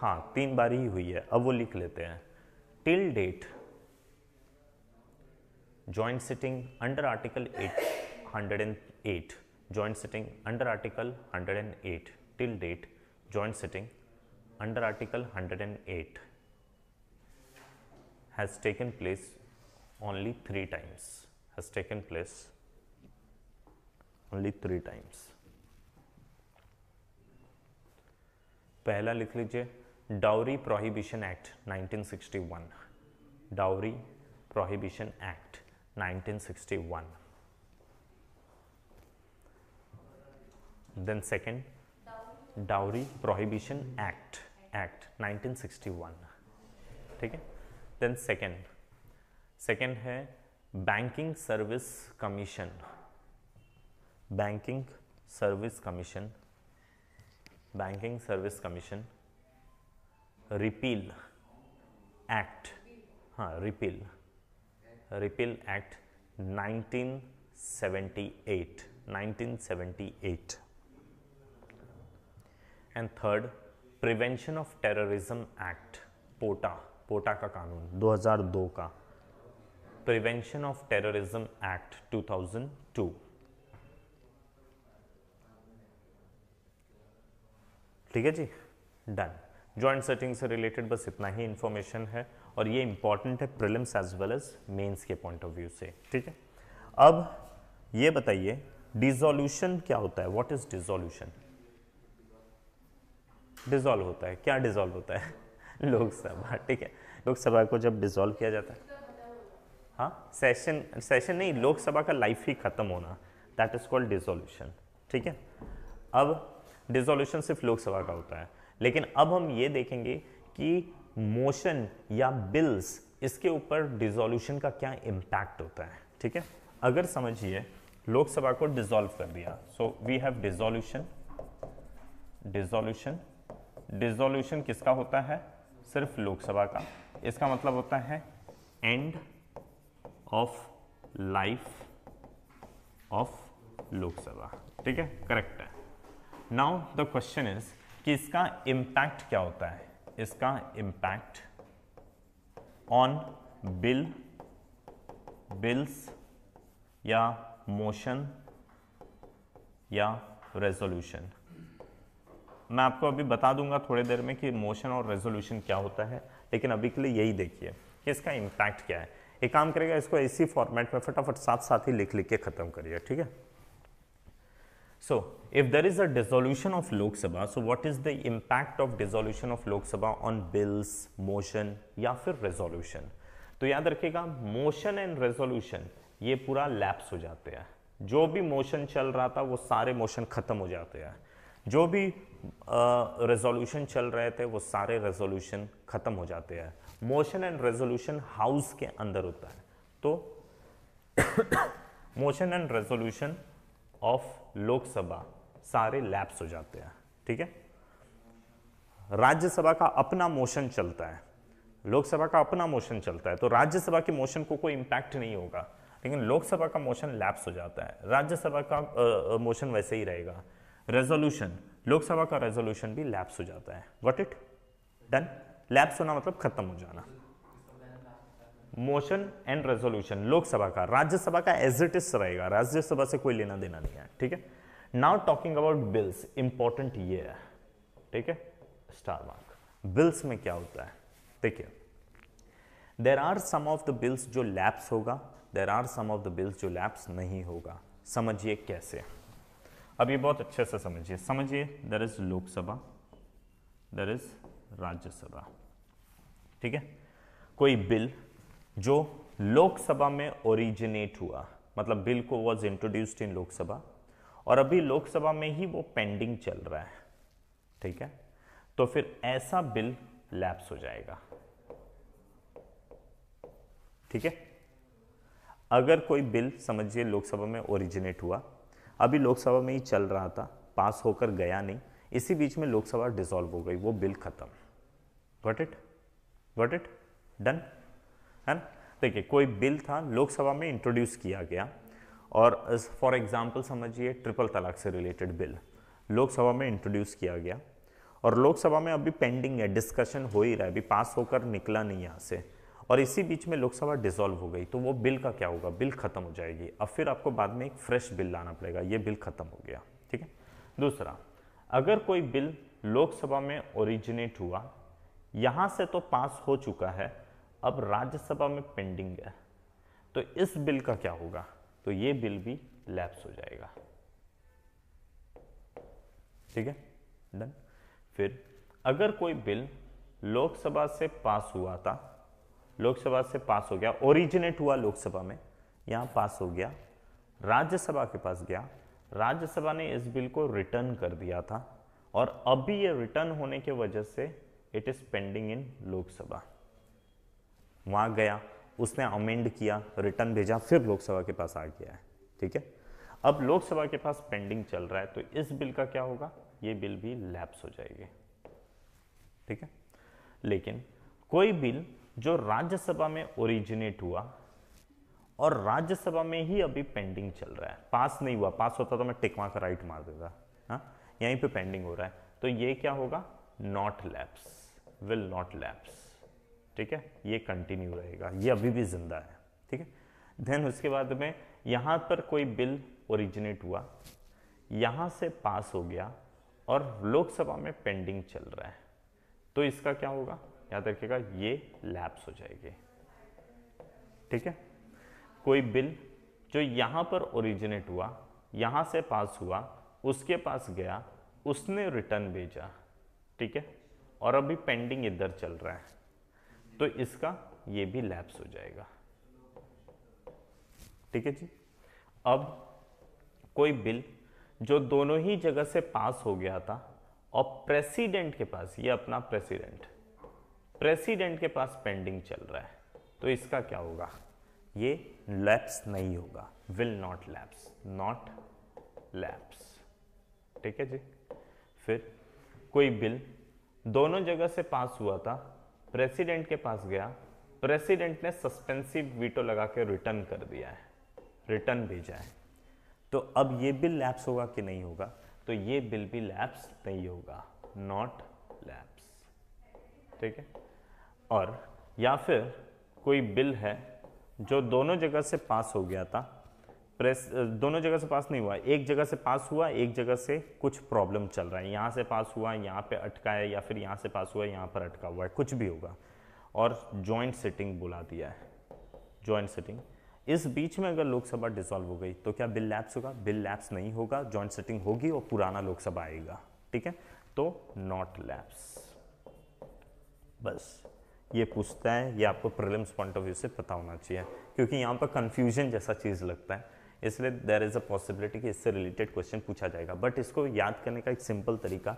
Speaker 1: हाँ तीन बार ही हुई है अब वो लिख लेते हैं till date joint sitting under article eight hundred 808 joint sitting under article hundred and eight till date joint sitting under article hundred and eight has taken place only three times has taken place only three times पहला लिख लीजिए dowry prohibition act 1961 dowry prohibition act 1961 then second dowry prohibition act act 1961 ठीक है then second second है banking service commission banking service commission Banking Service Commission repeal act ha repeal repeal act 1978 1978 and third prevention of terrorism act pota pota ka kanun 2002 ka prevention of terrorism act 2002 ठीक है जी done joint setting से related बस इतना ही information है और ये इंपॉर्टेंट है prelims as well as mains के पॉइंट ऑफ व्यू से ठीक है अब ये बताइए डिजोल्यूशन क्या होता है वॉट इज डिजोल्यूशन डिजोल्व होता है क्या डिजोल्व होता है लोकसभा ठीक है लोकसभा को जब डिजोल्व किया जाता है हाँ सेशन सेशन नहीं लोकसभा का लाइफ ही खत्म होना दैट इज कॉल्ड डिजोल्यूशन ठीक है अब डिजोल्यूशन सिर्फ लोकसभा का होता है लेकिन अब हम ये देखेंगे कि मोशन या बिल्स इसके ऊपर डिजोल्यूशन का क्या इम्पैक्ट होता है ठीक है अगर समझिए लोकसभा को डिजोल्व कर दिया so we have dissolution dissolution dissolution किसका होता है सिर्फ लोकसभा का इसका मतलब होता है end of life of Lok Sabha ठीक है करेक्ट है नाउ द क्वेश्चन इज कि इसका इम्पैक्ट क्या होता है इसका इंपैक्ट ऑन बिल बिल्स या मोशन या रेजोल्यूशन मैं आपको अभी बता दूंगा थोड़ी देर में कि मोशन और रेजोल्यूशन क्या होता है लेकिन अभी के लिए यही देखिए कि इसका इंपैक्ट क्या है एक काम करेगा इसको इसी फॉर्मेट में फटाफट साथ साथ ही लिख लिख के ख़त्म करिए ठीक है So, if there is a dissolution of Lok Sabha, so what is the impact of dissolution of Lok Sabha on bills, motion या फिर resolution? तो याद रखिएगा motion and resolution ये पूरा lapse हो जाते हैं जो भी motion चल रहा था वो सारे motion खत्म हो जाते हैं जो भी रेजोल्यूशन चल रहे थे वो सारे रेजोल्यूशन खत्म हो जाते हैं मोशन एंड रेजोल्यूशन हाउस के अंदर होता है तो motion and resolution of Lok Sabha सारे लैप्स हो जाते हैं ठीक है राज्यसभा का अपना मोशन चलता है लोकसभा का अपना मोशन चलता है तो राज्यसभा के मोशन को कोई इंपैक्ट नहीं होगा लेकिन लोकसभा का मोशन लैप्स हो जाता है राज्यसभा का आ, मोशन वैसे ही रहेगा रेजोल्यूशन लोकसभा का रेजोल्यूशन भी लैप्स हो जाता है वट इट डन लैप्स होना मतलब खत्म हो जाना मोशन एंड रेजोल्यूशन लोकसभा का राज्यसभा का एज इट इज रहेगा राज्यसभा से कोई लेना देना नहीं है ठीक है now talking about bills important ये है ठीक है स्टार मार्क बिल्स में क्या होता है देखिए there are some of the bills जो लैप्स होगा there are some of the bills जो लैप्स नहीं होगा समझिए कैसे अब ये बहुत अच्छे से समझिए समझिए there is Lok Sabha there is Rajya Sabha ठीक है कोई बिल जो लोकसभा में ओरिजिनेट हुआ मतलब बिल को वॉज इंट्रोड्यूस्ड इन लोकसभा और अभी लोकसभा में ही वो पेंडिंग चल रहा है ठीक है तो फिर ऐसा बिल लैप्स हो जाएगा ठीक है अगर कोई बिल समझिए लोकसभा में ओरिजिनेट हुआ अभी लोकसभा में ही चल रहा था पास होकर गया नहीं इसी बीच में लोकसभा डिसॉल्व हो गई वो बिल खत्म got it got it done है ना देखिए कोई बिल था लोकसभा में इंट्रोड्यूस किया गया और फॉर एग्जाम्पल समझिए ट्रिपल तलाक से रिलेटेड बिल लोकसभा में इंट्रोड्यूस किया गया और लोकसभा में अभी पेंडिंग है डिस्कशन हो ही रहा है अभी पास होकर निकला नहीं यहाँ से और इसी बीच में लोकसभा डिसॉल्व हो गई तो वो बिल का क्या होगा बिल खत्म हो जाएगी अब फिर आपको बाद में एक फ्रेश बिल लाना पड़ेगा ये बिल खत्म हो गया ठीक है दूसरा अगर कोई बिल लोकसभा में ओरिजिनेट हुआ यहाँ से तो पास हो चुका है अब राज्यसभा में पेंडिंग है तो इस बिल का क्या होगा तो ये बिल भी लैप्स हो जाएगा ठीक है डन फिर अगर कोई बिल लोकसभा से पास हुआ था लोकसभा से पास हो गया ओरिजिनेट हुआ लोकसभा में यहां पास हो गया राज्यसभा के पास गया राज्यसभा ने इस बिल को रिटर्न कर दिया था और अभी ये रिटर्न होने के वजह से it is pending in Lok Sabha वहाँ गया उसने अमेंड किया रिटर्न भेजा फिर लोकसभा के पास आ गया है ठीक है अब लोकसभा के पास पेंडिंग चल रहा है तो इस बिल का क्या होगा ये बिल भी लैप्स हो जाएगी ठीक है लेकिन कोई बिल जो राज्यसभा में ओरिजिनेट हुआ और राज्यसभा में ही अभी पेंडिंग चल रहा है पास नहीं हुआ पास होता तो मैं टिकमा का राइट मार देता हाँ यहीं पे पेंडिंग हो रहा है तो ये क्या होगा not lapse will not lapse ठीक है ये कंटिन्यू रहेगा ये अभी भी ज़िंदा है ठीक है देन उसके बाद में यहाँ पर कोई बिल ओरिजिनेट हुआ यहाँ से पास हो गया और लोकसभा में पेंडिंग चल रहा है तो इसका क्या होगा याद रखिएगा ये लैप्स हो जाएगी ठीक है कोई बिल जो यहाँ पर ओरिजिनेट हुआ यहाँ से पास हुआ उसके पास गया उसने रिटर्न भेजा ठीक है और अभी पेंडिंग इधर चल रहा है तो इसका ये भी लैप्स हो जाएगा ठीक है जी अब कोई बिल जो दोनों ही जगह से पास हो गया था और प्रेसिडेंट के पास ये अपना प्रेसिडेंट प्रेसिडेंट के पास पेंडिंग चल रहा है तो इसका क्या होगा ये लैप्स नहीं होगा will not lapse not lapse ठीक है जी फिर कोई बिल दोनों जगह से पास हुआ था प्रेसिडेंट के पास गया प्रेसिडेंट ने सस्पेंसिव वीटो लगा के रिटर्न कर दिया है रिटर्न भेजा है तो अब ये बिल लैप्स होगा कि नहीं होगा तो ये बिल भी लैप्स नहीं होगा नॉट लैप्स ठीक है और या फिर कोई बिल है जो दोनों जगह से पास हो गया था प्रेस दोनों जगह से पास नहीं हुआ एक जगह से पास हुआ एक जगह से कुछ प्रॉब्लम चल रहा है यहाँ से पास हुआ यहाँ पे अटका है या फिर यहाँ से पास हुआ यहाँ पर अटका हुआ है कुछ भी होगा और जॉइंट सिटिंग बुला दिया है जॉइंट सिटिंग इस बीच में अगर लोकसभा डिसॉल्व हो गई तो क्या बिल लैप्स होगा बिल लैप्स नहीं होगा जॉइंट सिटिंग होगी और पुराना लोकसभा आएगा ठीक है तो नॉट लैप्स बस ये पूछता है ये आपको प्रिलिम्स पॉइंट ऑफ व्यू से पता होना चाहिए क्योंकि यहाँ पर कंफ्यूजन जैसा चीज़ लगता है इसलिए देर इज़ अ पॉसिबिलिटी कि इससे रिलेटेड क्वेश्चन पूछा जाएगा बट इसको याद करने का एक सिंपल तरीका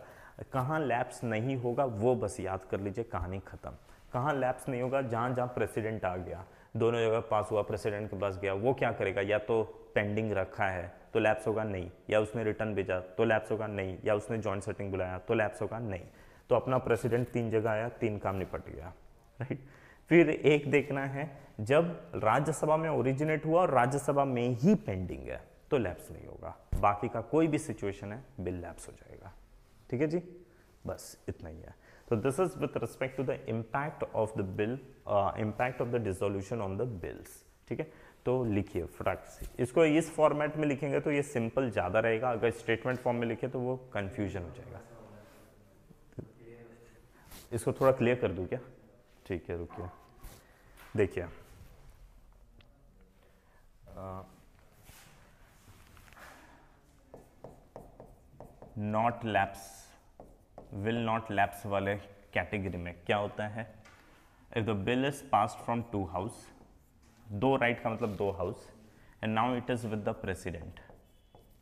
Speaker 1: कहाँ लैप्स नहीं होगा वो बस याद कर लीजिए कहानी ख़त्म कहाँ लैप्स नहीं होगा जहाँ जहाँ प्रेसिडेंट आ गया दोनों जगह पास हुआ प्रेसिडेंट के पास गया वो क्या करेगा या तो पेंडिंग रखा है तो लैप्स होगा नहीं या उसने रिटर्न भेजा तो लैप्स होगा नहीं या उसने जॉइंट सेटिंग बुलाया तो लैप्स होगा नहीं तो अपना प्रेसिडेंट तीन जगह आया तीन काम निपट गया राइट फिर एक देखना है जब राज्यसभा में ओरिजिनेट हुआ और राज्यसभा में ही पेंडिंग है तो लैप्स नहीं होगा बाकी का कोई भी सिचुएशन है बिल लैप्स हो जाएगा ठीक है जी बस इतना ही है तो this is with respect to the impact of the bill impact of the dissolution on the bills ठीक है तो लिखिए फटाक से इसको इस फॉर्मेट में लिखेंगे तो ये सिंपल ज़्यादा रहेगा अगर स्टेटमेंट फॉर्म में लिखे तो वो कन्फ्यूजन हो जाएगा इसको थोड़ा क्लियर कर दूँ क्या ठीक है रुकिए देखिए not lapse will not lapse वाले कैटेगरी में क्या होता है if the bill is pass from two house दो राइट का मतलब दो house and now it is with the president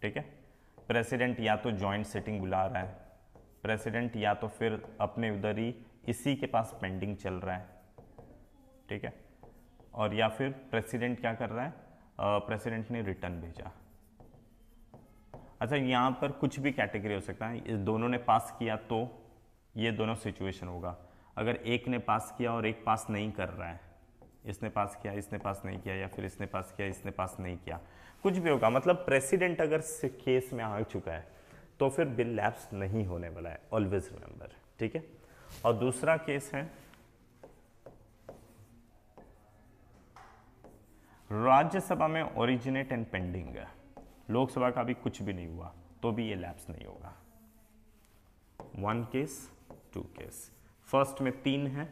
Speaker 1: ठीक है प्रेसिडेंट या तो जॉइंट सिटिंग बुला रहा है प्रेसिडेंट या तो फिर अपने उधर ही इसी के पास पेंडिंग चल रहा है ठीक है और या फिर प्रेसिडेंट क्या कर रहा है प्रेसिडेंट ने रिटर्न भेजा अच्छा यहाँ पर कुछ भी कैटेगरी हो सकता है इस दोनों ने पास किया तो ये दोनों सिचुएशन होगा अगर एक ने पास किया और एक पास नहीं कर रहा है इसने पास किया इसने पास नहीं किया या फिर इसने पास किया इसने पास नहीं किया कुछ भी होगा मतलब प्रेसिडेंट अगर केस में आ चुका है तो फिर बिल लैप्स नहीं होने वाला है ऑलवेज रिमेंबर ठीक है और दूसरा केस है राज्यसभा में ओरिजिनेट एंड पेंडिंग है लोकसभा का भी कुछ भी नहीं हुआ तो भी ये लैप्स नहीं होगा one case two case first में तीन है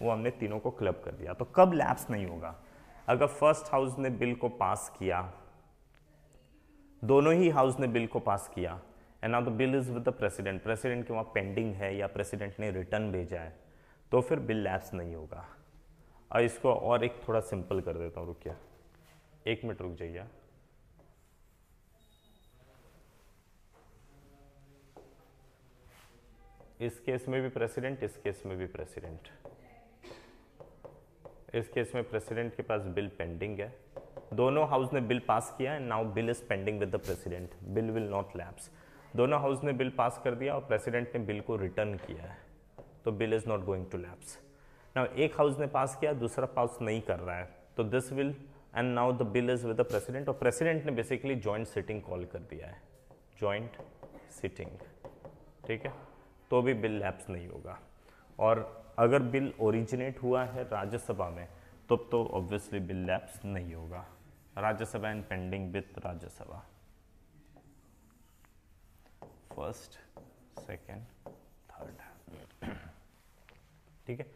Speaker 1: वो हमने तीनों को क्लब कर दिया तो कब लैप्स नहीं होगा अगर फर्स्ट हाउस ने बिल को पास किया दोनों ही हाउस ने बिल को पास किया and now the bill is with the president president के वहां पेंडिंग है या प्रेसिडेंट ने रिटर्न भेजा है तो फिर बिल लैप्स नहीं होगा और इसको और एक थोड़ा सिंपल कर देता हूँ रुकिया एक मिनट रुक जाइए इस केस में भी प्रेसिडेंट इस केस में भी प्रेसिडेंट इस केस में प्रेसिडेंट के पास बिल पेंडिंग है दोनों हाउस ने बिल पास किया and now bill is pending with the president bill will not lapse दोनों हाउस ने बिल पास कर दिया और प्रेसिडेंट ने बिल को रिटर्न किया है तो bill is not going to lapse now एक हाउस ने पास किया दूसरा पास नहीं कर रहा है तो this will end now the bill is with the president और प्रेसिडेंट ने बेसिकली ज्वाइंट सिटिंग कॉल कर दिया है जॉइंट सिटिंग ठीक है तो भी बिल लैप्स नहीं होगा और अगर बिल ओरिजिनेट हुआ है राज्यसभा में तब तो ऑब्वियसली बिल लैप्स नहीं होगा Rajya Sabha and pending with Rajya Sabha first second third ठीक है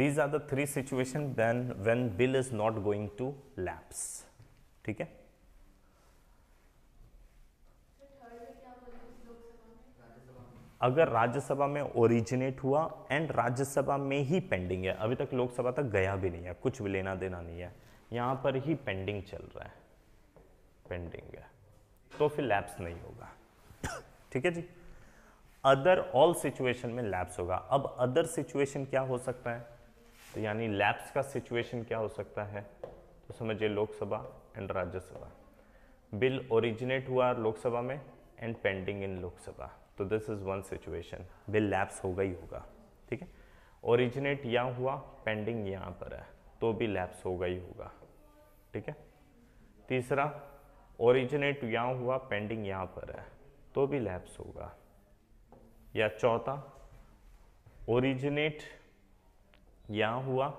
Speaker 1: these are the three situation then when bill is not going to lapse ठीक है अगर राज्यसभा में ओरिजिनेट हुआ एंड राज्यसभा में ही पेंडिंग है अभी तक लोकसभा तक गया भी नहीं है कुछ भी लेना देना नहीं है यहां पर ही पेंडिंग चल रहा है पेंडिंग है तो फिर लैप्स नहीं होगा ठीक है जी अदर ऑल सिचुएशन में लैप्स होगा अब अदर सिचुएशन क्या हो सकता है तो यानी लैप्स का सिचुएशन क्या हो सकता है तो समझिए Lok Sabha and Rajya Sabha bill originate हुआ लोकसभा में एंड पेंडिंग इन लोकसभा तो this is one situation bill lapse होगा ही होगा ठीक है ओरिजिनेट यहाँ हुआ पेंडिंग यहाँ पर है तो भी लैप्स होगा ही होगा ठीक है तीसरा ओरिजिनेट यहाँ हुआ पेंडिंग यहाँ पर है तो भी लैप्स होगा या चौथा ओरिजिनेट यहाँ हुआ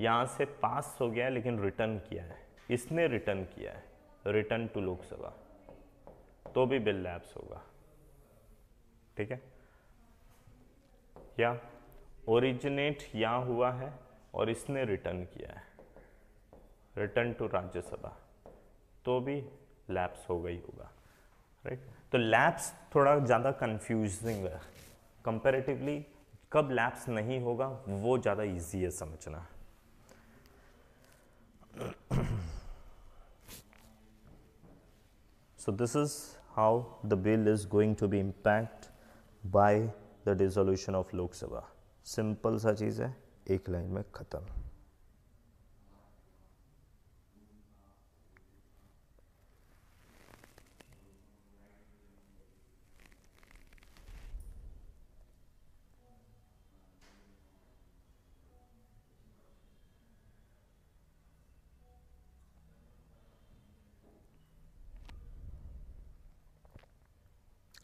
Speaker 1: यहाँ से पास हो गया लेकिन रिटर्न किया है इसने रिटर्न किया है रिटर्न टू लोकसभा तो भी बिल लैप्स होगा ठीक है या ओरिजिनेट यहाँ हुआ है और इसने रिटर्न किया है रिटर्न टू राज्यसभा तो भी लैप्स हो गई होगा राइट तो लैप्स थोड़ा ज़्यादा कंफ्यूजिंग है कंपेरेटिवली कब लैप्स नहीं होगा वो ज़्यादा ईजी है समझना so this is how the bill is going to be impact by the dissolution of Lok Sabha simple सा चीज़ है एक लाइन में ख़त्म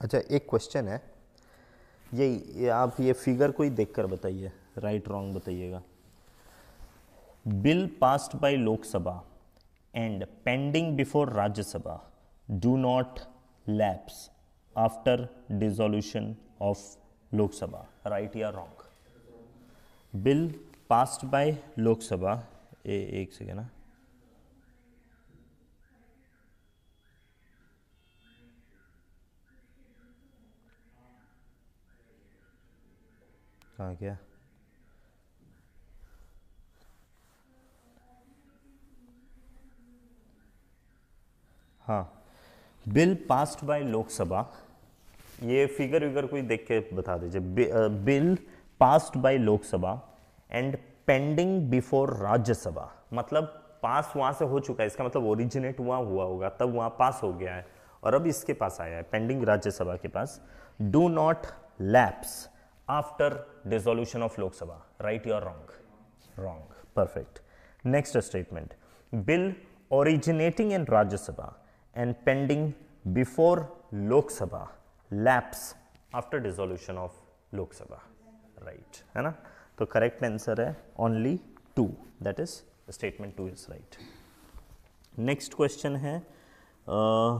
Speaker 1: अच्छा एक क्वेश्चन है ये, ये आप ये फिगर को ही देख बताइए राइट रॉन्ग बताइएगा bill passed by Lok Sabha and pending before Rajya Sabha do not lapse after dissolution of Lok Sabha right या wrong bill passed by Lok Sabha एक सेकेंड ना हाँ। कहाँ गया हाँ बिल पास्ड बाय लोकसभा ये फिगर विगर कोई देख के बता दीजिए bill passed by Lok Sabha and pending before Rajya Sabha मतलब पास वहां से हो चुका है इसका मतलब ओरिजिनेट वहां हुआ होगा तब वहां पास हो गया है और अब इसके पास आया है पेंडिंग राज्यसभा के पास do not lapse after dissolution of Lok Sabha right your wrong wrong perfect next statement bill originating in Rajya Sabha and pending before Lok Sabha lapse after dissolution of Lok Sabha right है ना तो करेक्ट आंसर है only two that is statement two is right next question है uh,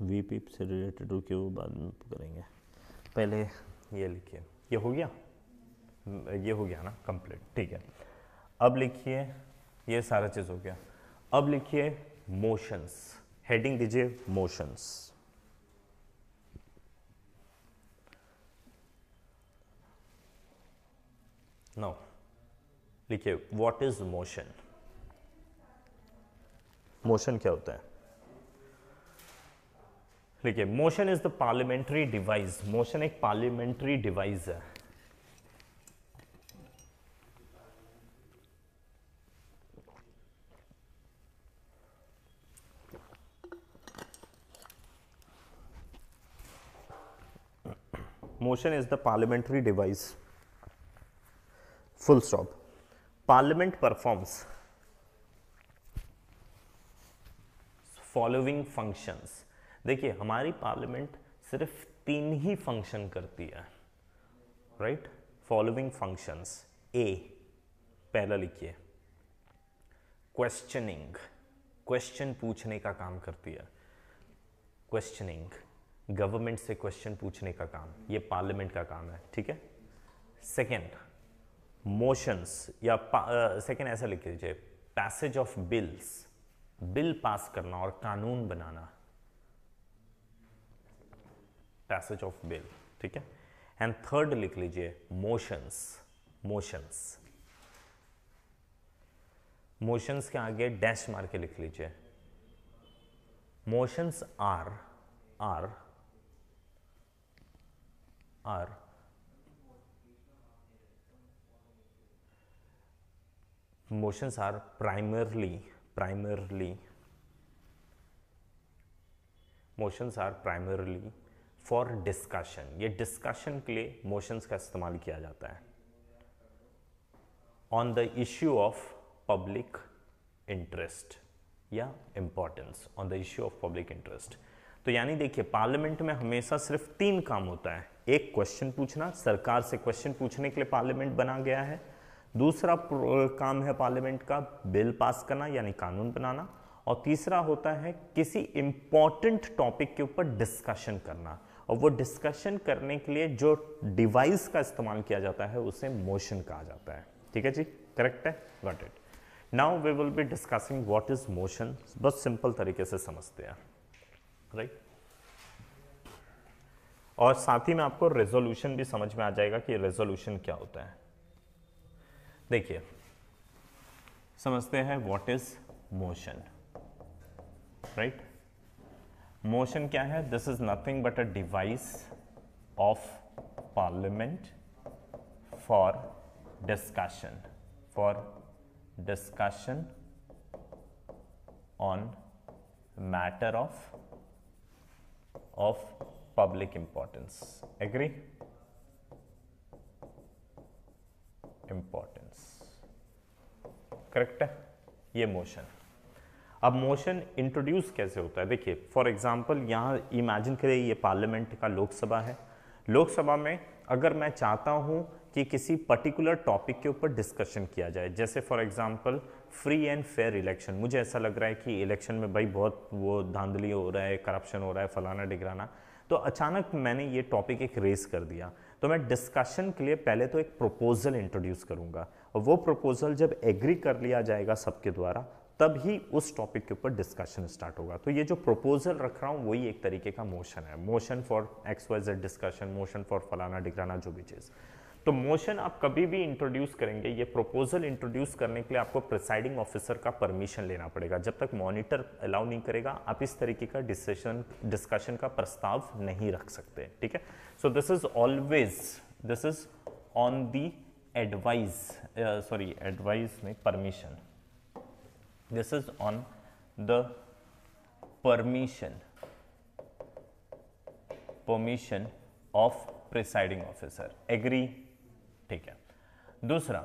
Speaker 1: we से related रुके वो बाद में करेंगे पहले ये लिखिए ये हो गया हम्म, ये हो गया ना कंप्लीट ठीक है अब लिखिए ये सारा चीज़ हो गया अब लिखिए मोशंस हेडिंग दीजिए मोशंस नो लिखिए व्हाट इज मोशन मोशन क्या होता है देखिए motion is the parliamentary device motion एक पार्लियामेंट्री डिवाइस है motion is the parliamentary device full stop parliament performs following functions देखिए हमारी पार्लियामेंट सिर्फ तीन ही फंक्शन करती है राइट फॉलोइंग फंक्शंस ए पहला लिखिए क्वेश्चनिंग क्वेश्चन पूछने का काम करती है क्वेश्चनिंग गवर्नमेंट से क्वेश्चन पूछने का काम ये पार्लियामेंट का काम है ठीक है सेकेंड मोशंस या सेकेंड ऐसा लिख लीजिए passage of bills bill pass करना और कानून बनाना पैसेज ऑफ बिल ठीक है एंड थर्ड लिख लीजिए मोशंस मोशंस मोशंस के आगे डैश मार के लिख लीजिए motions are are are motions are primarily primarily motions are primarily for discussion ये डिस्कशन के लिए मोशंस का इस्तेमाल किया जाता है on the issue of public interest या importance on the issue of public interest तो यानी देखिए पार्लियामेंट में हमेशा सिर्फ तीन काम होता है एक क्वेश्चन पूछना सरकार से क्वेश्चन पूछने के लिए पार्लियामेंट बना गया है दूसरा काम है पार्लियामेंट का बिल पास करना यानी कानून बनाना और तीसरा होता है किसी इंपॉर्टेंट टॉपिक के ऊपर डिस्कशन करना और वो डिस्कशन करने के लिए जो डिवाइस का इस्तेमाल किया जाता है उसे मोशन कहा जाता है ठीक है जी करेक्ट है got it now we will be discussing what is motion बस सिंपल तरीके से समझते हैं राइट right? और साथ ही में आपको रेजोल्यूशन भी समझ में आ जाएगा कि रेजोल्यूशन क्या होता है देखिए समझते हैं what is motion right motion क्या है this is nothing but a device of parliament for discussion for discussion on matter of of public importance agree importance correct है ये मोशन है अब मोशन इंट्रोड्यूस कैसे होता है देखिए फॉर एग्जांपल यहाँ इमेजिन करें ये पार्लियामेंट का लोकसभा है लोकसभा में अगर मैं चाहता हूँ कि किसी पर्टिकुलर टॉपिक के ऊपर डिस्कशन किया जाए जैसे for example free and fair election मुझे ऐसा लग रहा है कि इलेक्शन में भाई बहुत वो धांधली हो रहा है करप्शन हो रहा है फलाना डिगराना तो अचानक मैंने ये टॉपिक एक रेस कर दिया तो मैं डिस्कशन के लिए पहले तो एक प्रपोजल इंट्रोड्यूस करूँगा और वो प्रपोजल जब एग्री कर लिया जाएगा सबके द्वारा तब ही उस टॉपिक के ऊपर डिस्कशन स्टार्ट होगा तो ये जो प्रपोजल रख रहा हूँ वही एक तरीके का मोशन है motion for X Y Z discussion motion for फलाना डिगराना जो भी चीज़ तो मोशन आप कभी भी इंट्रोड्यूस करेंगे ये प्रपोजल इंट्रोड्यूस करने के लिए आपको प्रिसाइडिंग ऑफिसर का परमिशन लेना पड़ेगा जब तक मॉनिटर अलाउ नहीं करेगा आप इस तरीके का डिसीशन डिस्कशन का प्रस्ताव नहीं रख सकते ठीक है so this is always this is on the advice sorry advice में permission this is on the permission permission of presiding officer agree ठीक है दूसरा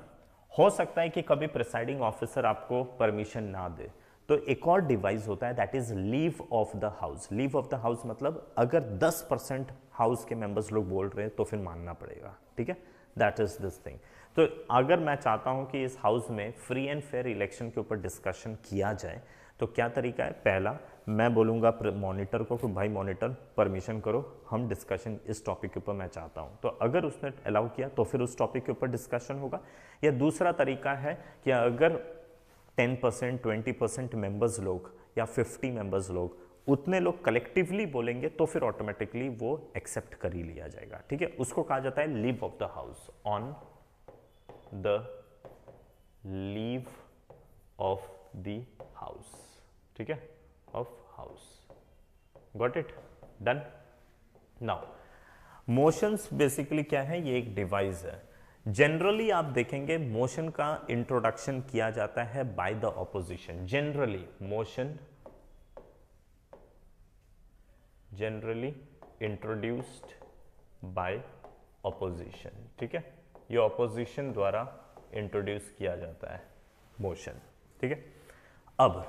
Speaker 1: हो सकता है कि कभी प्रिसाइडिंग ऑफिसर आपको परमिशन ना दे तो एक और डिवाइस होता है that is leave of the house leave of the house मतलब अगर 10 परसेंट हाउस के मेंबर्स लोग बोल रहे हैं तो फिर मानना पड़ेगा ठीक है दैट इज दिस थिंग तो अगर मैं चाहता हूं कि इस हाउस में फ्री एंड फेयर इलेक्शन के ऊपर डिस्कशन किया जाए तो क्या तरीका है पहला मैं बोलूँगा मॉनिटर को कि भाई मॉनिटर परमिशन करो हम डिस्कशन इस टॉपिक के ऊपर मैं चाहता हूँ तो अगर उसने अलाउ किया तो फिर उस टॉपिक के ऊपर डिस्कशन होगा या दूसरा तरीका है कि अगर 10 परसेंट ट्वेंटी परसेंट मेम्बर्स लोग या 50 मेंबर्स लोग उतने लोग कलेक्टिवली बोलेंगे तो फिर ऑटोमेटिकली वो एक्सेप्ट कर ही लिया जाएगा ठीक है उसको कहा जाता है leave of the house on the leave of the house ठीक है of house got it done now motions basically क्या है ये एक डिवाइस है जनरली आप देखेंगे मोशन का इंट्रोडक्शन किया जाता है by the opposition generally motion generally introduced by opposition ठीक है ये ऑपोजिशन द्वारा इंट्रोड्यूस किया जाता है मोशन ठीक है अब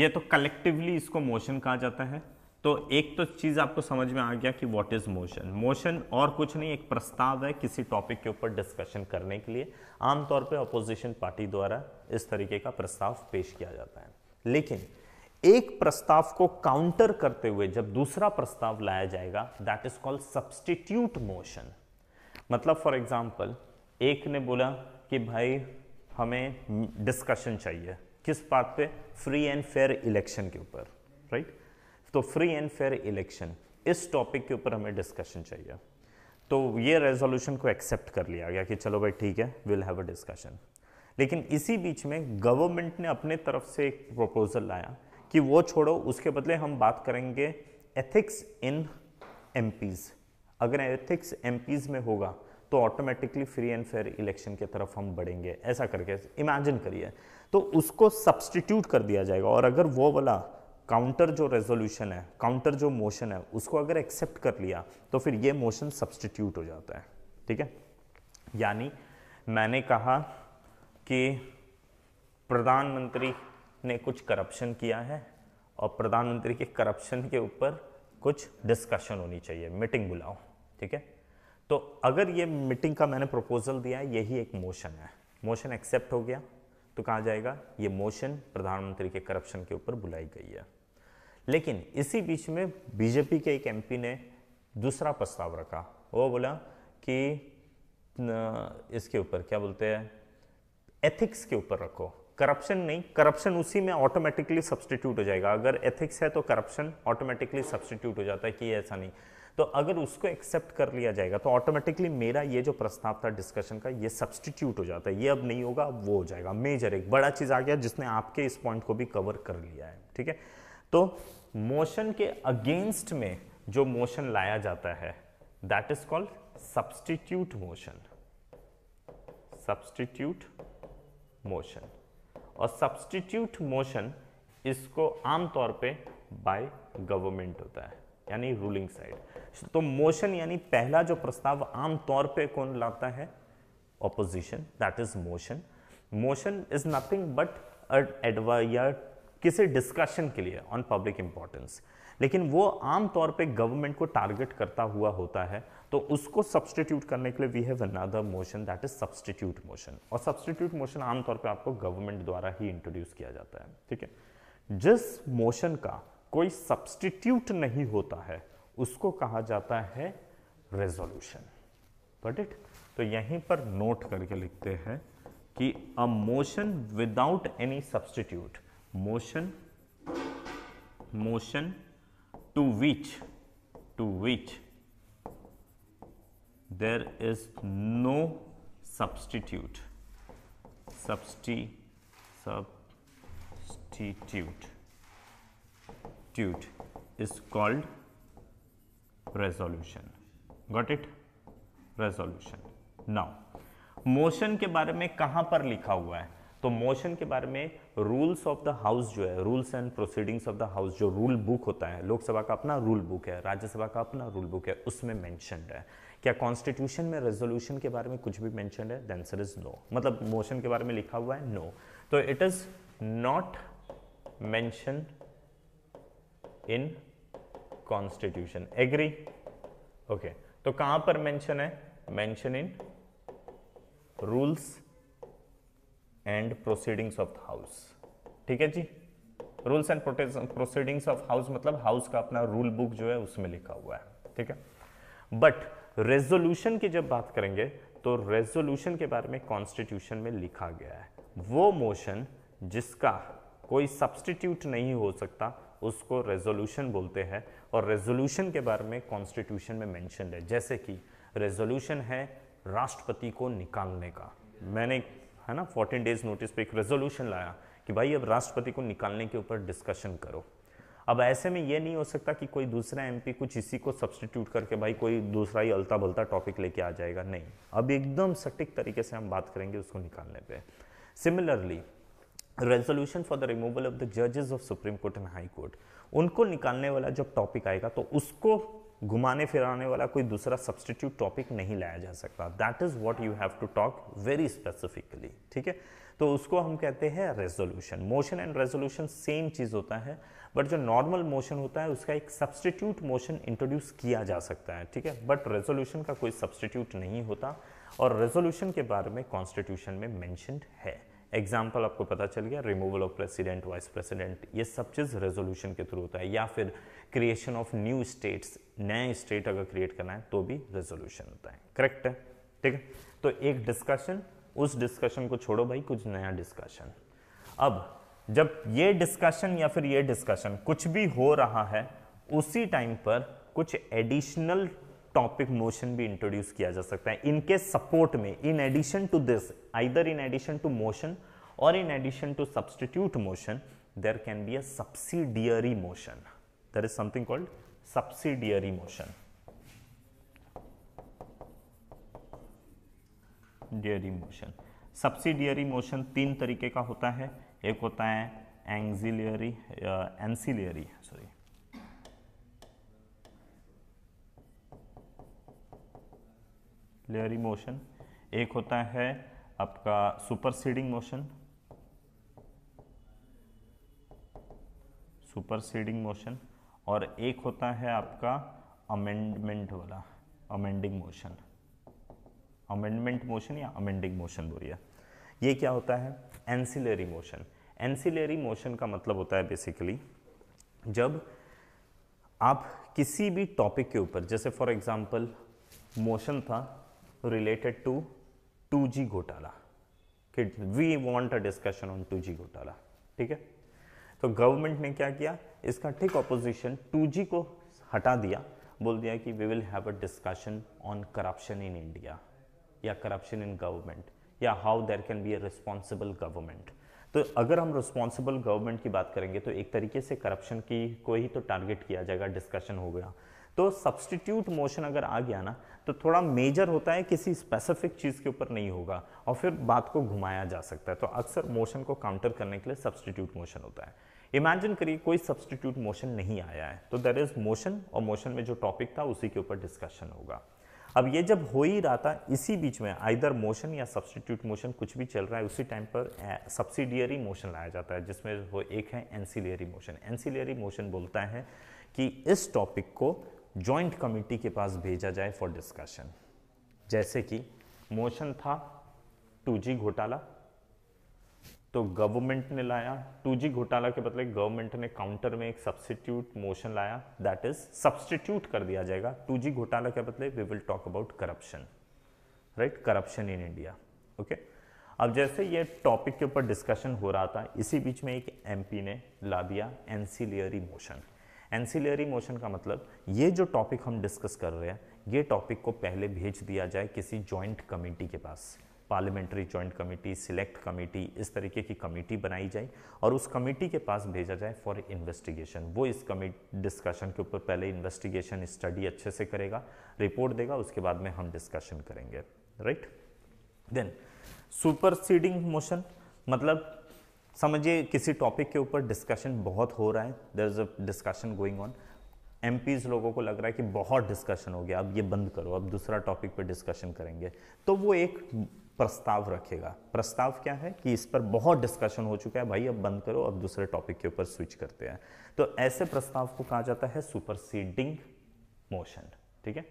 Speaker 1: ये तो कलेक्टिवली इसको मोशन कहा जाता है तो एक तो चीज़ आपको समझ में आ गया कि व्हाट इज़ मोशन मोशन और कुछ नहीं एक प्रस्ताव है किसी टॉपिक के ऊपर डिस्कशन करने के लिए आमतौर पे अपोजिशन पार्टी द्वारा इस तरीके का प्रस्ताव पेश किया जाता है लेकिन एक प्रस्ताव को काउंटर करते हुए जब दूसरा प्रस्ताव लाया जाएगा that is called substitute motion मतलब फॉर एग्ज़ाम्पल एक ने बोला कि भाई हमें डिस्कशन चाहिए किस बात पे फ्री एंड फेयर इलेक्शन के ऊपर राइट तो फ्री एंड फेयर इलेक्शन इस टॉपिक के ऊपर हमें डिस्कशन चाहिए तो ये रेजोल्यूशन को एक्सेप्ट कर लिया गया कि चलो भाई ठीक है विल हैव अ डिस्कशन लेकिन इसी बीच में गवर्नमेंट ने अपने तरफ से एक प्रपोजल लाया कि वो छोड़ो उसके बदले हम बात करेंगे एथिक्स इन एमपीज़ अगर एथिक्स एम में होगा तो automatically free and fair election की तरफ हम बढ़ेंगे ऐसा करके इमेजिन करिए तो उसको सब्सटीट्यूट कर दिया जाएगा और अगर वो वाला काउंटर जो रेजोल्यूशन है काउंटर जो मोशन है उसको अगर एक्सेप्ट कर लिया तो फिर ये मोशन सब्सटीट्यूट हो जाता है ठीक है यानी मैंने कहा कि प्रधानमंत्री ने कुछ करप्शन किया है और प्रधानमंत्री के करप्शन के ऊपर कुछ डिस्कशन होनी चाहिए मीटिंग बुलाओ ठीक है तो अगर ये मीटिंग का मैंने प्रपोजल दिया है यही एक मोशन है मोशन एक्सेप्ट हो गया तो कहा जाएगा ये मोशन प्रधानमंत्री के करप्शन के ऊपर बुलाई गई है लेकिन इसी बीच में बीजेपी के एक एमपी ने दूसरा प्रस्ताव रखा वो बोला कि इसके ऊपर क्या बोलते हैं एथिक्स के ऊपर रखो करप्शन नहीं करप्शन उसी में ऑटोमेटिकली सब्सटीट्यूट हो जाएगा अगर एथिक्स है तो करप्शन ऑटोमेटिकली सब्सटीट्यूट हो जाता है कि ऐसा नहीं तो अगर उसको एक्सेप्ट कर लिया जाएगा तो ऑटोमेटिकली मेरा ये जो प्रस्ताव था डिस्कशन का ये सब्सटीट्यूट हो जाता है ये अब नहीं होगा अब वो हो जाएगा मेजर एक बड़ा चीज़ आ गया जिसने आपके इस पॉइंट को भी कवर कर लिया है ठीक है तो मोशन के अगेंस्ट में जो मोशन लाया जाता है that is called substitute motion substitute motion और सब्सटीट्यूट मोशन इसको आमतौर पे बाय गवर्नमेंट होता है यानी रूलिंग साइड तो मोशन यानी पहला जो प्रस्ताव आमतौर पे कौन लाता है opposition that is motion motion is nothing but या किसी डिस्कशन के लिए ऑन पब्लिक इंपॉर्टेंस लेकिन वो आमतौर पे गवर्नमेंट को टारगेट करता हुआ होता है तो उसको सब्सटीट्यूट करने के लिए we have another motion that is substitute motion और सब्सटीट्यूट मोशन आमतौर पर आपको गवर्नमेंट द्वारा ही इंट्रोड्यूस किया जाता है ठीक है जिस मोशन का कोई सब्सटीट्यूट नहीं होता है उसको कहा जाता है रेजोल्यूशन बट इट तो यहीं पर नोट करके लिखते हैं कि a motion without any substitute motion motion to which to which there is no substitute substi substitute tute is called resolution got it resolution now motion के बारे में कहां पर लिखा हुआ है तो मोशन के बारे में रूल्स ऑफ द हाउस जो है rules and proceedings of the house जो रूल बुक होता है लोकसभा का अपना रूल बुक है राज्यसभा का अपना रूल बुक है उसमें मैंशनड है क्या कॉन्स्टिट्यूशन में रेजोल्यूशन के बारे में कुछ भी मैंशन है देंसर इज नो मतलब मोशन के बारे में लिखा हुआ है नो तो it is not mention in constitution agree okay तो कहां पर मैंशन है mention in rules and proceedings of house ठीक है जी rules and proceedings of house मतलब हाउस का अपना रूल बुक जो है उसमें लिखा हुआ है ठीक है बट रेजोल्यूशन की जब बात करेंगे तो रेजोल्यूशन के बारे में कॉन्स्टिट्यूशन में लिखा गया है वो मोशन जिसका कोई सब्सटीट्यूट नहीं हो सकता उसको रेजोल्यूशन बोलते हैं और रेजोल्यूशन के बारे में कॉन्स्टिट्यूशन में मैंशन है जैसे कि रेजोल्यूशन है राष्ट्रपति को निकालने का मैंने है ना 14 डेज नोटिस पे एक रेजोल्यूशन लाया कि भाई अब राष्ट्रपति को निकालने के ऊपर डिस्कशन करो अब ऐसे में ये नहीं हो सकता कि कोई दूसरा एमपी कुछ इसी को सब्सटीट्यूट करके भाई कोई दूसरा ही अलता बलता टॉपिक लेके आ जाएगा नहीं अब एकदम सटीक तरीके से हम बात करेंगे उसको निकालने पर similarly resolution for the removal of the जजेस of supreme court and high court उनको निकालने वाला जब टॉपिक आएगा तो उसको घुमाने फिराने वाला कोई दूसरा सब्सटीट्यूट टॉपिक नहीं लाया जा सकता that is what you have to talk very specifically ठीक है तो उसको हम कहते हैं resolution motion and resolution same चीज़ होता है बट जो नॉर्मल मोशन होता है उसका एक सब्सटीट्यूट मोशन इंट्रोड्यूस किया जा सकता है ठीक है बट रेजोल्यूशन का कोई सब्सटीट्यूट नहीं होता और रेजोल्यूशन के बारे में कॉन्स्टिट्यूशन में मैंशनड है एग्जाम्पल आपको पता चल गया removal of president vice president ये सब चीज़ रेजोल्यूशन के थ्रू होता है या फिर क्रिएशन ऑफ न्यू स्टेट्स नए स्टेट अगर क्रिएट करना है तो भी रेजोल्यूशन होता है करेक्ट है ठीक है तो एक डिस्कशन उस डिस्कशन को छोड़ो भाई कुछ नया डिस्कशन अब जब ये डिस्कशन या फिर ये डिस्कशन कुछ भी हो रहा है उसी टाइम पर कुछ एडिशनल टॉपिक मोशन भी इंट्रोड्यूस किया जा सकता है इनके सपोर्ट में in addition to this either in addition to motion और in addition to substitute motion there can be a subsidiary motion there is something called subsidiary motion डियरी motion subsidiary motion तीन तरीके का होता है एक होता है एंगजिलियरी एंसिलियरी uh, लेयरी मोशन एक होता है आपका superseding motion superseding motion और एक होता है आपका अमेंडमेंट वाला अमेंडिंग मोशन अमेंडमेंट मोशन या अमेंडिंग मोशन बोलिए ये क्या होता है एंसिलरी मोशन एंसिलरी मोशन का मतलब होता है बेसिकली जब आप किसी भी टॉपिक के ऊपर जैसे फॉर एग्जांपल मोशन था related to 2G Gotala. Kids, we want a discussion on 2G Gotala. ठीक है तो गवर्नमेंट ने क्या किया इसका ठीक ऑपोजिशन 2G को हटा दिया बोल दिया कि we will have a discussion on corruption in India या करप्शन इन गवर्नमेंट या how there can be a responsible government तो अगर हम रिस्पॉन्सिबल गवर्नमेंट की बात करेंगे तो एक तरीके से करप्शन की को ही तो टारगेट किया जाएगा डिस्कशन हो गया तो सब्सटीट्यूट मोशन अगर आ गया ना तो थोड़ा मेजर होता है किसी स्पेसिफिक चीज़ के ऊपर नहीं होगा और फिर बात को घुमाया जा सकता है तो अक्सर मोशन को काउंटर करने के लिए सब्सटीट्यूट मोशन होता है इमेजिन करिए कोई सब्सटीट्यूट मोशन नहीं आया है तो देर इज़ मोशन और मोशन में जो टॉपिक था उसी के ऊपर डिस्कशन होगा अब ये जब हो ही रहा था इसी बीच में आइदर मोशन या सब्सटीट्यूट मोशन कुछ भी चल रहा है उसी टाइम पर सब्सिडियरी मोशन लाया जाता है जिसमें वो एक है एनसीलियरी मोशन एनसीलियरी मोशन बोलता है कि इस टॉपिक को ज्वाइंट कमेटी के पास भेजा जाए फॉर डिस्कशन जैसे कि मोशन था टू जी घोटाला तो गवर्नमेंट ने लाया टू जी घोटाला के बदले गवर्नमेंट ने काउंटर में एक सब्सटीट्यूट मोशन लाया दैट इज सब्सटीट्यूट कर दिया जाएगा टू जी घोटाला के बदले we will talk about corruption right corruption in India okay अब जैसे ये टॉपिक के ऊपर डिस्कशन हो रहा था इसी बीच में एक एमपी ने ला दिया एनसीलियरी मोशन एंसिलरी मोशन का मतलब ये जो टॉपिक हम डिस्कस कर रहे हैं ये टॉपिक को पहले भेज दिया जाए किसी जॉइंट कमेटी के पास parliamentary joint committee select committee इस तरीके की कमेटी बनाई जाए और उस कमेटी के पास भेजा जाए फॉर इन्वेस्टिगेशन वो इस कमेटी डिस्कशन के ऊपर पहले इन्वेस्टिगेशन स्टडी अच्छे से करेगा रिपोर्ट देगा उसके बाद में हम डिस्कशन करेंगे राइट देन सुपरसीडिंग मोशन मतलब समझिए किसी टॉपिक के ऊपर डिस्कशन बहुत हो रहा है there is a discussion going on um लोगों को लग रहा है कि बहुत डिस्कशन हो गया अब ये बंद करो अब दूसरा टॉपिक पर डिस्कशन करेंगे तो वो एक प्रस्ताव रखेगा प्रस्ताव क्या है कि इस पर बहुत डिस्कशन हो चुका है भाई अब बंद करो अब दूसरे टॉपिक के ऊपर स्विच करते हैं तो ऐसे प्रस्ताव को कहा जाता है सुपरसीडिंग मोशन ठीक है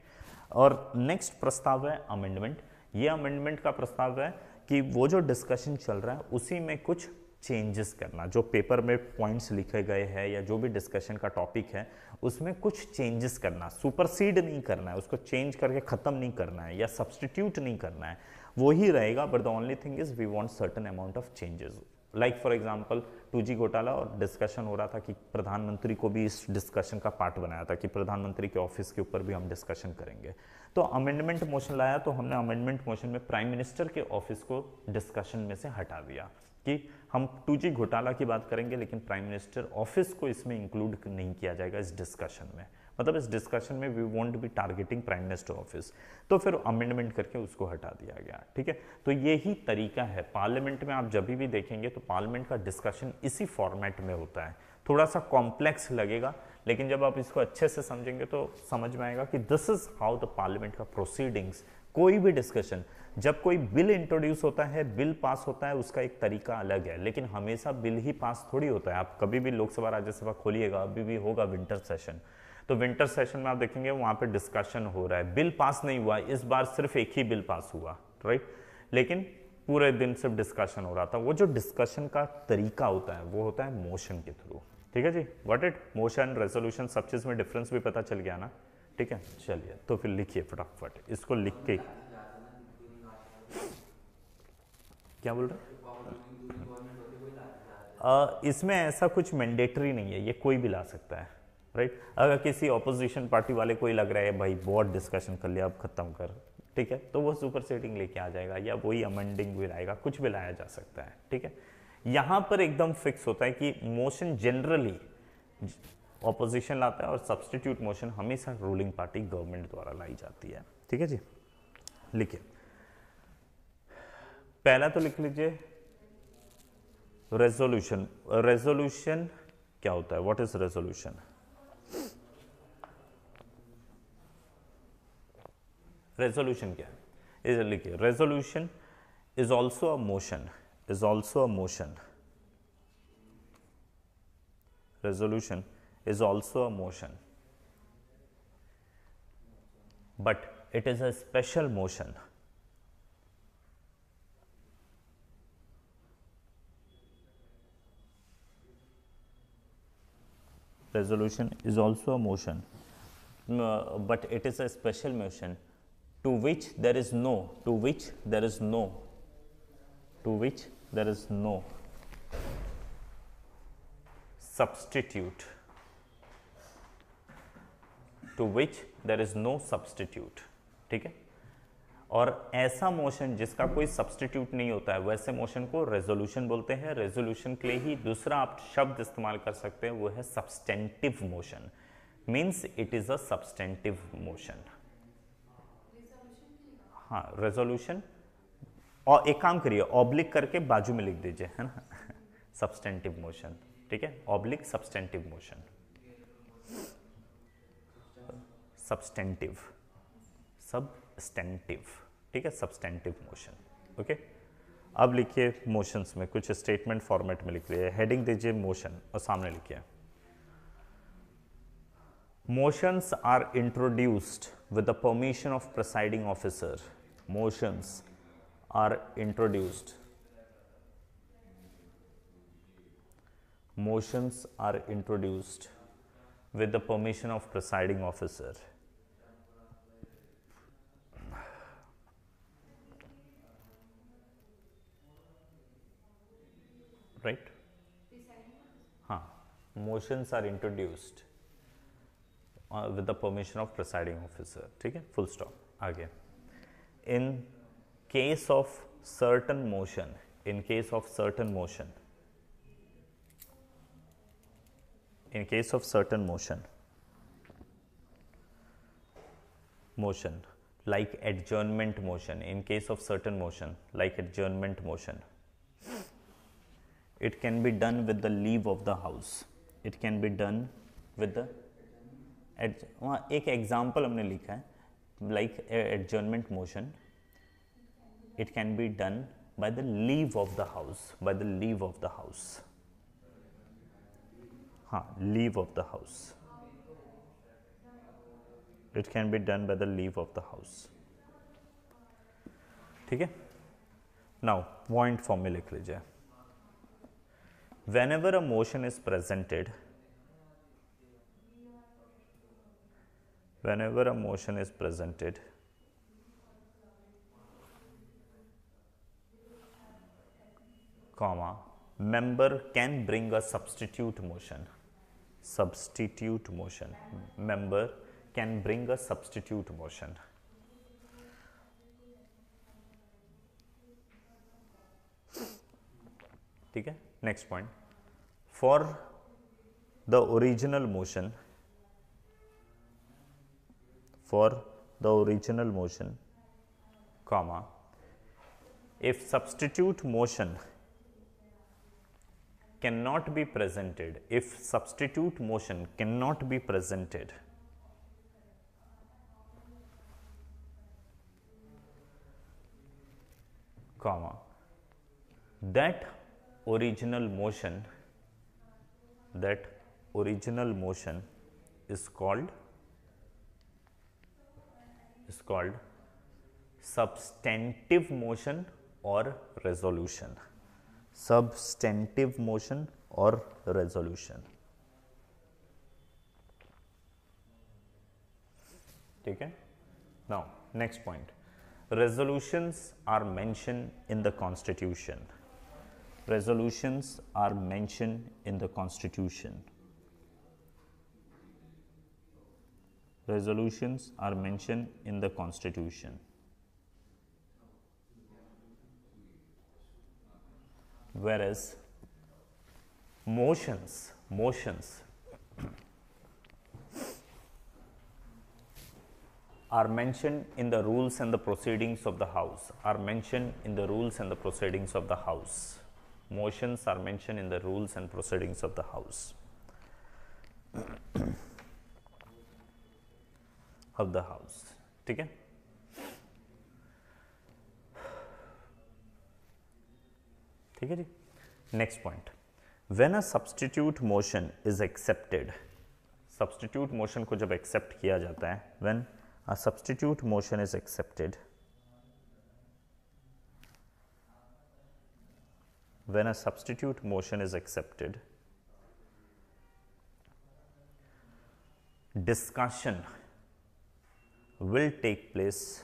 Speaker 1: और नेक्स्ट प्रस्ताव है अमेंडमेंट ये अमेंडमेंट का प्रस्ताव है कि वो जो डिस्कशन चल रहा है उसी में कुछ चेंजेस करना जो पेपर में पॉइंट्स लिखे गए हैं या जो भी डिस्कशन का टॉपिक है उसमें कुछ चेंजेस करना सुपरसीड नहीं करना है उसको चेंज करके ख़त्म नहीं करना है या सब्सटीट्यूट नहीं करना है वो ही रहेगा but the only thing is we want certain amount of changes like for example two G घोटाला और डिस्कशन हो रहा था कि प्रधानमंत्री को भी इस डिस्कशन का पार्ट बनाया था कि प्रधानमंत्री के ऑफिस के ऊपर भी हम डिस्कशन करेंगे तो अमेंडमेंट मोशन लाया तो हमने अमेंडमेंट मोशन में प्राइम मिनिस्टर के ऑफिस को डिस्कशन में से हटा दिया कि हम टू जी घोटाला की बात करेंगे लेकिन प्राइम मिनिस्टर ऑफिस को इसमें इंक्लूड नहीं किया जाएगा इस डिस्कशन में मतलब इस डिस्कशन में we won't be targeting prime minister office तो फिर अमेंडमेंट करके उसको हटा दिया गया ठीक है तो यही तरीका है पार्लियामेंट में आप जब भी देखेंगे तो पार्लियामेंट का डिस्कशन इसी फॉर्मेट में होता है थोड़ा सा कॉम्प्लेक्स लगेगा लेकिन जब आप इसको अच्छे से समझेंगे तो समझ में आएगा कि this is how the parliament का प्रोसीडिंग्स कोई भी डिस्कशन जब कोई बिल इंट्रोड्यूस होता है बिल पास होता है उसका एक तरीका अलग है लेकिन हमेशा बिल ही पास थोड़ी होता है आप कभी भी लोकसभा राज्यसभा खोलिएगा अभी भी होगा विंटर सेशन तो विंटर सेशन में आप देखेंगे वहां पर डिस्कशन हो रहा है बिल पास नहीं हुआ इस बार सिर्फ एक ही बिल पास हुआ राइट लेकिन पूरे दिन सिर्फ डिस्कशन हो रहा था वो जो डिस्कशन का तरीका होता है वो होता है मोशन के थ्रू ठीक है जी वॉट इट मोशन रेजोल्यूशन सब चीज़ में डिफरेंस भी पता चल गया ना ठीक है चलिए तो फिर लिखिए फटाफट इसको लिख के क्या बोल रहे इसमें ऐसा कुछ मैंडेटरी नहीं है ये कोई भी ला सकता है राइट अगर किसी ऑपोजिशन पार्टी वाले कोई लग रहा है भाई बहुत डिस्कशन कर लिया अब खत्म कर ठीक है तो वो सुपर सेटिंग लेके आ जाएगा या वही अमेंडिंग भी लाएगा कुछ भी लाया जा सकता है ठीक है यहां पर एकदम फिक्स होता है कि मोशन जनरली ऑपोजिशन लाता है और सब्सटीट्यूट मोशन हमेशा रूलिंग पार्टी गवर्नमेंट द्वारा लाई जाती है ठीक है जी लिखिए पहला तो लिख लीजिए रेजोल्यूशन रेजोल्यूशन क्या होता है व्हाट इज रेजोल्यूशन रेजोल्यूशन क्या है लिखिए resolution is also a motion is also a motion resolution is also a motion, but it is a special motion. Resolution is also a motion, uh, but it is a special motion to which there is no, to which there is no, to which there is no substitute to which there is no substitute ठीक है और ऐसा motion जिसका कोई substitute नहीं होता है वैसे मोशन को रेजोल्यूशन बोलते हैं रेजोल्यूशन के लिए ही दूसरा आप शब्द इस्तेमाल कर सकते हैं वो है substantive motion means it is a substantive motion हाँ रेजोल्यूशन और एक काम करिए ऑब्लिक करके बाजू में लिख दीजिए है ना सब्सटेंटिव मोशन ठीक है oblique substantive motion substantive substantive ठीक है सब्सटेंटिव मोशन ओके अब लिखिए मोशंस में कुछ स्टेटमेंट फॉर्मेट में लिख लिया हेडिंग दीजिए मोशन और सामने लिखिए motions are introduced with the permission of presiding officer motions are introduced motions are introduced with the permission of presiding officer right? Huh. Motions are introduced uh, with the permission of presiding officer, okay? full stop. Again, in case of certain motion, in case of certain motion, in case of certain motion, motion like adjournment motion, in case of certain motion like adjournment motion it can be done with the leave of the house it can be done with the वहाँ एक example हमने लिखा है like adjournment motion it can be done by the leave of the house by the leave of the house huh leave of the house it can be done by the leave of the house ठीक है now point फॉर्मूले लिख लीजिए whenever a motion is presented whenever a motion is presented comma member can bring a substitute motion substitute motion member can bring a substitute motion ठीक है Next point, for the original motion, for the original motion, comma, if substitute motion cannot be presented, if substitute motion cannot be presented, comma, that original motion that original motion is called is called substantive motion or resolution substantive motion or resolution Okay. now next point resolutions are mentioned in the constitution resolutions are mentioned in the constitution. Resolutions are mentioned in the constitution. Whereas motions, motions are mentioned in the rules and the proceedings of the house, are mentioned in the rules and the proceedings of the house. motions are mentioned in the rules and proceedings of the house of the house ठीक है ठीक है जी next point when a substitute motion is accepted substitute motion को जब accept किया जाता है when a substitute motion is accepted when a substitute motion is accepted. Discussion will take place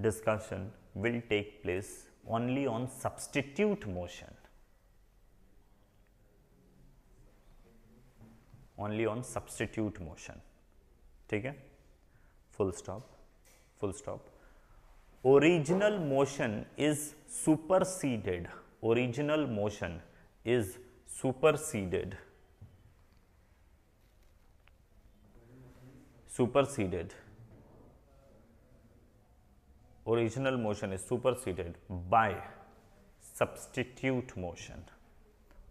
Speaker 1: discussion will take place only on substitute motion only on substitute motion Take है full stop full stop original motion is superseded original motion is superseded superseded original motion is superseded by substitute motion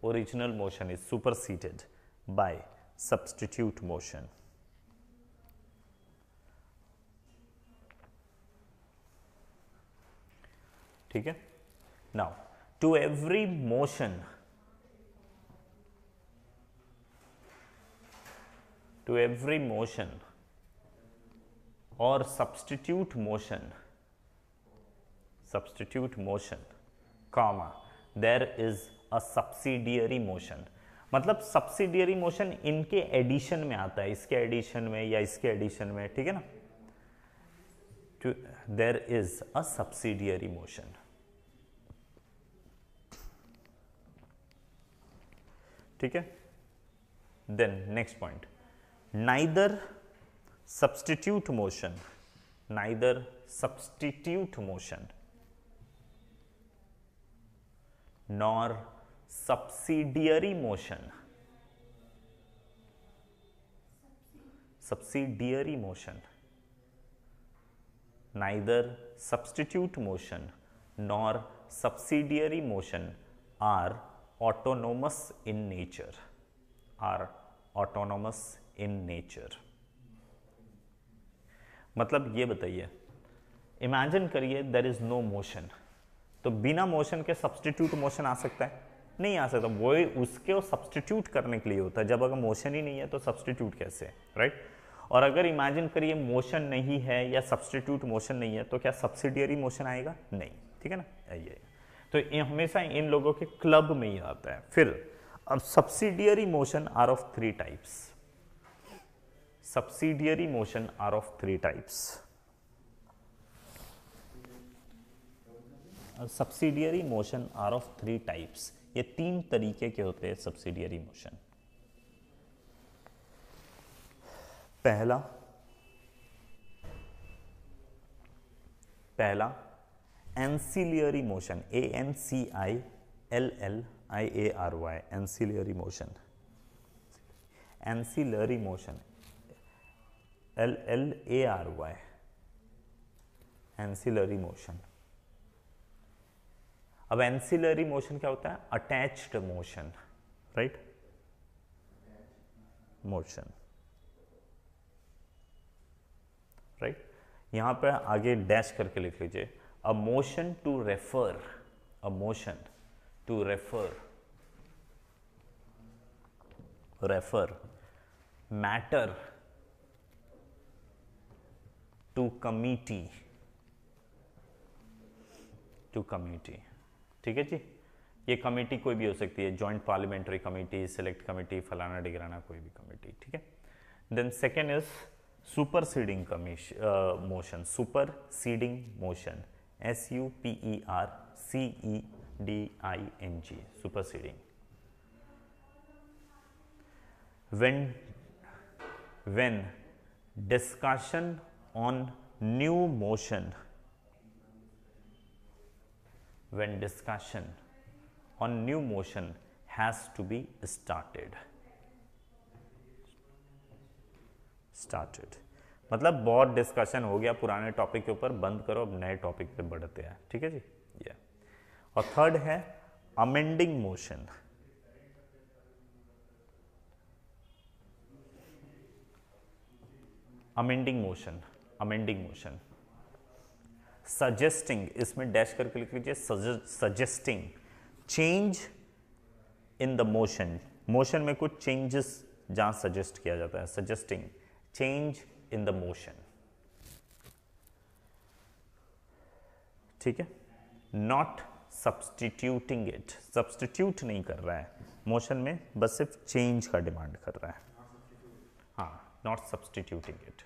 Speaker 1: original motion is superseded by substitute motion ठीक है now to every motion to every motion और substitute motion substitute motion comma there is a subsidiary motion मतलब subsidiary motion इनके addition में आता है इसके addition में या इसके एडिशन में ठीक है ना there is a subsidiary motion ठीक है then next point neither substitute motion neither substitute motion nor subsidiary motion subsidiary motion neither substitute motion nor subsidiary motion are autonomous in nature are autonomous in nature मतलब ये बताइए imagine करिए there is no motion तो बिना motion के substitute motion आ सकता है नहीं आ सकता वो उसके सब्सटीट्यूट करने के लिए होता है जब अगर मोशन ही नहीं है तो सब्सटीट्यूट कैसे राइट और अगर इमेजिन करिए मोशन नहीं है या सब्सटीट्यूट मोशन नहीं है तो क्या सब्सिडियरी मोशन आएगा नहीं ठीक है ना आइए तो ये हमेशा इन लोगों के क्लब में ही आता है फिर अब subsidiary motion are of three types subsidiary motion are of three types subsidiary motion are of three types ये तीन तरीके के होते हैं सब्सिडियरी मोशन पहला पहला ancillary motion A N C I L L I A R Y ancillary motion ancillary motion L L A R Y ancillary motion अब ancillary motion क्या होता है attached motion right motion right यहां पर आगे dash करके लिख लीजिए a motion to refer a motion to refer refer matter to committee to committee ठीक है जी ये कमेटी कोई भी हो सकती है joint parliamentary committee select committee फलाना डिगराना कोई भी कमेटी ठीक है then second is superseding commission motion superseding motion S U P E R C E D I N G, superseding. When, when discussion on new motion, when discussion on new motion has to be started started मतलब बहुत discussion हो गया पुराने topic के ऊपर बंद करो अब नए टॉपिक पे बढ़ते हैं ठीक है जी ये और थर्ड है amending motion amending motion amending motion suggesting इसमें डैश करके लिख लीजिए suggesting change in the motion motion में कुछ चेंजेस जहां सजेस्ट किया जाता है suggesting change in the motion ठीक है नॉट सब्सटीट्यूटिंग इट सब्सटीट्यूट नहीं कर रहा है मोशन में बस सिर्फ चेंज का डिमांड कर रहा है हाँ नॉट सब्सटीट्यूटिंग इट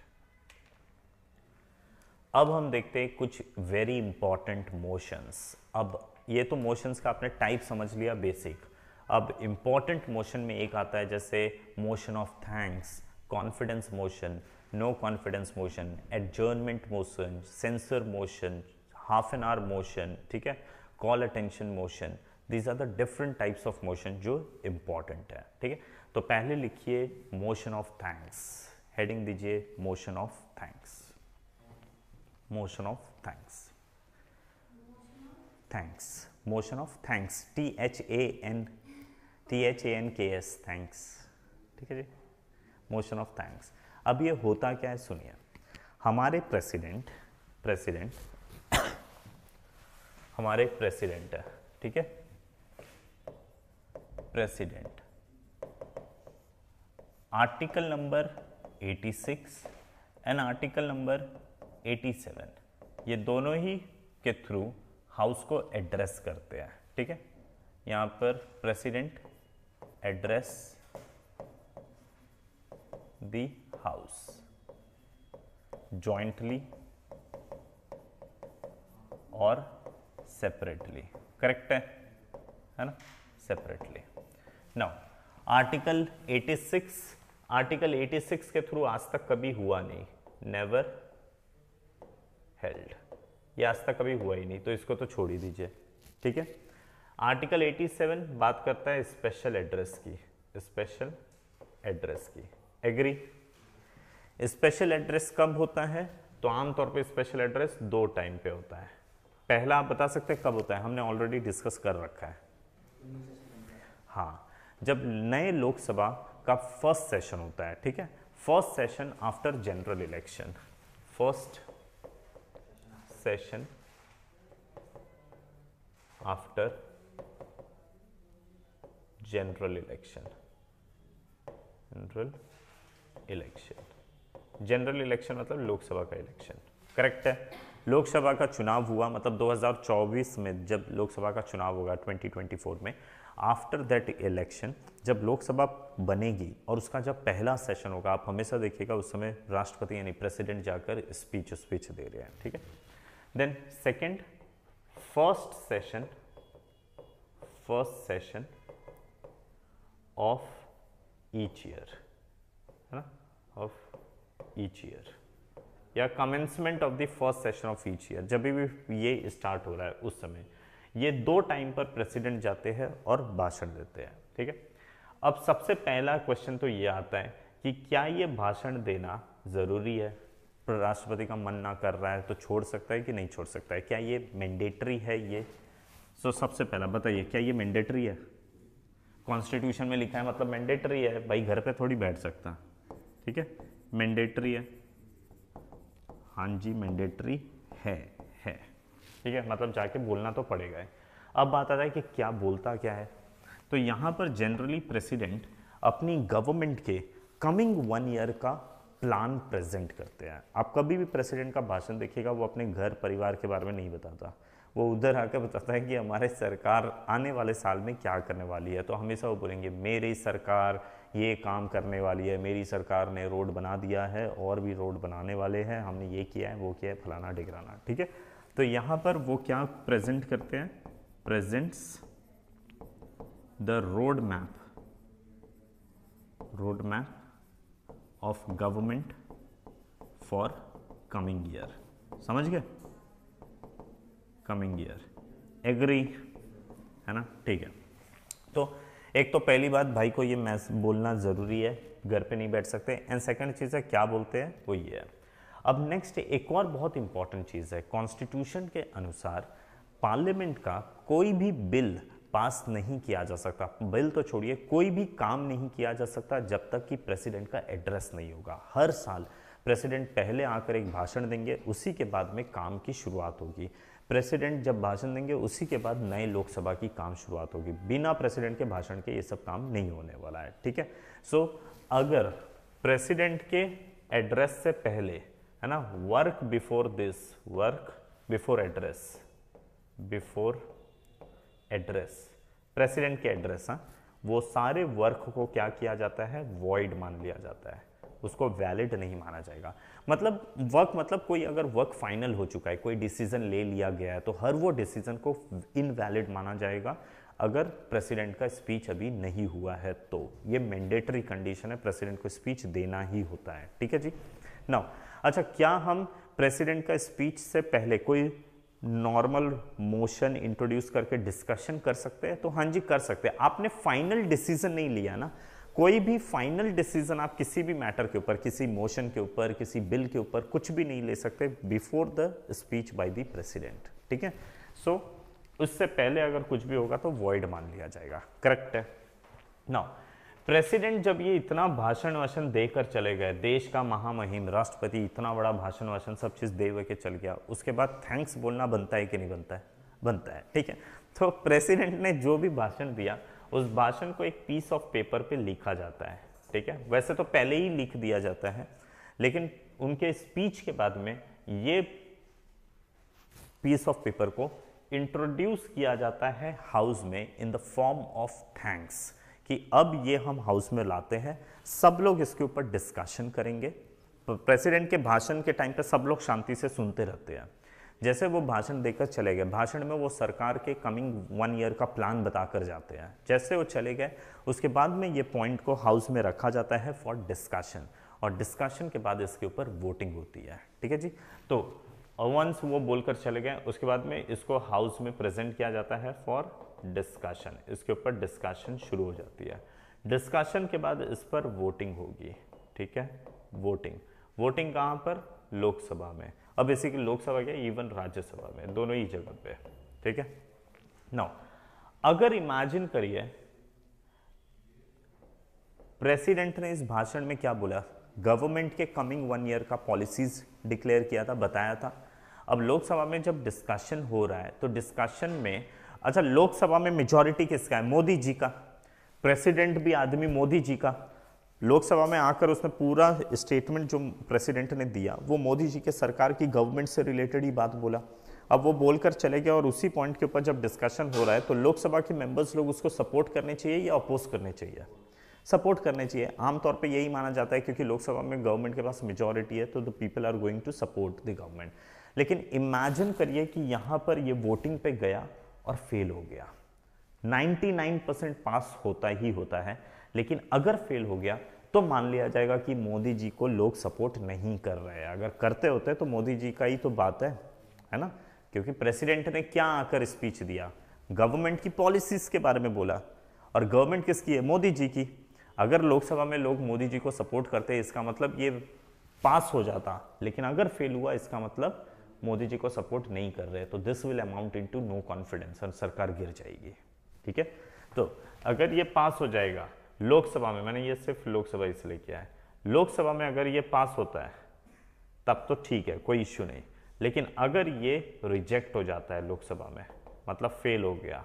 Speaker 1: अब हम देखते हैं कुछ वेरी इंपॉर्टेंट मोशंस अब ये तो मोशंस का आपने टाइप समझ लिया बेसिक अब इंपॉर्टेंट मोशन में एक आता है जैसे motion of thanks confidence motion no confidence motion adjournment motion censure motion half an hour motion ठीक है call attention motion these are the different types of motion जो इंपॉर्टेंट है ठीक है तो पहले लिखिए मोशन ऑफ थैंक्स हेडिंग दीजिए motion of thanks motion of thanks thanks motion of thanks T H A N T H A N K S thanks ठीक है जी मोशन ऑफ थैंक्स अब ये होता क्या है सुनिए हमारे प्रेसिडेंट प्रेसिडेंट हमारे प्रेसिडेंट है ठीक है president article number 86 and article number 87 ये दोनों ही के थ्रू हाउस को एड्रेस करते हैं ठीक है यहां पर president address the house jointly और सेपरेटली करेक्ट है hai ना सेपरेटली नाउ आर्टिकल 86 आर्टिकल 86 के थ्रू आज तक कभी हुआ नहीं नेवर हेल्ड ye आज तक कभी हुआ ही नहीं तो इसको तो छोड़ ही दीजिए ठीक है आर्टिकल 87 बात करता है स्पेशल एड्रेस की स्पेशल एड्रेस की एग्री स्पेशल एड्रेस कब होता है तो आमतौर पे स्पेशल एड्रेस दो टाइम पे होता है पहला आप बता सकते हैं कब होता है हमने ऑलरेडी डिस्कस कर रखा है हाँ जब नए लोकसभा का फर्स्ट सेशन होता है ठीक है first session after general election first session after general election general election general election मतलब लोकसभा का इलेक्शन करेक्ट है लोकसभा का चुनाव हुआ मतलब 2024 में जब लोकसभा का चुनाव होगा 2024 में आफ्टर दैट इलेक्शन जब लोकसभा बनेगी और उसका जब पहला सेशन होगा आप हमेशा देखिएगा उस समय राष्ट्रपति यानी प्रेसिडेंट जाकर स्पीच स्पीच दे रहे हैं ठीक है then second first session first session of each year है ना ऑफ ईच ईयर या commencement of the first session of each year जब भी ये स्टार्ट हो रहा है उस समय ये दो टाइम पर प्रेसिडेंट जाते हैं और भाषण देते हैं ठीक है अब सबसे पहला क्वेश्चन तो ये आता है कि क्या ये भाषण देना ज़रूरी है राष्ट्रपति का मन ना कर रहा है तो छोड़ सकता है कि नहीं छोड़ सकता है क्या ये मैंडेटरी है ये सो so, सबसे पहला बताइए क्या ये मैंडेटरी है कॉन्स्टिट्यूशन में लिखा है मतलब मैंडेटरी है भाई घर पे थोड़ी बैठ सकता ठीक है मैंडेटरी है हाँ जी मैंडेटरी है है ठीक है मतलब जाके बोलना तो पड़ेगा अब बात आता है कि क्या बोलता क्या है तो यहाँ पर जनरली प्रेसिडेंट अपनी गवर्नमेंट के कमिंग वन ईयर का प्लान प्रेजेंट करते हैं आप कभी भी प्रेसिडेंट का भाषण देखिएगा वो अपने घर परिवार के बारे में नहीं बताता वो उधर आकर बताता है कि हमारे सरकार आने वाले साल में क्या करने वाली है तो हमेशा वो बोलेंगे मेरी सरकार ये काम करने वाली है मेरी सरकार ने रोड बना दिया है और भी रोड बनाने वाले हैं हमने ये किया है वो किया है फलाना ढिगराना ठीक है तो यहाँ पर वो क्या प्रेजेंट करते हैं presents the road map road map of government for coming year समझ गए कमिंग ईयर एग्री है ना ठीक है तो एक तो पहली बात भाई को ये मैस बोलना ज़रूरी है घर पे नहीं बैठ सकते एंड सेकंड चीज़ है क्या बोलते हैं वो ये है अब नेक्स्ट एक और बहुत इंपॉर्टेंट चीज़ है कॉन्स्टिट्यूशन के अनुसार पार्लियामेंट का कोई भी बिल पास नहीं किया जा सकता बिल तो छोड़िए कोई भी काम नहीं किया जा सकता जब तक कि प्रेसिडेंट का एड्रेस नहीं होगा हर साल प्रेसिडेंट पहले आकर एक भाषण देंगे उसी के बाद में काम की शुरुआत होगी प्रेसिडेंट जब भाषण देंगे उसी के बाद नए लोकसभा की काम शुरुआत होगी बिना प्रेसिडेंट के भाषण के ये सब काम नहीं होने वाला है ठीक है सो so, अगर प्रेसिडेंट के एड्रेस से पहले है ना work before this work before address before address president के एड्रेस हाँ वो सारे वर्क को क्या किया जाता है वॉइड मान लिया जाता है उसको वैलिड नहीं माना जाएगा मतलब वर्क मतलब कोई अगर वर्क फाइनल हो चुका है कोई डिसीजन ले लिया गया है तो हर वो डिसीजन को इनवैलिड माना जाएगा अगर प्रेसिडेंट का स्पीच अभी नहीं हुआ है तो ये मैंडेटरी कंडीशन है प्रेसिडेंट को स्पीच देना ही होता है ठीक है जी नाउ अच्छा क्या हम प्रेसिडेंट का स्पीच से पहले कोई नॉर्मल मोशन इंट्रोड्यूस करके डिस्कशन कर सकते हैं तो हाँ जी कर सकते हैं आपने फाइनल डिसीजन नहीं लिया ना कोई भी फाइनल डिसीजन आप किसी भी मैटर के ऊपर किसी मोशन के ऊपर किसी बिल के ऊपर कुछ भी नहीं ले सकते before the speech by the president ठीक है सो उससे पहले अगर कुछ भी होगा तो वॉइड मान लिया जाएगा करेक्ट है नाउ प्रेसिडेंट जब ये इतना भाषण वाषण देकर चले गए देश का महामहिम राष्ट्रपति इतना बड़ा भाषण वाषण सब चीज़ दे के चल गया उसके बाद थैंक्स बोलना बनता है कि नहीं बनता है बनता है ठीक है तो प्रेसिडेंट ने जो भी भाषण दिया उस भाषण को एक पीस ऑफ पेपर पे लिखा जाता है ठीक है वैसे तो पहले ही लिख दिया जाता है लेकिन उनके स्पीच के बाद में ये पीस ऑफ पेपर को इंट्रोड्यूस किया जाता है हाउस में in the form of thanks कि अब ये हम हाउस में लाते हैं सब लोग इसके ऊपर डिस्कशन करेंगे प्रेसिडेंट के भाषण के टाइम पे सब लोग शांति से सुनते रहते हैं जैसे वो भाषण देकर चले गए भाषण में वो सरकार के कमिंग वन ईयर का प्लान बताकर जाते हैं जैसे वो चले गए उसके बाद में ये पॉइंट को हाउस में रखा जाता है फॉर डिस्कशन और डिस्कशन के बाद इसके ऊपर वोटिंग होती है ठीक है जी तो वंस वो बोलकर चले गए उसके बाद में इसको हाउस में प्रेजेंट किया जाता है फॉर डिस्कशन इसके ऊपर डिस्कशन शुरू हो जाती है डिस्कशन के बाद इस पर वोटिंग होगी ठीक है वोटिंग वोटिंग कहाँ पर लोकसभा में अब बेसिकली लोकसभा क्या इवन राज्यसभा में दोनों ही जगह पे ठीक है नौ अगर इमेजिन करिए प्रेसिडेंट ने इस भाषण में क्या बोला गवर्नमेंट के कमिंग वन ईयर का पॉलिसीज डिक्लेयर किया था बताया था अब लोकसभा में जब डिस्कशन हो रहा है तो डिस्कशन में अच्छा लोकसभा में मेजॉरिटी किसका है मोदी जी का प्रेसिडेंट भी आदमी मोदी जी का लोकसभा में आकर उसने पूरा स्टेटमेंट जो प्रेसिडेंट ने दिया वो मोदी जी के सरकार की गवर्नमेंट से रिलेटेड ही बात बोला अब वो बोलकर चले गए और उसी पॉइंट के ऊपर जब डिस्कशन हो रहा है तो लोकसभा के मेंबर्स लोग उसको सपोर्ट करने चाहिए या अपोज करने चाहिए सपोर्ट करने चाहिए आमतौर पर यही माना जाता है क्योंकि लोकसभा में गवर्नमेंट के पास मेजोरिटी है तो the people are going to support the government लेकिन इमेजिन करिए कि यहाँ पर ये वोटिंग पे गया और फेल हो गया 99 परसेंट पास होता ही होता है लेकिन अगर फेल हो गया तो मान लिया जाएगा कि मोदी जी को लोग सपोर्ट नहीं कर रहे हैं अगर करते होते तो मोदी जी का ही तो बात है है ना क्योंकि प्रेसिडेंट ने क्या आकर स्पीच दिया गवर्नमेंट की पॉलिसीज़ के बारे में बोला और गवर्नमेंट किसकी है मोदी जी की अगर लोकसभा में लोग मोदी जी को सपोर्ट करते इसका मतलब ये पास हो जाता लेकिन अगर फेल हुआ इसका मतलब मोदी जी को सपोर्ट नहीं कर रहे तो this will amount in to know कॉन्फिडेंस और सरकार गिर जाएगी ठीक है तो अगर ये पास हो जाएगा लोकसभा में मैंने ये सिर्फ लोकसभा इसलिए किया है लोकसभा में अगर ये पास होता है तब तो ठीक है कोई इश्यू नहीं लेकिन अगर ये रिजेक्ट हो जाता है लोकसभा में मतलब फेल हो गया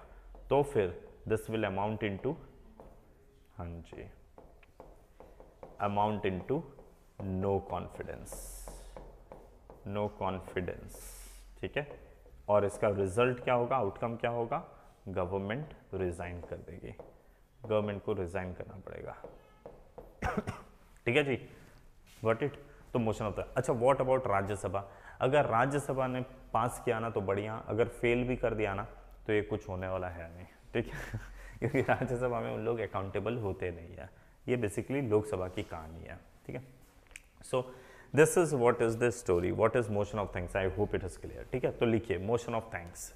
Speaker 1: तो फिर this will amount in to हाँ जी amount in to know confidence no confidence ठीक है और इसका रिजल्ट क्या होगा आउटकम क्या होगा गवर्नमेंट रिजाइन कर देगी गवर्नमेंट को रिज़ाइन करना पड़ेगा ठीक है जी वॉट इट तो मोशन होता है अच्छा वॉट अबाउट राज्यसभा अगर राज्यसभा ने पास किया ना तो बढ़िया अगर फेल भी कर दिया ना तो ये कुछ होने वाला है नहीं ठीक है क्योंकि राज्यसभा में उन लोग अकाउंटेबल होते नहीं है ये बेसिकली लोकसभा की कहानी है ठीक है so this is what is this story what is motion of thanks I hope it is clear ठीक है तो लिखिए motion of thanks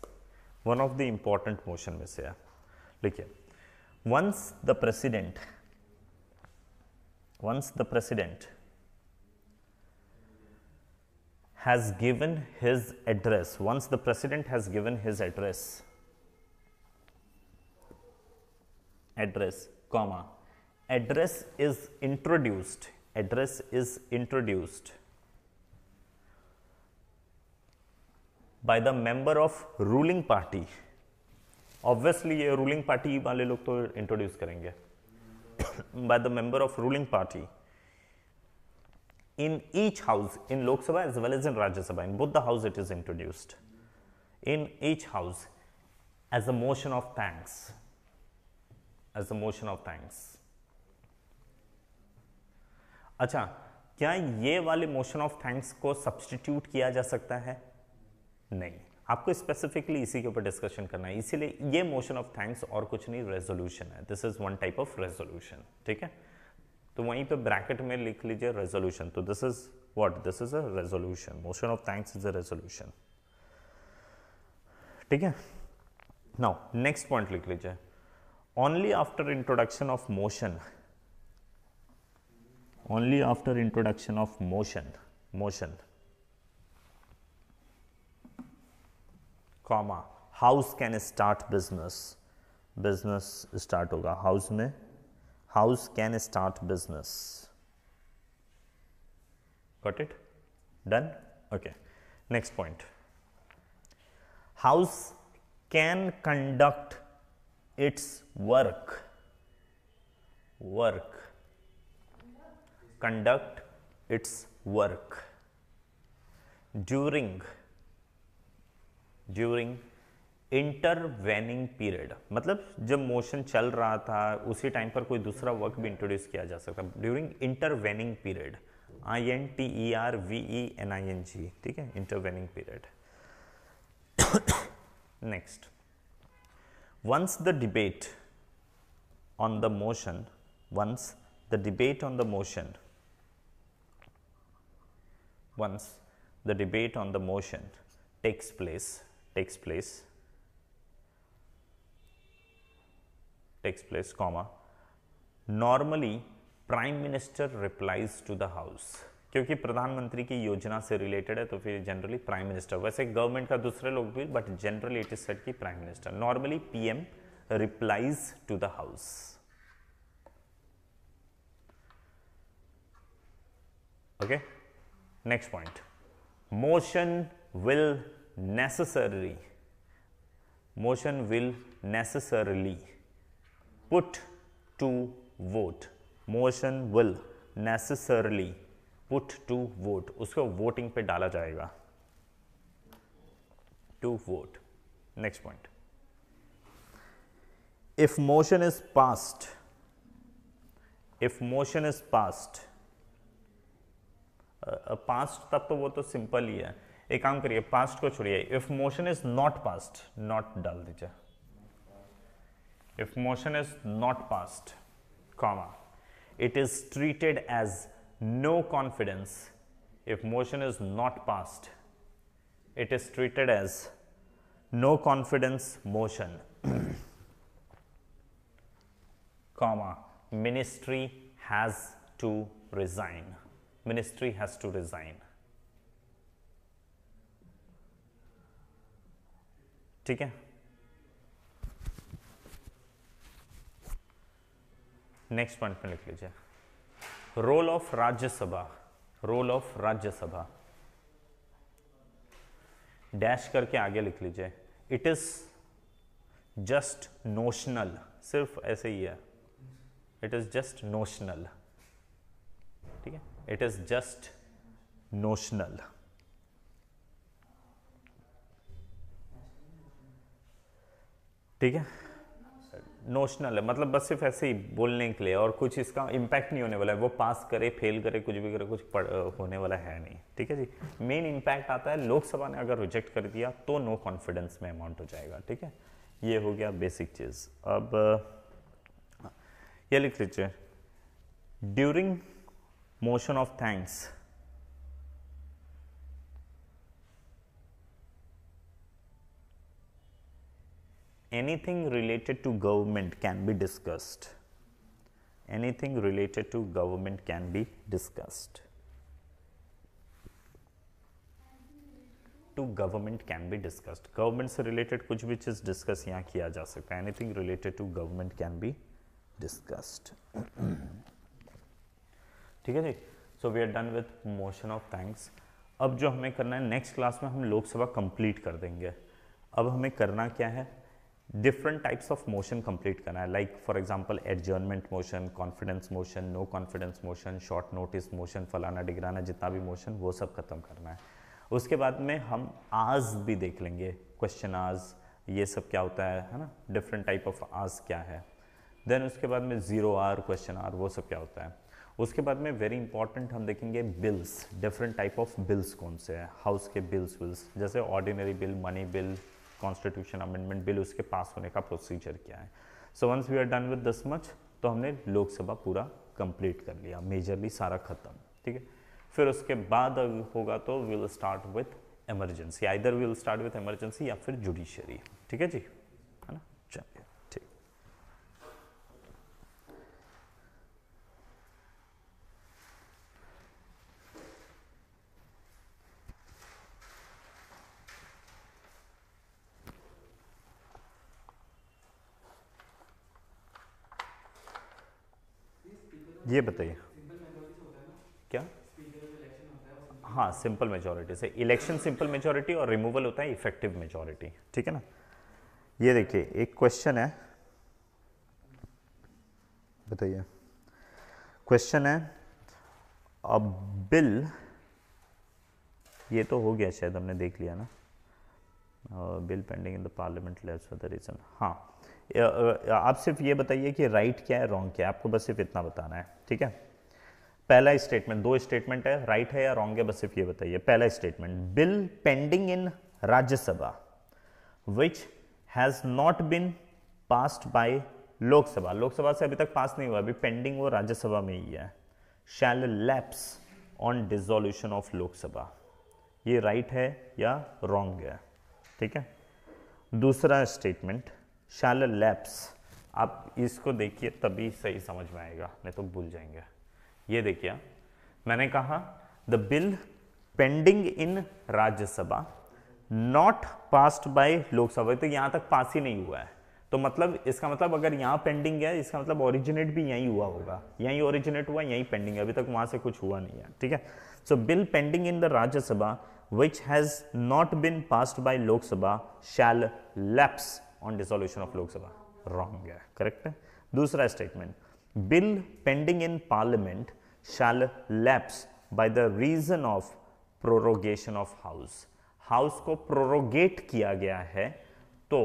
Speaker 1: one of the important motion में से है लिखिए once the president once the president has given his address once the president has given his address address comma address is introduced address is introduced by the member of ruling party obviously ये ruling party वाले लोग तो introduce करेंगे by the member of ruling party in each house in Lok Sabha as well as in Rajya Sabha in both house it is introduced in each house as a motion of thanks as a motion of thanks अच्छा क्या ये वाले motion of thanks को substitute किया जा सकता है नहीं आपको स्पेसिफिकली इसी के ऊपर डिस्कशन करना है इसीलिए ये मोशन ऑफ थैंक्स और कुछ नहीं रेजोल्यूशन है this is one type of resolution ठीक है तो वहीं पे ब्रैकेट में लिख लीजिए रेजोल्यूशन तो this is what this is a resolution motion of thanks is a resolution ठीक है नाउ नेक्स्ट पॉइंट लिख लीजिए only after introduction of motion only after introduction of motion motion comma house can start business business start hoga house mein house can start business got it done okay next point house can conduct its work work conduct its work during during intervening period मतलब जब motion चल रहा था उसी time पर कोई दूसरा work भी इंट्रोड्यूस किया जा सकता है during intervening period I N T E R V E N I N G ठीक है intervening period next once the debate on the motion once the debate on the motion once the debate on the motion takes place takes place takes place comma normally prime minister replies to the house क्योंकि प्रधानमंत्री की योजना से related है तो फिर generally prime minister वैसे government का दूसरे लोग भी but generally it is set की prime minister normally PM replies to the house okay next point motion will necessarily motion will necessarily put to vote motion will necessarily put to vote उसको voting पे डाला जाएगा to vote next point if motion is passed if motion is passed uh, uh, तब तो वो तो simple ही है एक काम करिए पास्ट को छोड़िए if motion is not passed not डाल दीजिए if motion is not passed comma it is treated as no confidence if motion is not passed it is treated as no confidence motion comma ministry has to resign ministry has to resign ठीक है next point में लिख लीजिए role of Rajya Sabha role of Rajya Sabha dash करके आगे लिख लीजिए it is just notional सिर्फ ऐसे ही है इट इज जस्ट नोशनल ठीक है इट इज जस्ट नोशनल ठीक है नोशनल है मतलब बस सिर्फ ऐसे ही बोलने के लिए और कुछ इसका इम्पैक्ट नहीं होने वाला है वो पास करे फेल करे कुछ भी करे कुछ होने वाला है नहीं ठीक है जी मेन इम्पैक्ट आता है लोकसभा ने अगर रिजेक्ट कर दिया तो नो कॉन्फिडेंस में अमाउंट हो जाएगा ठीक है ये हो गया बेसिक चीज़ अब ये लिख लीजिए during motion of thanks anything related to government can be discussed. Anything related to government can be discussed. To government can be discussed government से रिलेटेड कुछ भी चीज़ डिस्कस यहाँ किया जा सकता है anything related to government can be discussed ठीक है जी so we are done with motion of thanks अब जो हमें करना है नेक्स्ट क्लास में हम लोकसभा कंप्लीट कर देंगे अब हमें करना क्या है different types of motion complete karna hai like for example adjournment motion confidence motion no confidence motion short notice motion falana digrana jitna bhi motion wo sab khatam karna hai uske baad mein hum as bhi dekh lenge question as ye sab kya hota hai hai na different type of as kya hai then उसके बाद में zero are question are वो सब क्या होता है उसके बाद में वेरी इंपॉर्टेंट हम देखेंगे bills different type of bills कौन से हैं हाउस के बिल्स विल्स जैसे ordinary bill money bill constitution amendment bill उसके पास होने का प्रोसीजर क्या है so once we are done with this much तो हमने लोकसभा पूरा कंप्लीट कर लिया मेजरली सारा ख़त्म ठीक है फिर उसके बाद होगा तो will start with emergency either will start with emergency या फिर जुडिशरी ठीक है जी ये बताइए क्या हाँ सिंपल मेजोरिटी से इलेक्शन सिंपल मेजोरिटी और रिमूवल होता है इफेक्टिव मेजोरिटी ठीक है ना ये देखिए एक क्वेश्चन है बताइए क्वेश्चन है अब बिल ये तो हो गया शायद हमने देख लिया ना bill pending in the parliament let's for the reason हाँ आप सिर्फ ये बताइए कि राइट क्या है रॉन्ग क्या है आपको बस सिर्फ इतना बताना है ठीक है पहला स्टेटमेंट दो स्टेटमेंट है राइट है या रॉन्ग है बस सिर्फ ये बताइए पहला statement bill pending in Rajya Sabha which has not been passed by Lok Sabha Lok Sabha से अभी तक पास नहीं हुआ अभी पेंडिंग वो राज्यसभा में ही है shall lapse on dissolution of Lok Sabha ये राइट है या रॉन्ग है ठीक है दूसरा स्टेटमेंट शाल लैप्स आप इसको देखिए तभी सही समझ में आएगा नहीं तो भूल जाएंगे ये देखिए मैंने कहा the bill pending in Rajya Sabha not passed by Lok Sabha तो यहाँ तक पास ही नहीं हुआ है तो मतलब इसका मतलब अगर यहां पेंडिंग है इसका मतलब ओरिजिनेट भी यहीं हुआ होगा यहीं ओरिजिनेट हुआ यहीं पेंडिंग है अभी तक वहां से कुछ हुआ नहीं है ठीक है so bill pending in the Rajya Sabha which has not been passed by Lok Sabha shall lapse on dissolution of Lok Sabha wrong है करेक्ट दूसरा statement bill pending in parliament shall lapse by the reason of prorogation of house house को prorogate किया गया है तो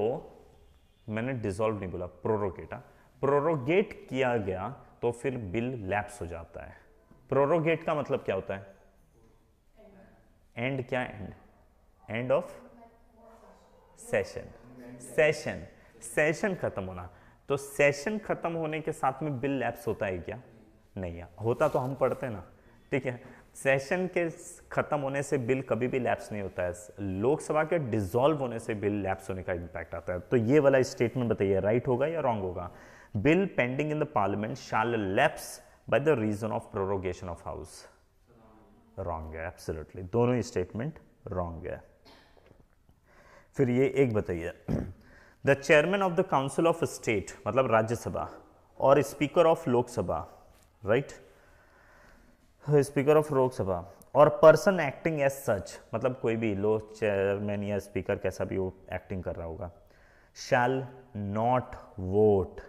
Speaker 1: मैंने dissolve नहीं बोला प्रोरोगेटा हाँ। प्रोरोगेट किया गया तो फिर बिल लैप्स हो जाता है प्रोरोगेट का मतलब क्या होता है एंड क्या and end of session session session खत्म होना तो सेशन खत्म होने के साथ में बिल लैप्स होता है क्या नहीं है होता तो हम पढ़ते ना ठीक है सेशन के खत्म होने से बिल कभी भी लैप्स नहीं होता है लोकसभा के डिसॉल्व होने से बिल लैप्स होने का इम्पैक्ट आता है तो ये वाला स्टेटमेंट बताइए राइट होगा या रॉन्ग होगा bill pending in the parliament shall lapse by the reason of prorogation of house wrong है एब्सोल्युटली दोनों स्टेटमेंट रॉन्ग है फिर ये एक बताइए the chairman of the council of state मतलब राज्यसभा और speaker of Lok Sabha right speaker of Lok Sabha और पर्सन एक्टिंग एज सच मतलब कोई भी लो चेयरमैन या स्पीकर कैसा भी वो एक्टिंग कर रहा होगा shall not vote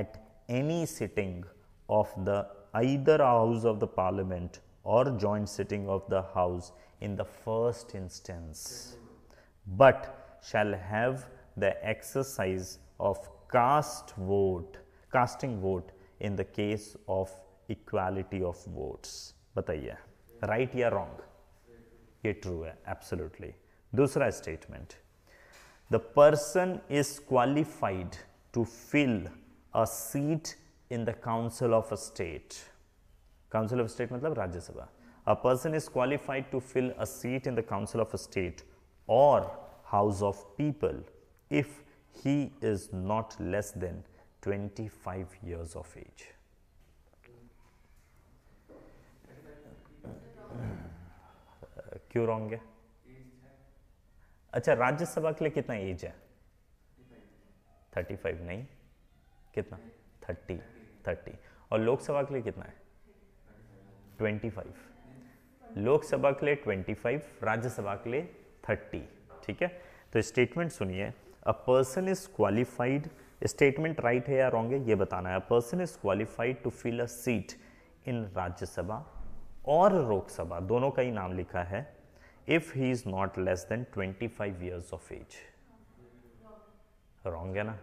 Speaker 1: at any sitting of the either house of the parliament और joint sitting of the house in the first instance but shall have the exercise of cast vote, casting vote in the case of equality of votes. Bataiya. Right or wrong? Ye true, absolutely. Dusra statement. The person is qualified to fill a seat in the council of a state. Council of state, Rajya Sabha. A person is qualified to fill a seat in the council of a state or house of people if he is not less than 25 years of age. क्यों wrong है अच्छा राज्यसभा के लिए कितना as है 35 नहीं कितना 30 30 और लोकसभा के लिए कितना है 25 लोकसभा के लिए 25 राज्यसभा के लिए थर्टी ठीक है तो स्टेटमेंट सुनिए a person is qualified statement right है या रॉन्ग है ये बताना है a person is qualified to fill a seat in Rajya Sabha और लोकसभा दोनों का ही नाम लिखा है if he is not less than twenty five years of age wrong है ना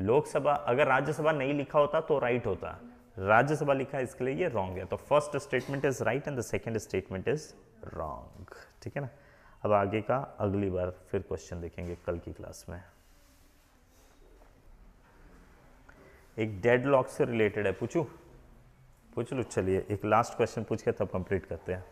Speaker 1: लोकसभा अगर राज्यसभा नहीं लिखा होता तो राइट होता राज्यसभा लिखा इसके लिए ये रॉन्ग है तो first statement is right and the second statement is wrong ठीक है ना अब आगे का अगली बार फिर क्वेश्चन देखेंगे कल की क्लास में एक डेड लॉक से रिलेटेड है पूछू पूछ लो चलिए एक लास्ट क्वेश्चन पूछ के तब कंप्लीट करते हैं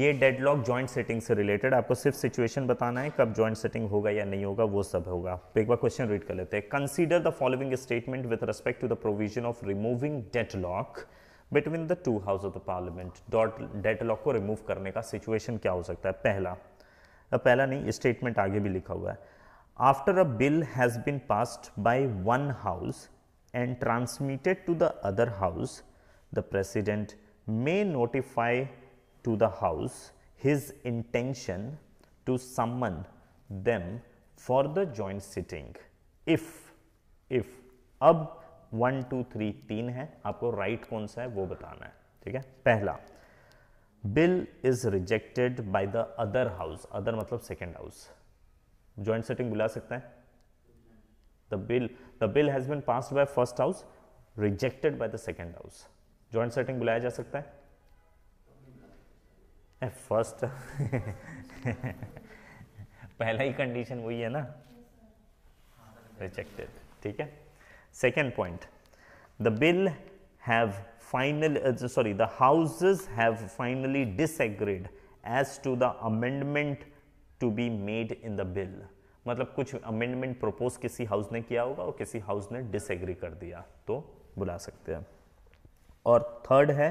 Speaker 1: ये डेड लॉक ज्वाइंट सेटिंग से रिलेटेड आपको सिर्फ सिचुएशन बताना है कब ज्वाइंट सेटिंग होगा या नहीं होगा वो सब होगा तो एक बार क्वेश्चन रीड कर लेते हैं consider the following statement with respect to the provision of removing deadlock between the two house of the parliament dot deadlock को रिमूव करने का सिचुएशन क्या हो सकता है पहला पहला नहीं स्टेटमेंट आगे भी लिखा हुआ है after a bill has been passed by one house and transmitted to the other house the president may notify to the house his intention to summon them for the joint sitting if if अब one two three तीन है आपको right right कौन सा है वो बताना है ठीक है पहला bill is rejected by the other house other मतलब सेकेंड हाउस ज्वाइंट सेटिंग बुला सकते हैं the bill the bill has been pass by first house rejected by the second house joint sitting बुलाया जा सकता है फर्स्ट पहला ही कंडीशन वही है ना रिजेक्टेड ठीक है Second point, the bill have finally, uh, sorry, the houses have finally disagreed as to the amendment to be made in the bill. मतलब कुछ अमेंडमेंट प्रपोज किसी हाउस ने किया होगा और किसी हाउस ने डिसएग्री कर दिया तो बुला सकते हैं और थर्ड है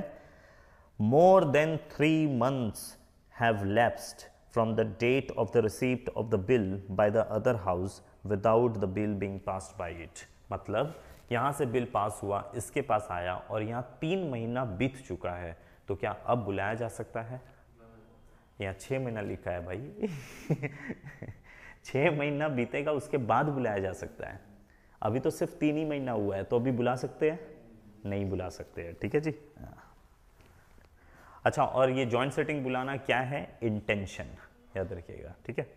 Speaker 1: more than three months have lapsed from the date of the receipt of the bill by the other house without the bill being passed by it मतलब यहाँ से बिल पास हुआ इसके पास आया और यहाँ तीन महीना बीत चुका है तो क्या अब बुलाया जा सकता है यहाँ छः महीना लिखा है भाई छः महीना बीतेगा उसके बाद बुलाया जा सकता है अभी तो सिर्फ तीन ही महीना हुआ है तो अभी बुला सकते हैं नहीं बुला सकते हैं ठीक है जी अच्छा और ये जॉइंट सेटिंग बुलाना क्या है इंटेंशन याद रखिएगा ठीक है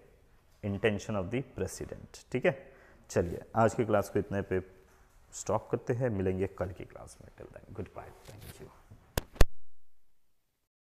Speaker 1: इंटेंशन ऑफ द प्रेसिडेंट ठीक है चलिए आज की क्लास को इतने पे स्टॉप करते हैं मिलेंगे कल की क्लास में till then goodbye thank you